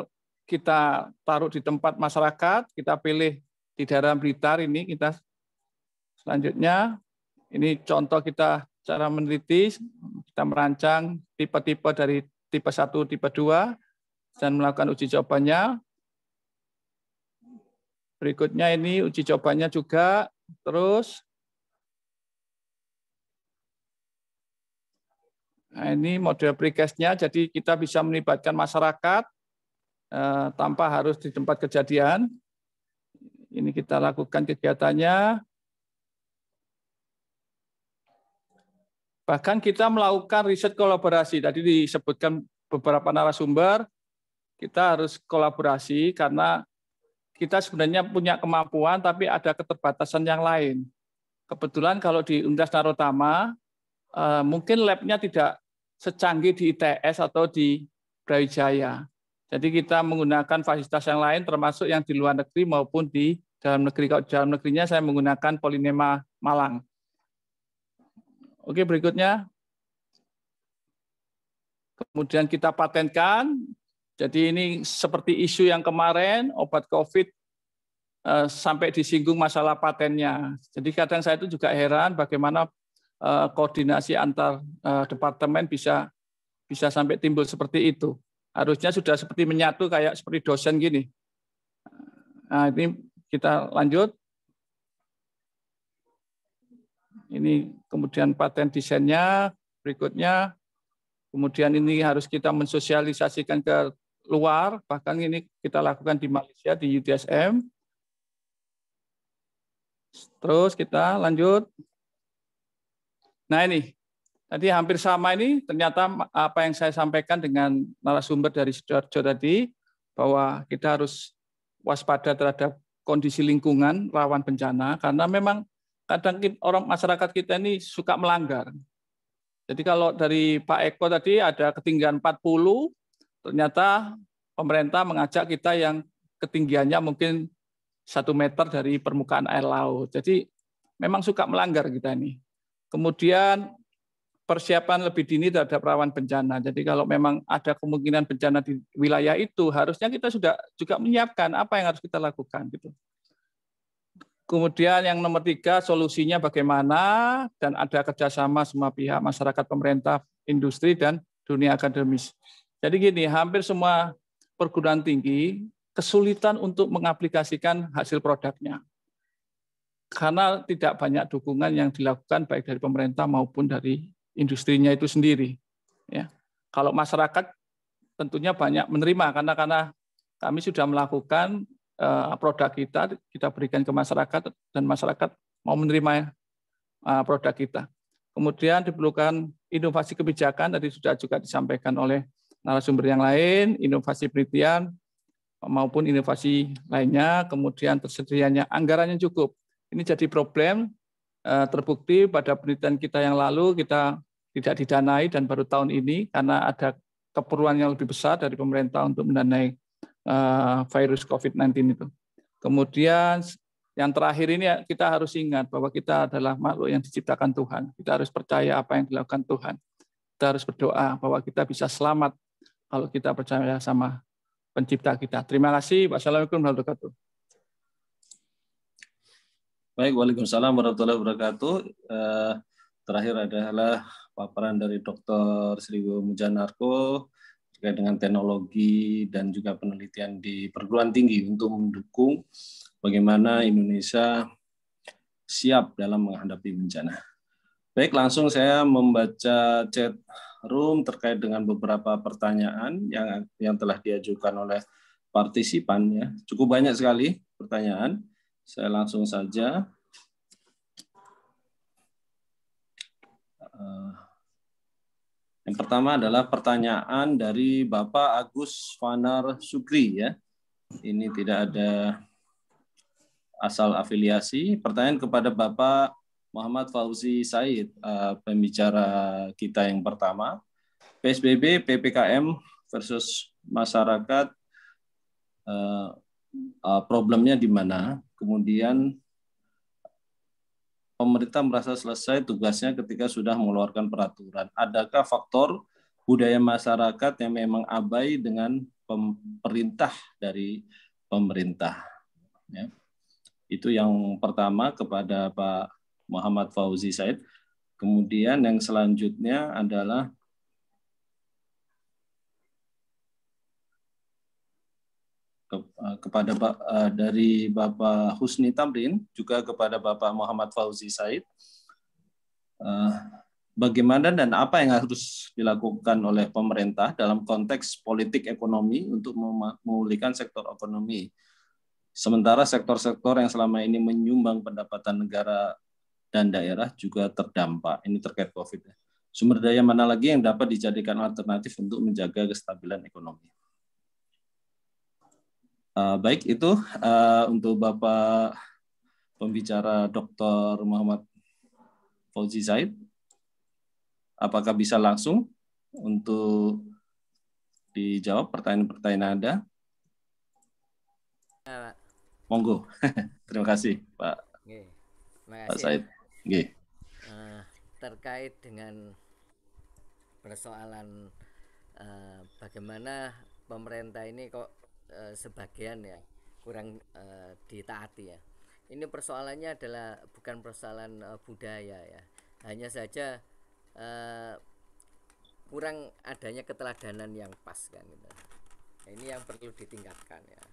kita taruh di tempat masyarakat, kita pilih di daerah Blitar ini kita selanjutnya ini contoh kita cara meneliti, kita merancang tipe-tipe dari tipe 1, tipe 2 dan melakukan uji cobanya. Berikutnya ini uji cobanya juga. Terus Nah, ini model precastnya, jadi kita bisa melibatkan masyarakat eh, tanpa harus di tempat kejadian. Ini kita lakukan kegiatannya. Bahkan kita melakukan riset kolaborasi. Tadi disebutkan beberapa narasumber, kita harus kolaborasi karena kita sebenarnya punya kemampuan tapi ada keterbatasan yang lain. Kebetulan kalau di Undas Narotama eh, mungkin labnya tidak secanggih di ITS atau di Brawijaya. Jadi kita menggunakan fasilitas yang lain termasuk yang di luar negeri maupun di dalam negeri. Kalau di dalam negerinya saya menggunakan Polinema Malang. Oke, berikutnya. Kemudian kita patenkan, jadi ini seperti isu yang kemarin obat COVID eh, sampai disinggung masalah patennya. Jadi kadang saya itu juga heran bagaimana eh, koordinasi antar eh, departemen bisa bisa sampai timbul seperti itu. Harusnya sudah seperti menyatu kayak seperti dosen gini. Nah, ini kita lanjut. Ini kemudian paten desainnya, berikutnya kemudian ini harus kita mensosialisasikan ke luar, bahkan ini kita lakukan di Malaysia, di UTSM. Terus kita lanjut. Nah ini, tadi hampir sama ini, ternyata apa yang saya sampaikan dengan narasumber dari Sidoarjo tadi, bahwa kita harus waspada terhadap kondisi lingkungan rawan bencana, karena memang kadang orang masyarakat kita ini suka melanggar. Jadi kalau dari Pak Eko tadi ada ketinggian 40, Ternyata pemerintah mengajak kita yang ketinggiannya mungkin satu meter dari permukaan air laut. Jadi memang suka melanggar kita ini. Kemudian persiapan lebih dini terhadap rawan bencana. Jadi kalau memang ada kemungkinan bencana di wilayah itu, harusnya kita sudah juga menyiapkan apa yang harus kita lakukan gitu. Kemudian yang nomor tiga, solusinya bagaimana dan ada kerjasama semua pihak masyarakat, pemerintah, industri dan dunia akademis. Jadi gini, hampir semua perguruan tinggi kesulitan untuk mengaplikasikan hasil produknya. Karena tidak banyak dukungan yang dilakukan baik dari pemerintah maupun dari industrinya itu sendiri. Ya. Kalau masyarakat tentunya banyak menerima karena karena kami sudah melakukan uh, produk kita kita berikan ke masyarakat dan masyarakat mau menerima uh, produk kita. Kemudian diperlukan inovasi kebijakan tadi sudah juga disampaikan oleh narasumber yang lain, inovasi penelitian maupun inovasi lainnya, kemudian tersedianya anggarannya cukup. Ini jadi problem eh, terbukti pada penelitian kita yang lalu kita tidak didanai dan baru tahun ini karena ada keperluan yang lebih besar dari pemerintah untuk mendanai eh, virus COVID-19 itu. Kemudian yang terakhir ini ya, kita harus ingat bahwa kita adalah makhluk yang diciptakan Tuhan. Kita harus percaya apa yang dilakukan Tuhan. Kita harus berdoa bahwa kita bisa selamat kalau kita percaya sama pencipta kita. Terima kasih. Wassalamualaikum warahmatullahi wabarakatuh. Baik, Waalaikumsalam warahmatullahi wabarakatuh. Eh, terakhir adalah paparan dari Dr. Sri Mujanarko terkait dengan teknologi dan juga penelitian di perguruan tinggi untuk mendukung bagaimana Indonesia siap dalam menghadapi bencana. Baik, langsung saya membaca chat room terkait dengan beberapa pertanyaan yang yang telah diajukan oleh partisipan ya. Cukup banyak sekali pertanyaan. Saya langsung saja eh, Yang pertama adalah pertanyaan dari Bapak Agus Fanar Sukri ya. Ini tidak ada asal afiliasi. Pertanyaan kepada Bapak Muhammad Fauzi Said, eh, pembicara kita yang pertama. PSBB, PPKM versus masyarakat, eh, eh, problemnya di mana, kemudian pemerintah merasa selesai tugasnya ketika sudah mengeluarkan peraturan. Adakah faktor budaya masyarakat yang memang abai dengan pemerintah dari pemerintah? Ya. Itu yang pertama kepada Pak Muhammad Fauzi Said. Kemudian yang selanjutnya adalah eh, kepada eh, dari Bapak Husni Tamrin juga kepada Bapak Muhammad Fauzi Said eh, bagaimana dan apa yang harus dilakukan oleh pemerintah dalam konteks politik ekonomi untuk memulihkan sektor ekonomi. Sementara sektor-sektor yang selama ini menyumbang pendapatan negara dan daerah juga terdampak. Ini terkait COVID. Ya. Sumber daya mana lagi yang dapat dijadikan alternatif untuk menjaga kestabilan ekonomi? Uh, baik, itu uh, untuk Bapak pembicara Dr. Muhammad Fauzi Zaid. Apakah bisa langsung untuk dijawab pertanyaan-pertanyaan Anda? Ya, nah, Pak. Monggo. Terima kasih, Pak. Oke. Terima kasih. Pak Said. Ya. Eh, terkait dengan persoalan uh, bagaimana pemerintah ini kok uh, sebagian ya kurang uh, ditaati ya. Ini persoalannya adalah bukan persoalan uh, budaya ya. Hanya saja uh, kurang adanya keteladanan yang pas kan gitu. Nah, ini yang perlu ditingkatkan ya.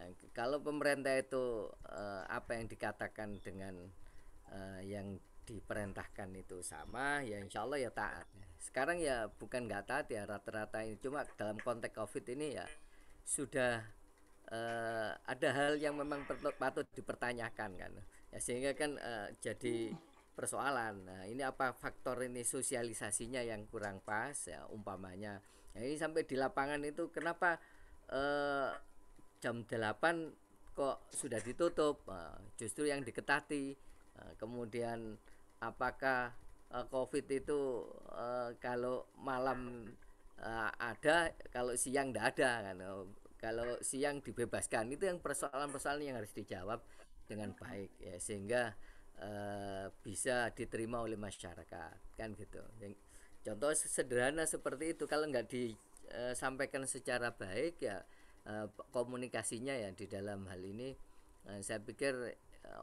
Nah, kalau pemerintah itu uh, apa yang dikatakan dengan Eh, yang diperintahkan itu sama ya insya Allah ya taat sekarang ya bukan nggak taat ya rata-rata ini cuma dalam konteks covid ini ya sudah uh, ada hal yang memang patut dipertanyakan kan ya sehingga kan uh, jadi persoalan nah ini apa faktor ini sosialisasinya yang kurang pas ya umpamanya ya, ini sampai di lapangan itu kenapa uh, jam 8 kok sudah ditutup nah, justru yang diketati Eh, kemudian apakah eh, COVID itu eh, kalau malam ada, kalau siang tidak ada kan? Oh, kalau siang dibebaskan itu yang persoalan-persoalan yang harus dijawab dengan baik ya sehingga uh, bisa diterima oleh masyarakat kan gitu. Contoh sederhana seperti itu kalau nggak disampaikan secara baik ya komunikasinya ya di dalam hal ini saya pikir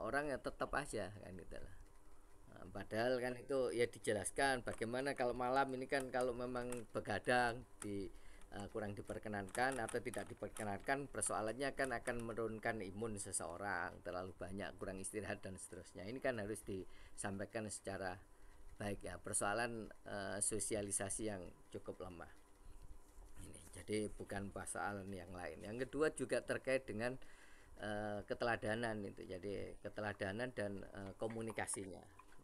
orang yang tetap aja kan gitu lah nah, padahal kan itu ya dijelaskan bagaimana kalau malam ini kan kalau memang begadang di uh, kurang diperkenankan atau tidak diperkenankan persoalannya kan akan menurunkan imun seseorang terlalu banyak kurang istirahat dan seterusnya ini kan harus disampaikan secara baik ya persoalan uh, sosialisasi yang cukup lemah jadi bukan persoalan yang lain yang kedua juga terkait dengan uh, keteladanan itu. Jadi keteladanan dan uh, komunikasinya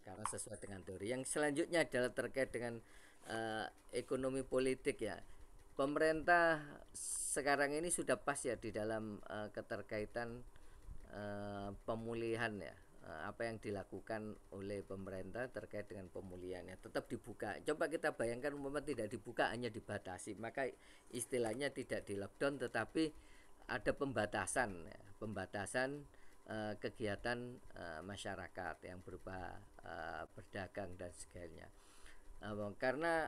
karena sesuai dengan teori. Yang selanjutnya adalah terkait dengan uh, ekonomi politik ya. Pemerintah sekarang ini sudah pas ya di dalam uh, keterkaitan uh, pemulihan ya apa yang dilakukan oleh pemerintah terkait dengan pemulihannya tetap dibuka. Coba kita bayangkan umpama tidak dibuka hanya dibatasi, maka istilahnya tidak di lockdown tetapi ada pembatasan ya, pembatasan uh, kegiatan uh, masyarakat yang berupa uh, berdagang dan sebagainya uh, karena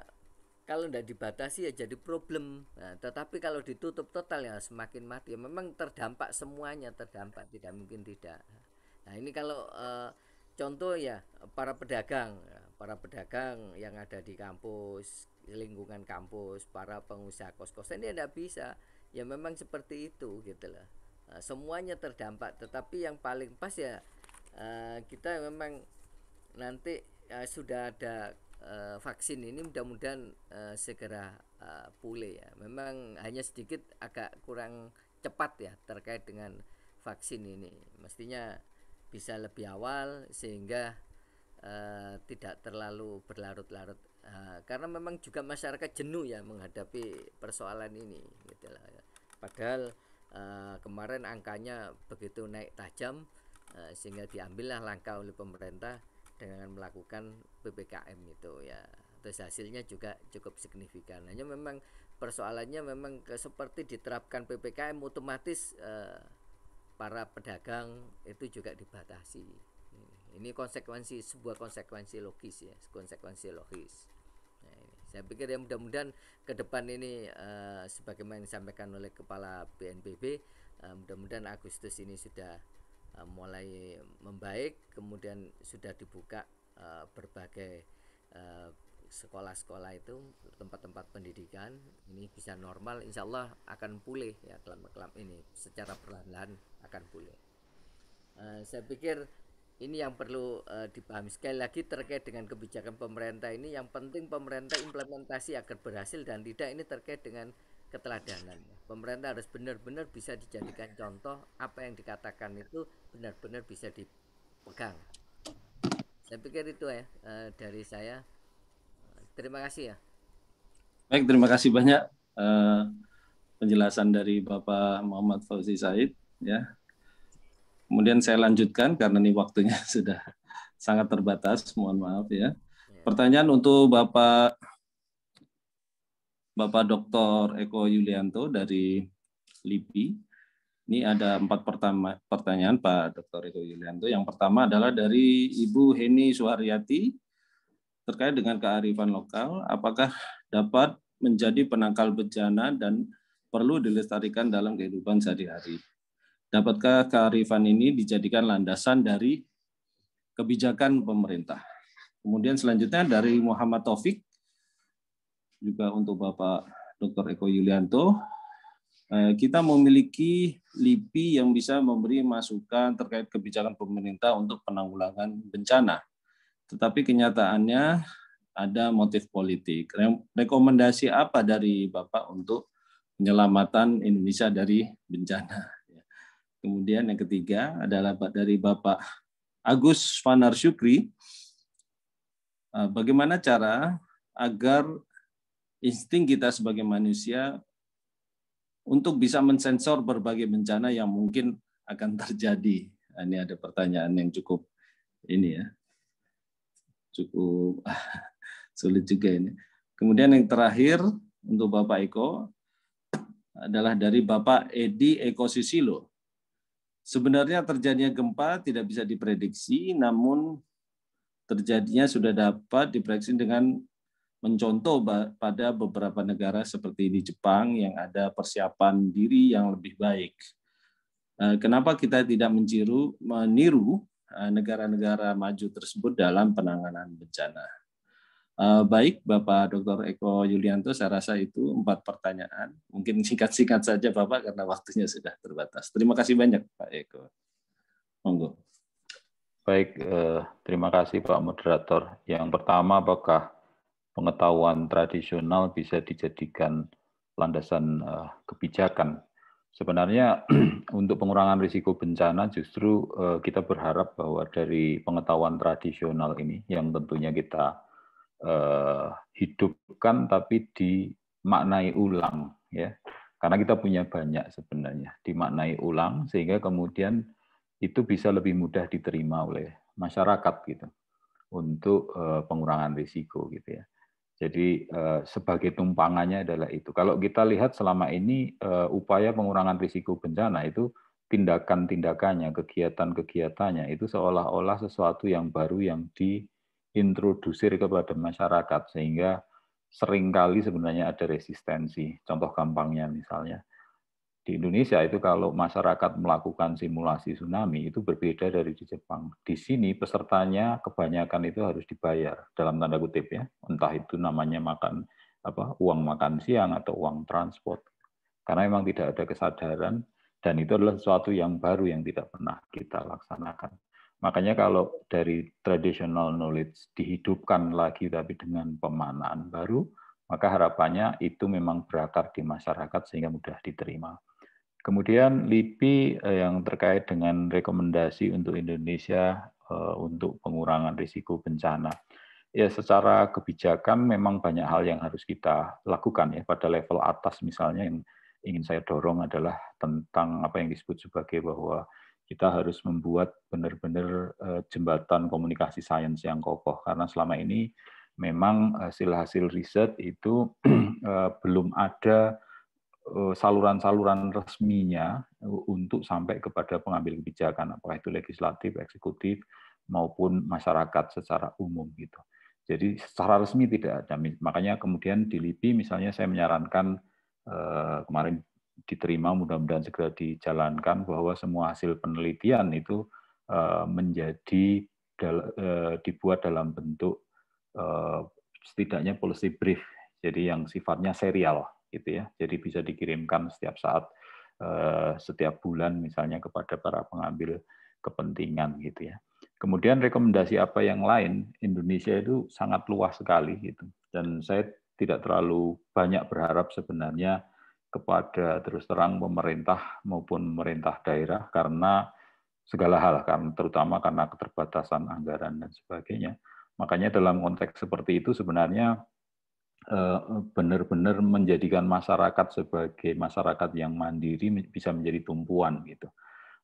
kalau tidak dibatasi ya jadi problem. Nah, tetapi kalau ditutup total ya semakin mati. memang terdampak semuanya terdampak, tidak mungkin tidak. Nah ini kalau uh, contoh ya para pedagang, para pedagang yang ada di kampus, lingkungan kampus, para pengusaha kos-kosan ini tidak bisa ya memang seperti itu gitu loh ah, semuanya terdampak tetapi yang paling pas ya ah, kita memang nanti ah, sudah ada vaksin ini mudah-mudahan segera uh, pulih ya memang hanya sedikit agak kurang cepat ya terkait dengan vaksin ini mestinya bisa lebih awal sehingga tidak terlalu berlarut-larut Ah, karena memang juga masyarakat jenuh ya menghadapi persoalan ini gitu padahal uh, kemarin angkanya begitu naik tajam uh, sehingga diambillah langkah oleh pemerintah dengan melakukan ppkm itu ya terus hasilnya juga cukup signifikan hanya memang persoalannya memang seperti diterapkan ppkm otomatis uh, para pedagang itu juga dibatasi hmm, ini konsekuensi sebuah konsekuensi logis ya konsekuensi logis saya pikir yang mudah-mudahan ke depan ini uh, sebagaimana disampaikan oleh Kepala BNPB, uh, eh, mudah-mudahan Agustus ini sudah uh, mulai membaik, kemudian sudah dibuka uh, berbagai sekolah sekolah-sekolah itu tempat-tempat pendidikan ini bisa normal insya Allah akan pulih ya kelam-kelam ini secara perlahan-lahan akan pulih uh, saya pikir ini yang perlu uh, dipahami sekali lagi terkait dengan kebijakan pemerintah ini yang penting pemerintah implementasi agar berhasil dan tidak ini terkait dengan keteladanan pemerintah harus benar-benar bisa dijadikan contoh apa yang dikatakan itu benar-benar bisa dipegang saya pikir itu ya uh, dari saya terima kasih ya baik terima kasih banyak uh, penjelasan dari Bapak Muhammad Fauzi Said ya Kemudian saya lanjutkan karena ini waktunya sudah sangat terbatas, mohon maaf ya. ya. Pertanyaan untuk Bapak Bapak Dr. Eko Yulianto dari LIPI. Ini ada empat pertama, pertanyaan Pak Dr. Eko Yulianto. Yang pertama adalah dari Ibu Heni Suharyati terkait dengan kearifan lokal, apakah dapat menjadi penangkal bencana dan perlu dilestarikan dalam kehidupan sehari-hari? Dapatkah kearifan ini dijadikan landasan dari kebijakan pemerintah? Kemudian selanjutnya dari Muhammad Taufik, juga untuk Bapak Dr. Eko Yulianto, eh, kita memiliki LIPI yang bisa memberi masukan terkait kebijakan pemerintah untuk penanggulangan bencana. Tetapi kenyataannya ada motif politik. Rekomendasi apa dari Bapak untuk penyelamatan Indonesia dari bencana? Kemudian yang ketiga adalah dari Bapak Agus Fanar Syukri. Eh, bagaimana cara agar insting kita sebagai manusia untuk bisa mensensor berbagai bencana yang mungkin akan terjadi. Nah, ini ada pertanyaan yang cukup ini ya. Cukup ah, sulit juga ini. Kemudian yang terakhir untuk Bapak Eko adalah dari Bapak Edi Eko Sisilo. Sebenarnya terjadinya gempa tidak bisa diprediksi, namun terjadinya sudah dapat diprediksi dengan mencontoh pada beberapa negara seperti di Jepang yang ada persiapan diri yang lebih baik. Eh, kenapa kita tidak menciru, meniru eh, negara-negara maju tersebut dalam penanganan bencana? Eh, baik, Bapak Dr. Eko Yulianto, saya rasa itu empat pertanyaan. Mungkin singkat-singkat saja Bapak karena waktunya sudah terbatas. Terima kasih banyak Pak Eko. Monggo. Baik, eh, terima kasih Pak Moderator. Yang pertama, apakah pengetahuan tradisional bisa dijadikan landasan eh, kebijakan? Sebenarnya untuk pengurangan risiko bencana justru eh, kita berharap bahwa dari pengetahuan tradisional ini yang tentunya kita dihidupkan eh, hidupkan tapi dimaknai ulang ya karena kita punya banyak sebenarnya dimaknai ulang sehingga kemudian itu bisa lebih mudah diterima oleh masyarakat gitu untuk eh, pengurangan risiko gitu ya jadi eh, sebagai tumpangannya adalah itu kalau kita lihat selama ini upaya pengurangan risiko bencana itu tindakan-tindakannya kegiatan-kegiatannya itu seolah-olah sesuatu yang baru yang di introdusir kepada masyarakat sehingga seringkali sebenarnya ada resistensi. Contoh gampangnya misalnya di Indonesia itu kalau masyarakat melakukan simulasi tsunami itu berbeda dari di Jepang. Di sini pesertanya kebanyakan itu harus dibayar dalam tanda kutip ya, entah itu namanya makan apa uang makan siang atau uang transport. Karena memang tidak ada kesadaran dan itu adalah sesuatu yang baru yang tidak pernah kita laksanakan. Makanya kalau dari traditional knowledge dihidupkan lagi tapi dengan pemanaan baru, maka harapannya itu memang berakar di masyarakat sehingga mudah diterima. Kemudian LIPI eh, yang terkait dengan rekomendasi untuk Indonesia eh, untuk pengurangan risiko bencana. Ya secara kebijakan memang banyak hal yang harus kita lakukan ya pada level atas misalnya yang ingin saya dorong adalah tentang apa yang disebut sebagai bahwa kita harus membuat benar-benar eh, jembatan komunikasi sains yang kokoh karena selama ini memang hasil-hasil riset itu eh, belum ada eh, saluran-saluran resminya untuk sampai kepada pengambil kebijakan apakah itu legislatif, eksekutif maupun masyarakat secara umum gitu. Jadi secara resmi tidak ada. Makanya kemudian di LIPI misalnya saya menyarankan kemarin diterima, mudah-mudahan segera dijalankan bahwa semua hasil penelitian itu eh, menjadi eh, dibuat dalam bentuk eh, setidaknya policy brief, jadi yang sifatnya serial gitu ya. Jadi bisa dikirimkan setiap saat, setiap bulan misalnya kepada para pengambil kepentingan gitu ya. Kemudian rekomendasi apa yang lain? Indonesia itu sangat luas sekali gitu, dan saya tidak terlalu banyak berharap sebenarnya kepada terus terang pemerintah maupun pemerintah daerah karena segala hal, kan terutama karena keterbatasan anggaran dan sebagainya. Makanya dalam konteks seperti itu sebenarnya eh, benar-benar menjadikan masyarakat sebagai masyarakat yang mandiri bisa menjadi tumpuan gitu.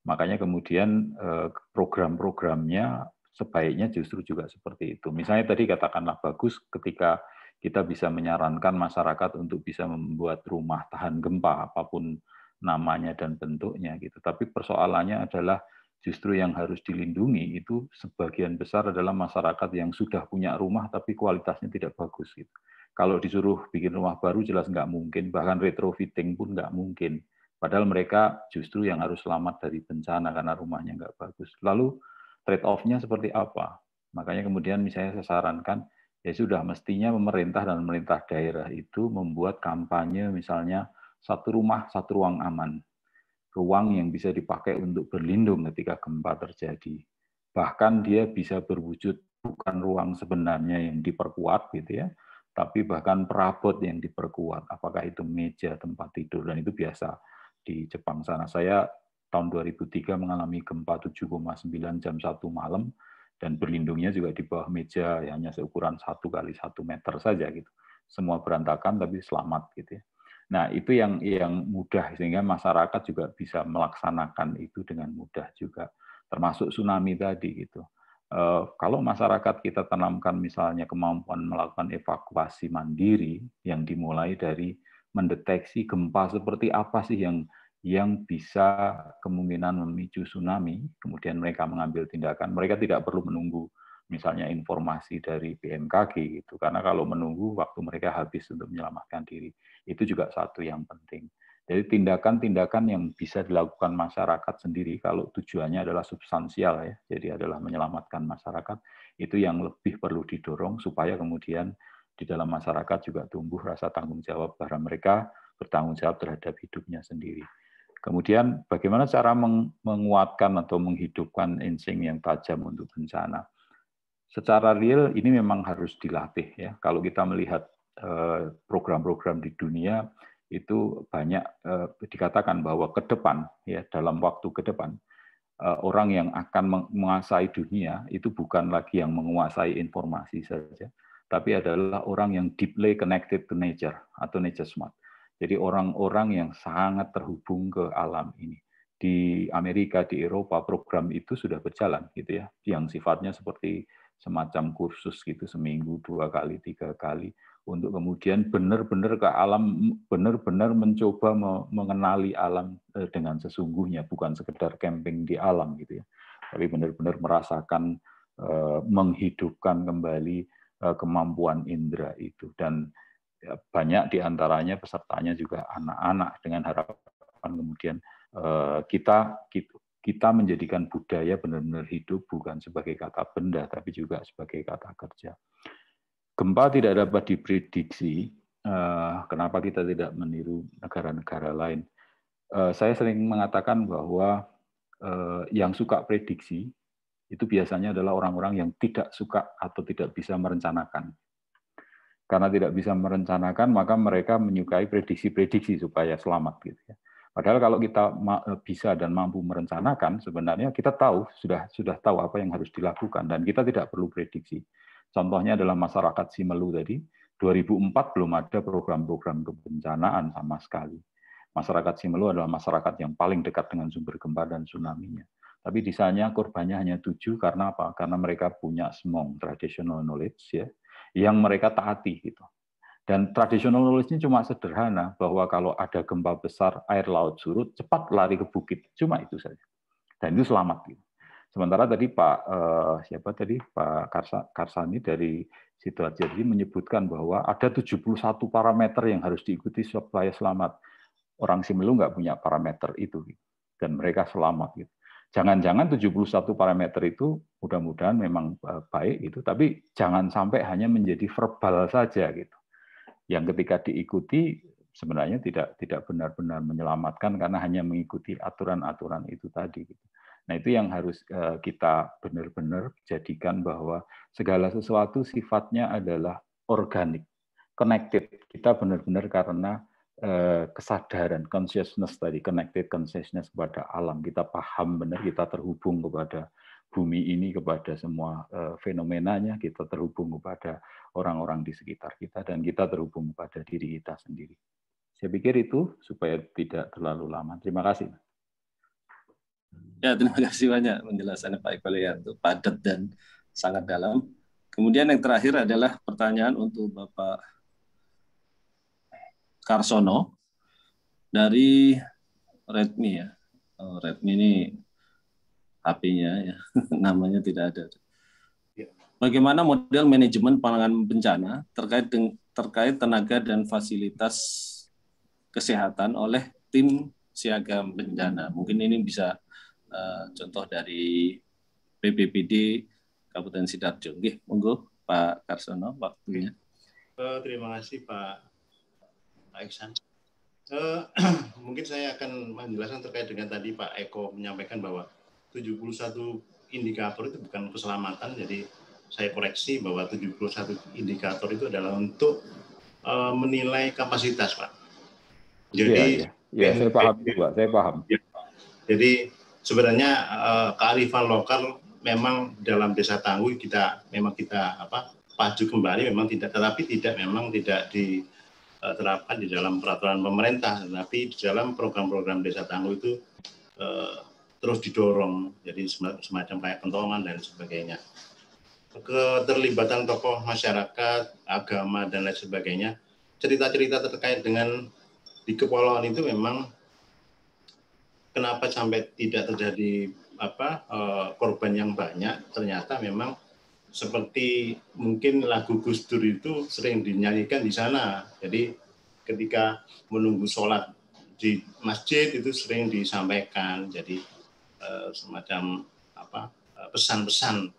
Makanya kemudian eh, program-programnya sebaiknya justru juga seperti itu. Misalnya tadi katakanlah bagus ketika kita bisa menyarankan masyarakat untuk bisa membuat rumah tahan gempa apapun namanya dan bentuknya gitu. Tapi persoalannya adalah justru yang harus dilindungi itu sebagian besar adalah masyarakat yang sudah punya rumah tapi kualitasnya tidak bagus gitu. Kalau disuruh bikin rumah baru jelas nggak mungkin, bahkan retrofitting pun nggak mungkin. Padahal mereka justru yang harus selamat dari bencana karena rumahnya nggak bagus. Lalu trade off-nya seperti apa? Makanya kemudian misalnya saya sarankan ya sudah mestinya pemerintah dan pemerintah daerah itu membuat kampanye misalnya satu rumah satu ruang aman ruang yang bisa dipakai untuk berlindung ketika gempa terjadi bahkan dia bisa berwujud bukan ruang sebenarnya yang diperkuat gitu ya tapi bahkan perabot yang diperkuat apakah itu meja tempat tidur dan itu biasa di Jepang sana saya tahun 2003 mengalami gempa 7,9 jam 1 malam dan berlindungnya juga di bawah meja ya, hanya seukuran satu kali satu meter saja gitu semua berantakan tapi selamat gitu ya nah itu yang yang mudah sehingga masyarakat juga bisa melaksanakan itu dengan mudah juga termasuk tsunami tadi gitu e, kalau masyarakat kita tanamkan misalnya kemampuan melakukan evakuasi mandiri yang dimulai dari mendeteksi gempa seperti apa sih yang yang bisa kemungkinan memicu tsunami, kemudian mereka mengambil tindakan. Mereka tidak perlu menunggu misalnya informasi dari BMKG gitu, karena kalau menunggu waktu mereka habis untuk menyelamatkan diri. Itu juga satu yang penting. Jadi tindakan-tindakan yang bisa dilakukan masyarakat sendiri kalau tujuannya adalah substansial ya, jadi adalah menyelamatkan masyarakat, itu yang lebih perlu didorong supaya kemudian di dalam masyarakat juga tumbuh rasa tanggung jawab karena mereka bertanggung jawab terhadap hidupnya sendiri. Kemudian bagaimana cara menguatkan atau menghidupkan insting yang tajam untuk bencana? Secara real ini memang harus dilatih ya. Kalau kita melihat eh, program-program di dunia itu banyak eh, dikatakan bahwa ke depan ya dalam waktu ke depan eh, orang yang akan menguasai dunia itu bukan lagi yang menguasai informasi saja, tapi adalah orang yang deeply connected to nature atau nature smart jadi orang-orang yang sangat terhubung ke alam ini. Di Amerika, di Eropa, program itu sudah berjalan gitu ya, yang sifatnya seperti semacam kursus gitu seminggu dua kali tiga kali untuk kemudian benar-benar ke alam benar-benar mencoba mengenali alam eh, dengan sesungguhnya bukan sekedar camping di alam gitu ya tapi benar-benar merasakan eh, menghidupkan kembali eh, kemampuan indera itu dan ya, banyak diantaranya pesertanya juga anak-anak dengan harapan kemudian eh, kita kita menjadikan budaya benar-benar hidup bukan sebagai kata benda tapi juga sebagai kata kerja. Gempa tidak dapat diprediksi. Eh, kenapa kita tidak meniru negara-negara lain? Eh, saya sering mengatakan bahwa yang suka prediksi itu biasanya adalah orang-orang yang tidak suka atau tidak bisa merencanakan karena tidak bisa merencanakan maka mereka menyukai prediksi-prediksi supaya selamat gitu ya. Padahal kalau kita e, bisa dan mampu merencanakan sebenarnya kita tahu sudah sudah tahu apa yang harus dilakukan dan kita tidak perlu prediksi. Contohnya adalah masyarakat Simelu tadi 2004 belum ada program-program kebencanaan sama sekali. Masyarakat Simelu adalah masyarakat yang paling dekat dengan sumber gempa dan tsunami-nya. Tapi di sana korbannya hanya tujuh karena apa? Karena mereka punya semong, traditional knowledge ya yang mereka taati gitu. Dan tradisional knowledge ini cuma sederhana bahwa kalau ada gempa besar, air laut surut, cepat lari ke bukit. Cuma itu saja. Dan itu selamat. Gitu. Sementara tadi Pak eh, siapa tadi Pak Karsa, Karsani dari situasi jadi menyebutkan bahwa ada 71 parameter yang harus diikuti supaya selamat. Orang Simelu nggak punya parameter itu gitu. dan mereka selamat. Gitu. Jangan-jangan 71 parameter itu mudah-mudahan memang eh, baik itu, tapi jangan sampai hanya menjadi verbal saja gitu. Yang ketika diikuti sebenarnya tidak tidak benar-benar menyelamatkan karena hanya mengikuti aturan-aturan itu tadi gitu. Nah, itu yang harus eh, kita benar-benar jadikan bahwa segala sesuatu sifatnya adalah organik, connected. Kita benar-benar karena Eh, kesadaran consciousness tadi connected consciousness kepada alam kita paham benar kita terhubung kepada bumi ini kepada semua eh, fenomenanya kita terhubung kepada orang-orang di sekitar kita dan kita terhubung kepada diri kita sendiri saya pikir itu supaya tidak terlalu lama terima kasih ya terima kasih banyak penjelasannya Pak Iqbal ya itu padat dan sangat dalam kemudian yang terakhir adalah pertanyaan untuk Bapak Karsono dari Redmi ya. Oh, Redmi ini HP-nya ya, namanya tidak ada. Ya. Bagaimana model manajemen penanganan bencana terkait dengan, terkait tenaga dan fasilitas kesehatan oleh tim siaga bencana? Mungkin ini bisa uh, contoh dari BPBD Kabupaten Sidoarjo. Nggih, monggo Pak Karsono waktunya. Eh, terima kasih Pak Pak Iksan. Uh, mungkin saya akan menjelaskan terkait dengan tadi Pak Eko menyampaikan bahwa 71 indikator itu bukan keselamatan, jadi saya koreksi bahwa 71 indikator itu adalah untuk uh, menilai kapasitas, Pak. Jadi ya, ya. ya saya paham Pak. Saya paham. Ya. Jadi sebenarnya uh, kearifan lokal memang dalam desa Tangguh kita memang kita apa pacu kembali memang tidak tetapi tidak memang tidak di Eh, terapkan di dalam peraturan pemerintah, tapi di dalam program-program desa tangguh itu eh, terus didorong, jadi semacam kayak pentongan dan sebagainya. Keterlibatan tokoh masyarakat, agama dan lain sebagainya, cerita-cerita terkait dengan di kepulauan itu memang kenapa sampai tidak terjadi apa eh, korban yang banyak, ternyata memang seperti mungkin lagu Gus Dur itu sering dinyanyikan di sana. Jadi ketika menunggu sholat di masjid itu sering disampaikan. Jadi eh, semacam apa eh, pesan-pesan.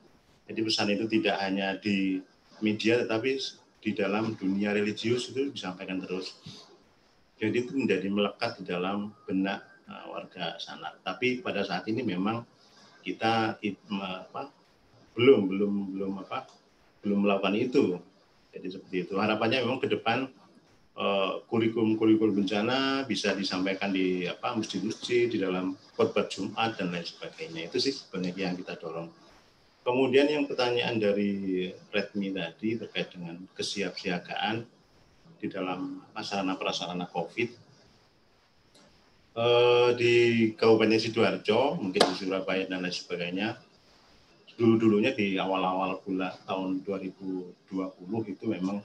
Jadi pesan itu tidak hanya di media tetapi di dalam dunia religius itu disampaikan terus. Jadi itu menjadi melekat di dalam benak eh, warga sana. Tapi pada saat ini memang kita apa, belum belum belum apa belum melakukan itu jadi seperti itu harapannya memang ke depan eh, kurikulum-kurikulum bencana bisa disampaikan di apa masjid-masjid di dalam khotbah Jumat dan lain sebagainya itu sih sebenarnya yang kita dorong kemudian yang pertanyaan dari Redmi tadi terkait dengan kesiapsiagaan di dalam masalah prasarana COVID eh, di Kabupaten Sidoarjo, mungkin di Surabaya dan lain sebagainya dulu-dulunya di awal-awal bulan tahun 2020 itu memang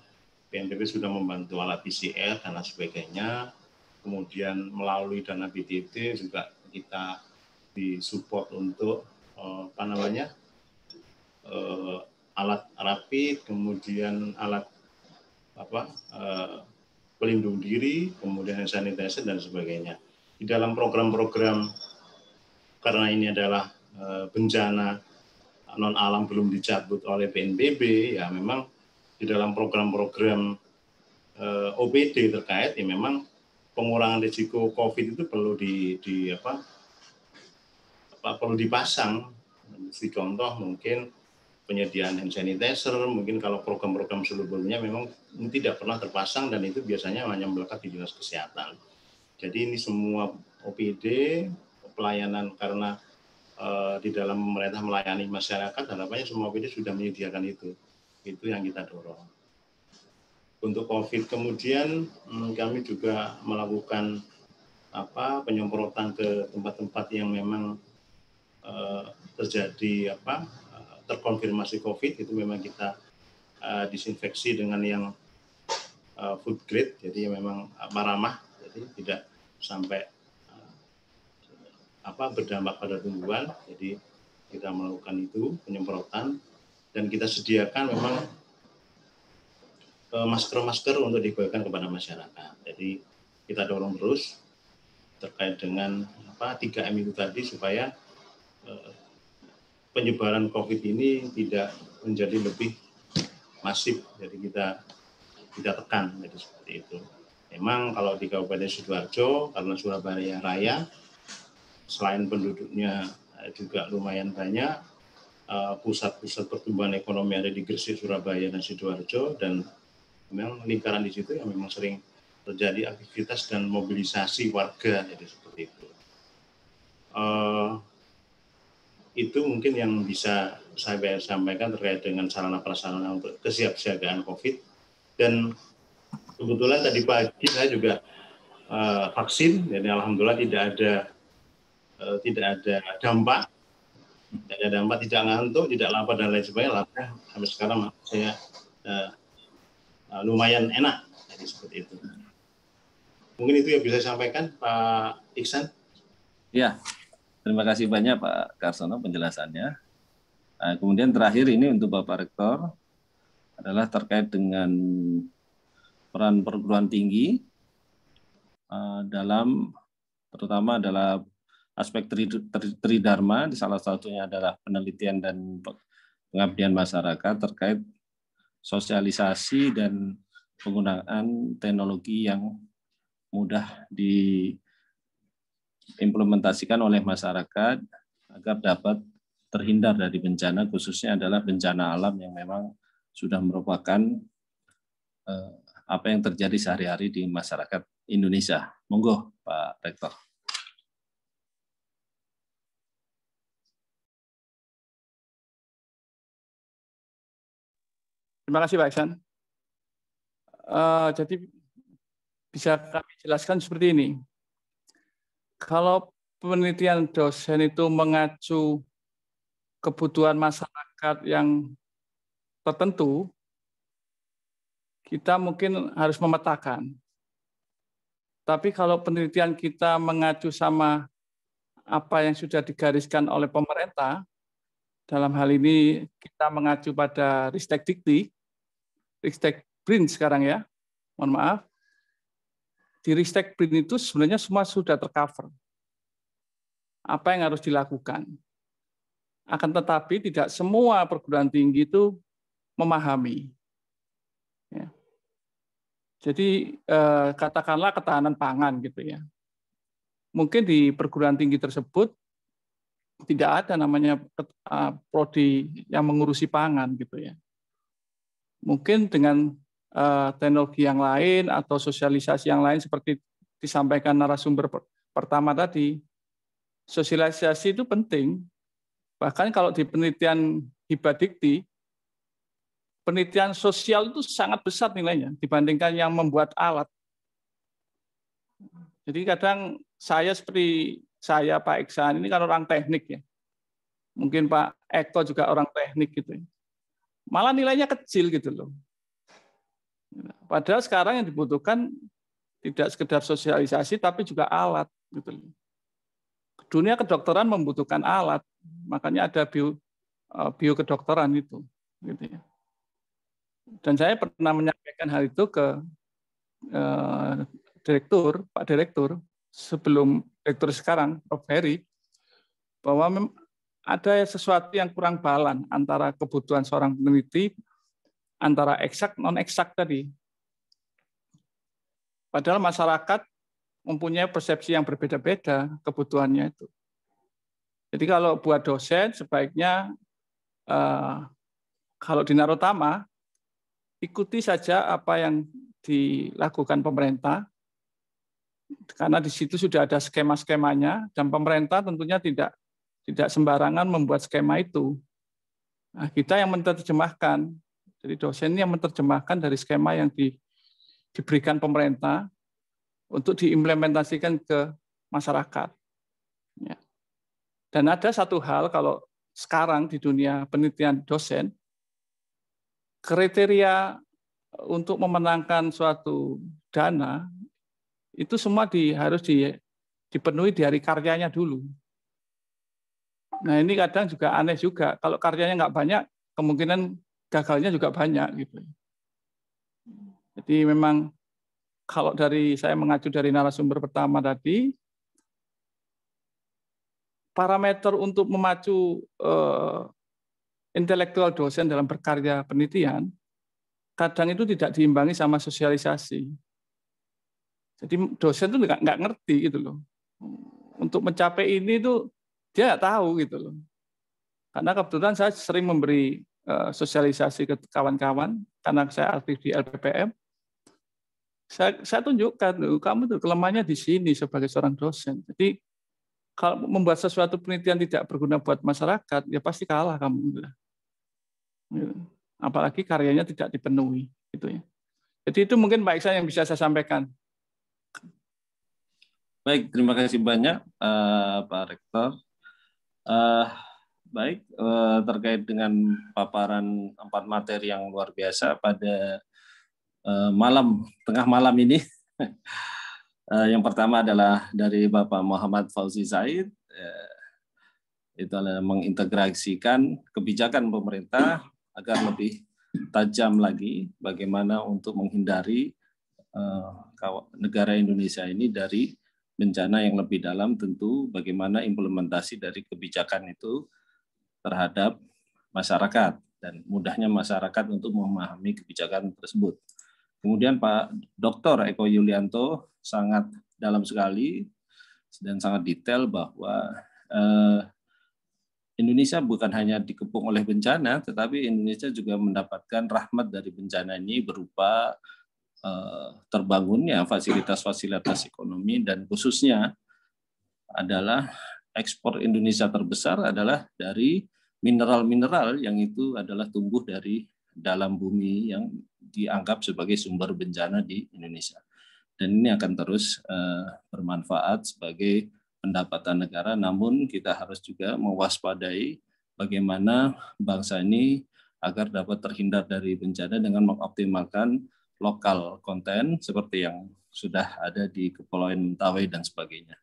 PNBP sudah membantu alat PCR dan lain sebagainya. Kemudian melalui dana BTT juga kita disupport untuk eh, apa namanya eh, alat rapid, kemudian alat apa eh, pelindung diri, kemudian hand sanitizer dan sebagainya. Di dalam program-program karena ini adalah bencana non alam belum dicabut oleh BNPB ya memang di dalam program-program eh, OPD terkait ya memang pengurangan risiko COVID itu perlu di, di apa, apa perlu dipasang si contoh mungkin penyediaan hand sanitizer mungkin kalau program-program sebelumnya memang tidak pernah terpasang dan itu biasanya hanya melekat di dinas kesehatan jadi ini semua OPD pelayanan karena Eh, di dalam pemerintah melayani masyarakat harapannya semua PD sudah menyediakan itu itu yang kita dorong untuk COVID kemudian mm, kami juga melakukan apa penyemprotan ke tempat-tempat yang memang uh, terjadi apa terkonfirmasi COVID itu memang kita uh, disinfeksi dengan yang uh, food grade jadi memang ramah jadi tidak sampai apa berdampak pada tumbuhan. Jadi kita melakukan itu penyemprotan dan kita sediakan memang e, masker-masker untuk dibagikan kepada masyarakat. Jadi kita dorong terus terkait dengan apa 3M itu tadi supaya e, penyebaran COVID ini tidak menjadi lebih masif. Jadi kita kita tekan jadi seperti itu. Memang kalau di Kabupaten Sidoarjo karena Surabaya Raya selain penduduknya eh, juga lumayan banyak, eh, pusat-pusat pertumbuhan ekonomi ada di Gresik, Surabaya, dan Sidoarjo, dan memang lingkaran di situ yang memang sering terjadi aktivitas dan mobilisasi warga, jadi seperti itu. Uh, itu mungkin yang bisa saya sampaikan terkait dengan sarana prasarana untuk kesiapsiagaan COVID. Dan kebetulan tadi pagi saya juga uh, vaksin, jadi alhamdulillah tidak ada Eh, tidak ada dampak, tidak ada dampak, tidak ngantuk, tidak lapar dan lain sebagainya. Lapar sampai sekarang saya uh, uh, lumayan enak, jadi seperti itu. Mungkin itu yang bisa saya sampaikan, Pak Iksan. Ya, terima kasih banyak Pak Karsono penjelasannya. Nah, kemudian terakhir ini untuk Bapak Rektor adalah terkait dengan peran perguruan tinggi dalam terutama adalah aspek tridharma di salah satunya adalah penelitian dan pengabdian masyarakat terkait sosialisasi dan penggunaan teknologi yang mudah diimplementasikan oleh masyarakat agar dapat terhindar dari bencana khususnya adalah bencana alam yang memang sudah merupakan eh, apa yang terjadi sehari-hari di masyarakat Indonesia. Monggo Pak Rektor. Terima kasih Pak Iksan. Uh, jadi bisa kami jelaskan seperti ini. Kalau penelitian dosen itu mengacu kebutuhan masyarakat yang tertentu, kita mungkin harus memetakan. Tapi kalau penelitian kita mengacu sama apa yang sudah digariskan oleh pemerintah, dalam hal ini kita mengacu pada Ristek Dikti, Ristek Brin sekarang ya, mohon maaf. Di Ristek Brin itu sebenarnya semua sudah tercover. Apa yang harus dilakukan? Akan tetapi tidak semua perguruan tinggi itu memahami. Ya. Jadi eh, katakanlah ketahanan pangan gitu ya. Mungkin di perguruan tinggi tersebut tidak ada namanya eh, prodi yang mengurusi pangan gitu ya mungkin dengan uh, teknologi yang lain atau sosialisasi yang lain seperti disampaikan narasumber pertama tadi, sosialisasi itu penting. Bahkan kalau di penelitian hibadikti, penelitian sosial itu sangat besar nilainya dibandingkan yang membuat alat. Jadi kadang saya seperti saya Pak Iksan ini kan orang teknik ya. Mungkin Pak Eko juga orang teknik gitu ya malah nilainya kecil gitu loh. Padahal sekarang yang dibutuhkan tidak sekedar sosialisasi tapi juga alat gitu Dunia kedokteran membutuhkan alat, makanya ada bio eh, bio kedokteran itu gitu ya. Dan saya pernah menyampaikan hal itu ke eh, direktur, Pak Direktur sebelum direktur sekarang Prof Heri bahwa ada sesuatu yang kurang balan antara kebutuhan seorang peneliti, antara eksak non eksak tadi. Padahal masyarakat mempunyai persepsi yang berbeda-beda kebutuhannya itu. Jadi kalau buat dosen sebaiknya eh, kalau di Narotama ikuti saja apa yang dilakukan pemerintah karena di situ sudah ada skema-skemanya dan pemerintah tentunya tidak tidak sembarangan membuat skema itu. Nah, kita yang menerjemahkan. Jadi dosen yang menerjemahkan dari skema yang di, diberikan pemerintah untuk diimplementasikan ke masyarakat. Ya. Dan ada satu hal kalau sekarang di dunia penelitian dosen, kriteria untuk memenangkan suatu dana itu semua di, harus di, dipenuhi dari karyanya dulu. Nah ini kadang juga aneh juga. Kalau karyanya nggak banyak, kemungkinan gagalnya juga banyak gitu. Jadi memang kalau dari saya mengacu dari narasumber pertama tadi, parameter untuk memacu uh, intelektual dosen dalam berkarya penelitian kadang itu tidak diimbangi sama sosialisasi. Jadi dosen itu nggak nggak ngerti gitu loh. Untuk mencapai ini itu dia nggak tahu gitu loh. Karena kebetulan saya sering memberi eh, sosialisasi ke kawan-kawan karena saya aktif di LPPM. Saya, saya tunjukkan, loh, kamu tuh kelemahannya di sini sebagai seorang dosen. Jadi kalau membuat sesuatu penelitian tidak berguna buat masyarakat, ya pasti kalah kamu. Ya, apalagi karyanya tidak dipenuhi, gitu ya. Jadi itu mungkin Pak Iksan yang bisa saya sampaikan. Baik, terima kasih banyak eh, Pak Rektor. Uh, baik, uh, terkait dengan paparan empat materi yang luar biasa pada uh, malam, tengah malam ini. uh, yang pertama adalah dari Bapak Muhammad Fauzi Said, uh, itu adalah mengintegrasikan kebijakan pemerintah agar lebih tajam lagi bagaimana untuk menghindari negara Indonesia ini dari bencana yang lebih dalam tentu bagaimana implementasi dari kebijakan itu terhadap masyarakat dan mudahnya masyarakat untuk memahami kebijakan tersebut. Kemudian Pak Dr. Eko Yulianto sangat dalam sekali dan sangat detail bahwa eh, Indonesia bukan hanya dikepung oleh bencana, tetapi Indonesia juga mendapatkan rahmat dari bencana ini berupa Eh, terbangunnya fasilitas-fasilitas ekonomi dan khususnya adalah ekspor Indonesia terbesar adalah dari mineral-mineral yang itu adalah tumbuh dari dalam bumi yang dianggap sebagai sumber bencana di Indonesia. Dan ini akan terus eh, bermanfaat sebagai pendapatan negara, namun kita harus juga mewaspadai bagaimana bangsa ini agar dapat terhindar dari bencana dengan mengoptimalkan lokal konten seperti yang sudah ada di Kepulauan Mentawai dan sebagainya.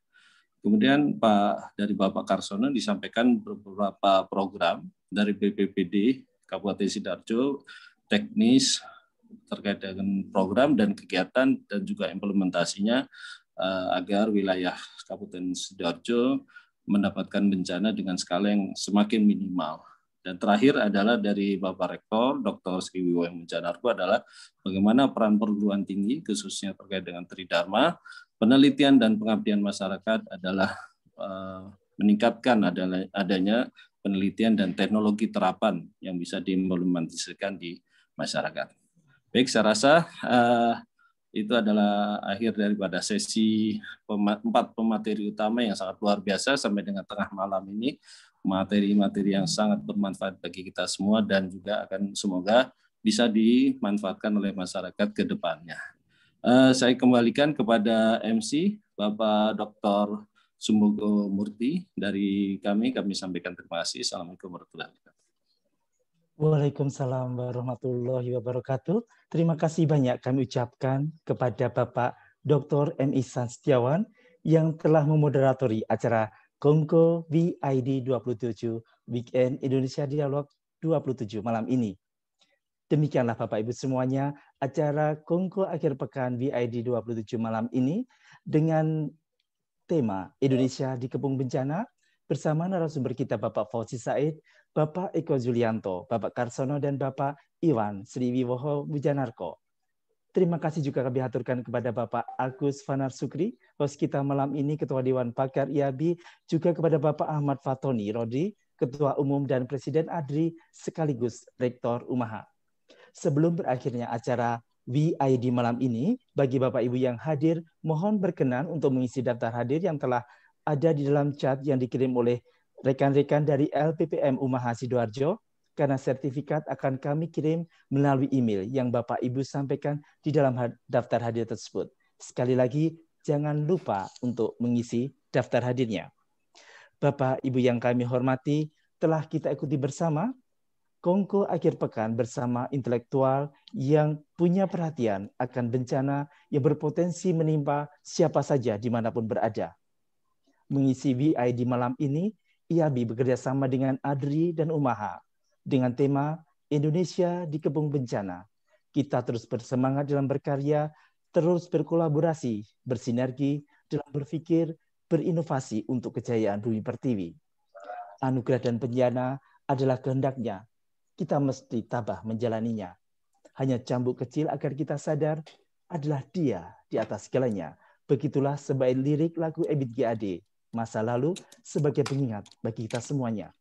Kemudian Pak dari Bapak Karsono disampaikan beberapa program dari BPPD Kabupaten Sidoarjo teknis terkait dengan program dan kegiatan dan juga implementasinya eh, agar wilayah Kabupaten Sidoarjo mendapatkan bencana dengan skala yang semakin minimal dan terakhir adalah dari Bapak Rektor Dr. Sri yang adalah bagaimana peran perguruan tinggi khususnya terkait dengan tridharma, penelitian dan pengabdian masyarakat adalah eh, meningkatkan adanya penelitian dan teknologi terapan yang bisa diimplementasikan di masyarakat. Baik, saya rasa eh, itu adalah akhir daripada sesi empat pemateri utama yang sangat luar biasa sampai dengan tengah malam ini materi-materi yang sangat bermanfaat bagi kita semua dan juga akan semoga bisa dimanfaatkan oleh masyarakat ke depannya. Eh, saya kembalikan kepada MC Bapak Dr. Sumbogo Murti dari kami kami sampaikan terima kasih. Assalamualaikum warahmatullahi wabarakatuh. Waalaikumsalam warahmatullahi wabarakatuh. Terima kasih banyak kami ucapkan kepada Bapak Dr. M. Isan Setiawan yang telah memoderatori acara Kongko VID 27 Weekend Indonesia Dialog 27 malam ini. Demikianlah Bapak Ibu semuanya acara Kongko akhir pekan VID 27 malam ini dengan tema Indonesia di Kepung Bencana bersama narasumber kita Bapak Fauzi Said, Bapak Eko Julianto, Bapak Karsono dan Bapak Iwan Sriwiwoho Bujanarko. Terima kasih juga kami haturkan kepada Bapak Agus Fanar Sukri, host kita malam ini, Ketua Dewan Pakar IAB, juga kepada Bapak Ahmad Fatoni Rodi, Ketua Umum dan Presiden ADRI, sekaligus Rektor UMAHA. Sebelum berakhirnya acara VID malam ini, bagi Bapak Ibu yang hadir, mohon berkenan untuk mengisi daftar hadir yang telah ada di dalam chat yang dikirim oleh rekan-rekan dari LPPM UMAHA Sidoarjo karena sertifikat akan kami kirim melalui email yang Bapak Ibu sampaikan di dalam daftar hadir tersebut. Sekali lagi, jangan lupa untuk mengisi daftar hadirnya. Bapak Ibu yang kami hormati, telah kita ikuti bersama Kongko akhir pekan bersama intelektual yang punya perhatian akan bencana yang berpotensi menimpa siapa saja dimanapun berada. Mengisi BI di malam ini, IABI bekerjasama dengan Adri dan Umaha dengan tema Indonesia di Kebun Bencana. Kita terus bersemangat dalam berkarya, terus berkolaborasi, bersinergi dalam berpikir, berinovasi untuk kejayaan Bumi Pertiwi. Anugerah dan penjana adalah kehendaknya. Kita mesti tabah menjalaninya. Hanya cambuk kecil agar kita sadar adalah dia di atas segalanya. Begitulah sebaik lirik lagu Ebit G.A.D. Masa lalu sebagai pengingat bagi kita semuanya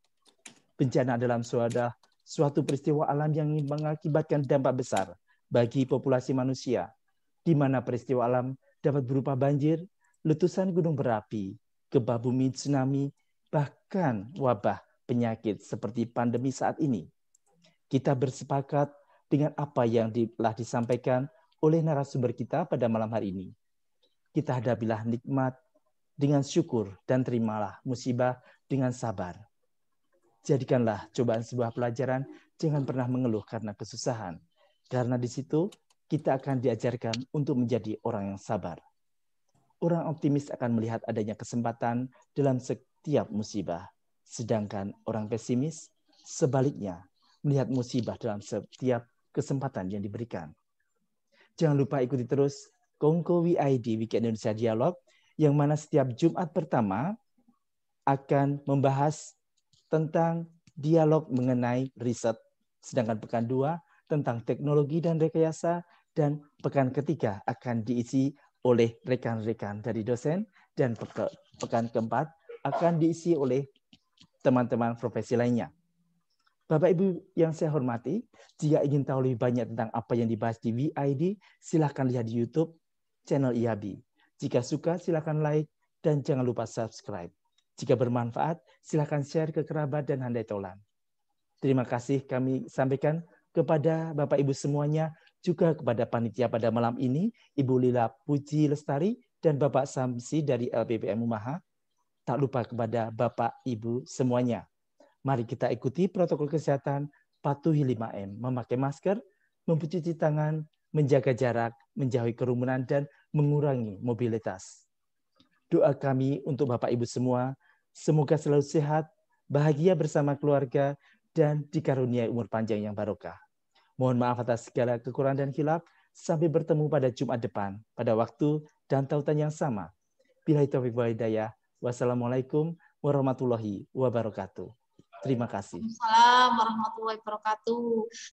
bencana dalam suada suatu peristiwa alam yang mengakibatkan dampak besar bagi populasi manusia, di mana peristiwa alam dapat berupa banjir, letusan gunung berapi, gempa bumi, tsunami, bahkan wabah penyakit seperti pandemi saat ini. Kita bersepakat dengan apa yang telah disampaikan oleh narasumber kita pada malam hari ini. Kita hadapilah nikmat dengan syukur dan terimalah musibah dengan sabar. Jadikanlah cobaan sebuah pelajaran, jangan pernah mengeluh karena kesusahan. Karena di situ kita akan diajarkan untuk menjadi orang yang sabar. Orang optimis akan melihat adanya kesempatan dalam setiap musibah. Sedangkan orang pesimis sebaliknya melihat musibah dalam setiap kesempatan yang diberikan. Jangan lupa ikuti terus Kongko WID Weekend Indonesia Dialog yang mana setiap Jumat pertama akan membahas tentang dialog mengenai riset. Sedangkan pekan dua tentang teknologi dan rekayasa dan pekan ketiga akan diisi oleh rekan-rekan dari dosen dan pekan keempat akan diisi oleh teman-teman profesi lainnya. Bapak Ibu yang saya hormati, jika ingin tahu lebih banyak tentang apa yang dibahas di WID, silahkan lihat di YouTube channel IABI. Jika suka, silahkan like dan jangan lupa subscribe. Jika bermanfaat, silakan share ke kerabat dan handai tolan. Terima kasih kami sampaikan kepada Bapak Ibu semuanya, juga kepada panitia pada malam ini, Ibu Lila Puji Lestari dan Bapak Samsi dari LPPM Umaha. Tak lupa kepada Bapak Ibu semuanya. Mari kita ikuti protokol kesehatan, patuhi 5M, memakai masker, mencuci tangan, menjaga jarak, menjauhi kerumunan, dan mengurangi mobilitas. Doa kami untuk Bapak Ibu semua Semoga selalu sehat, bahagia bersama keluarga, dan dikaruniai umur panjang yang barokah. Mohon maaf atas segala kekurangan dan hilaf. Sampai bertemu pada Jumat depan, pada waktu dan tautan yang sama. Bila itu hidayah. Wassalamualaikum warahmatullahi wabarakatuh. Terima kasih. Assalamualaikum warahmatullahi wabarakatuh.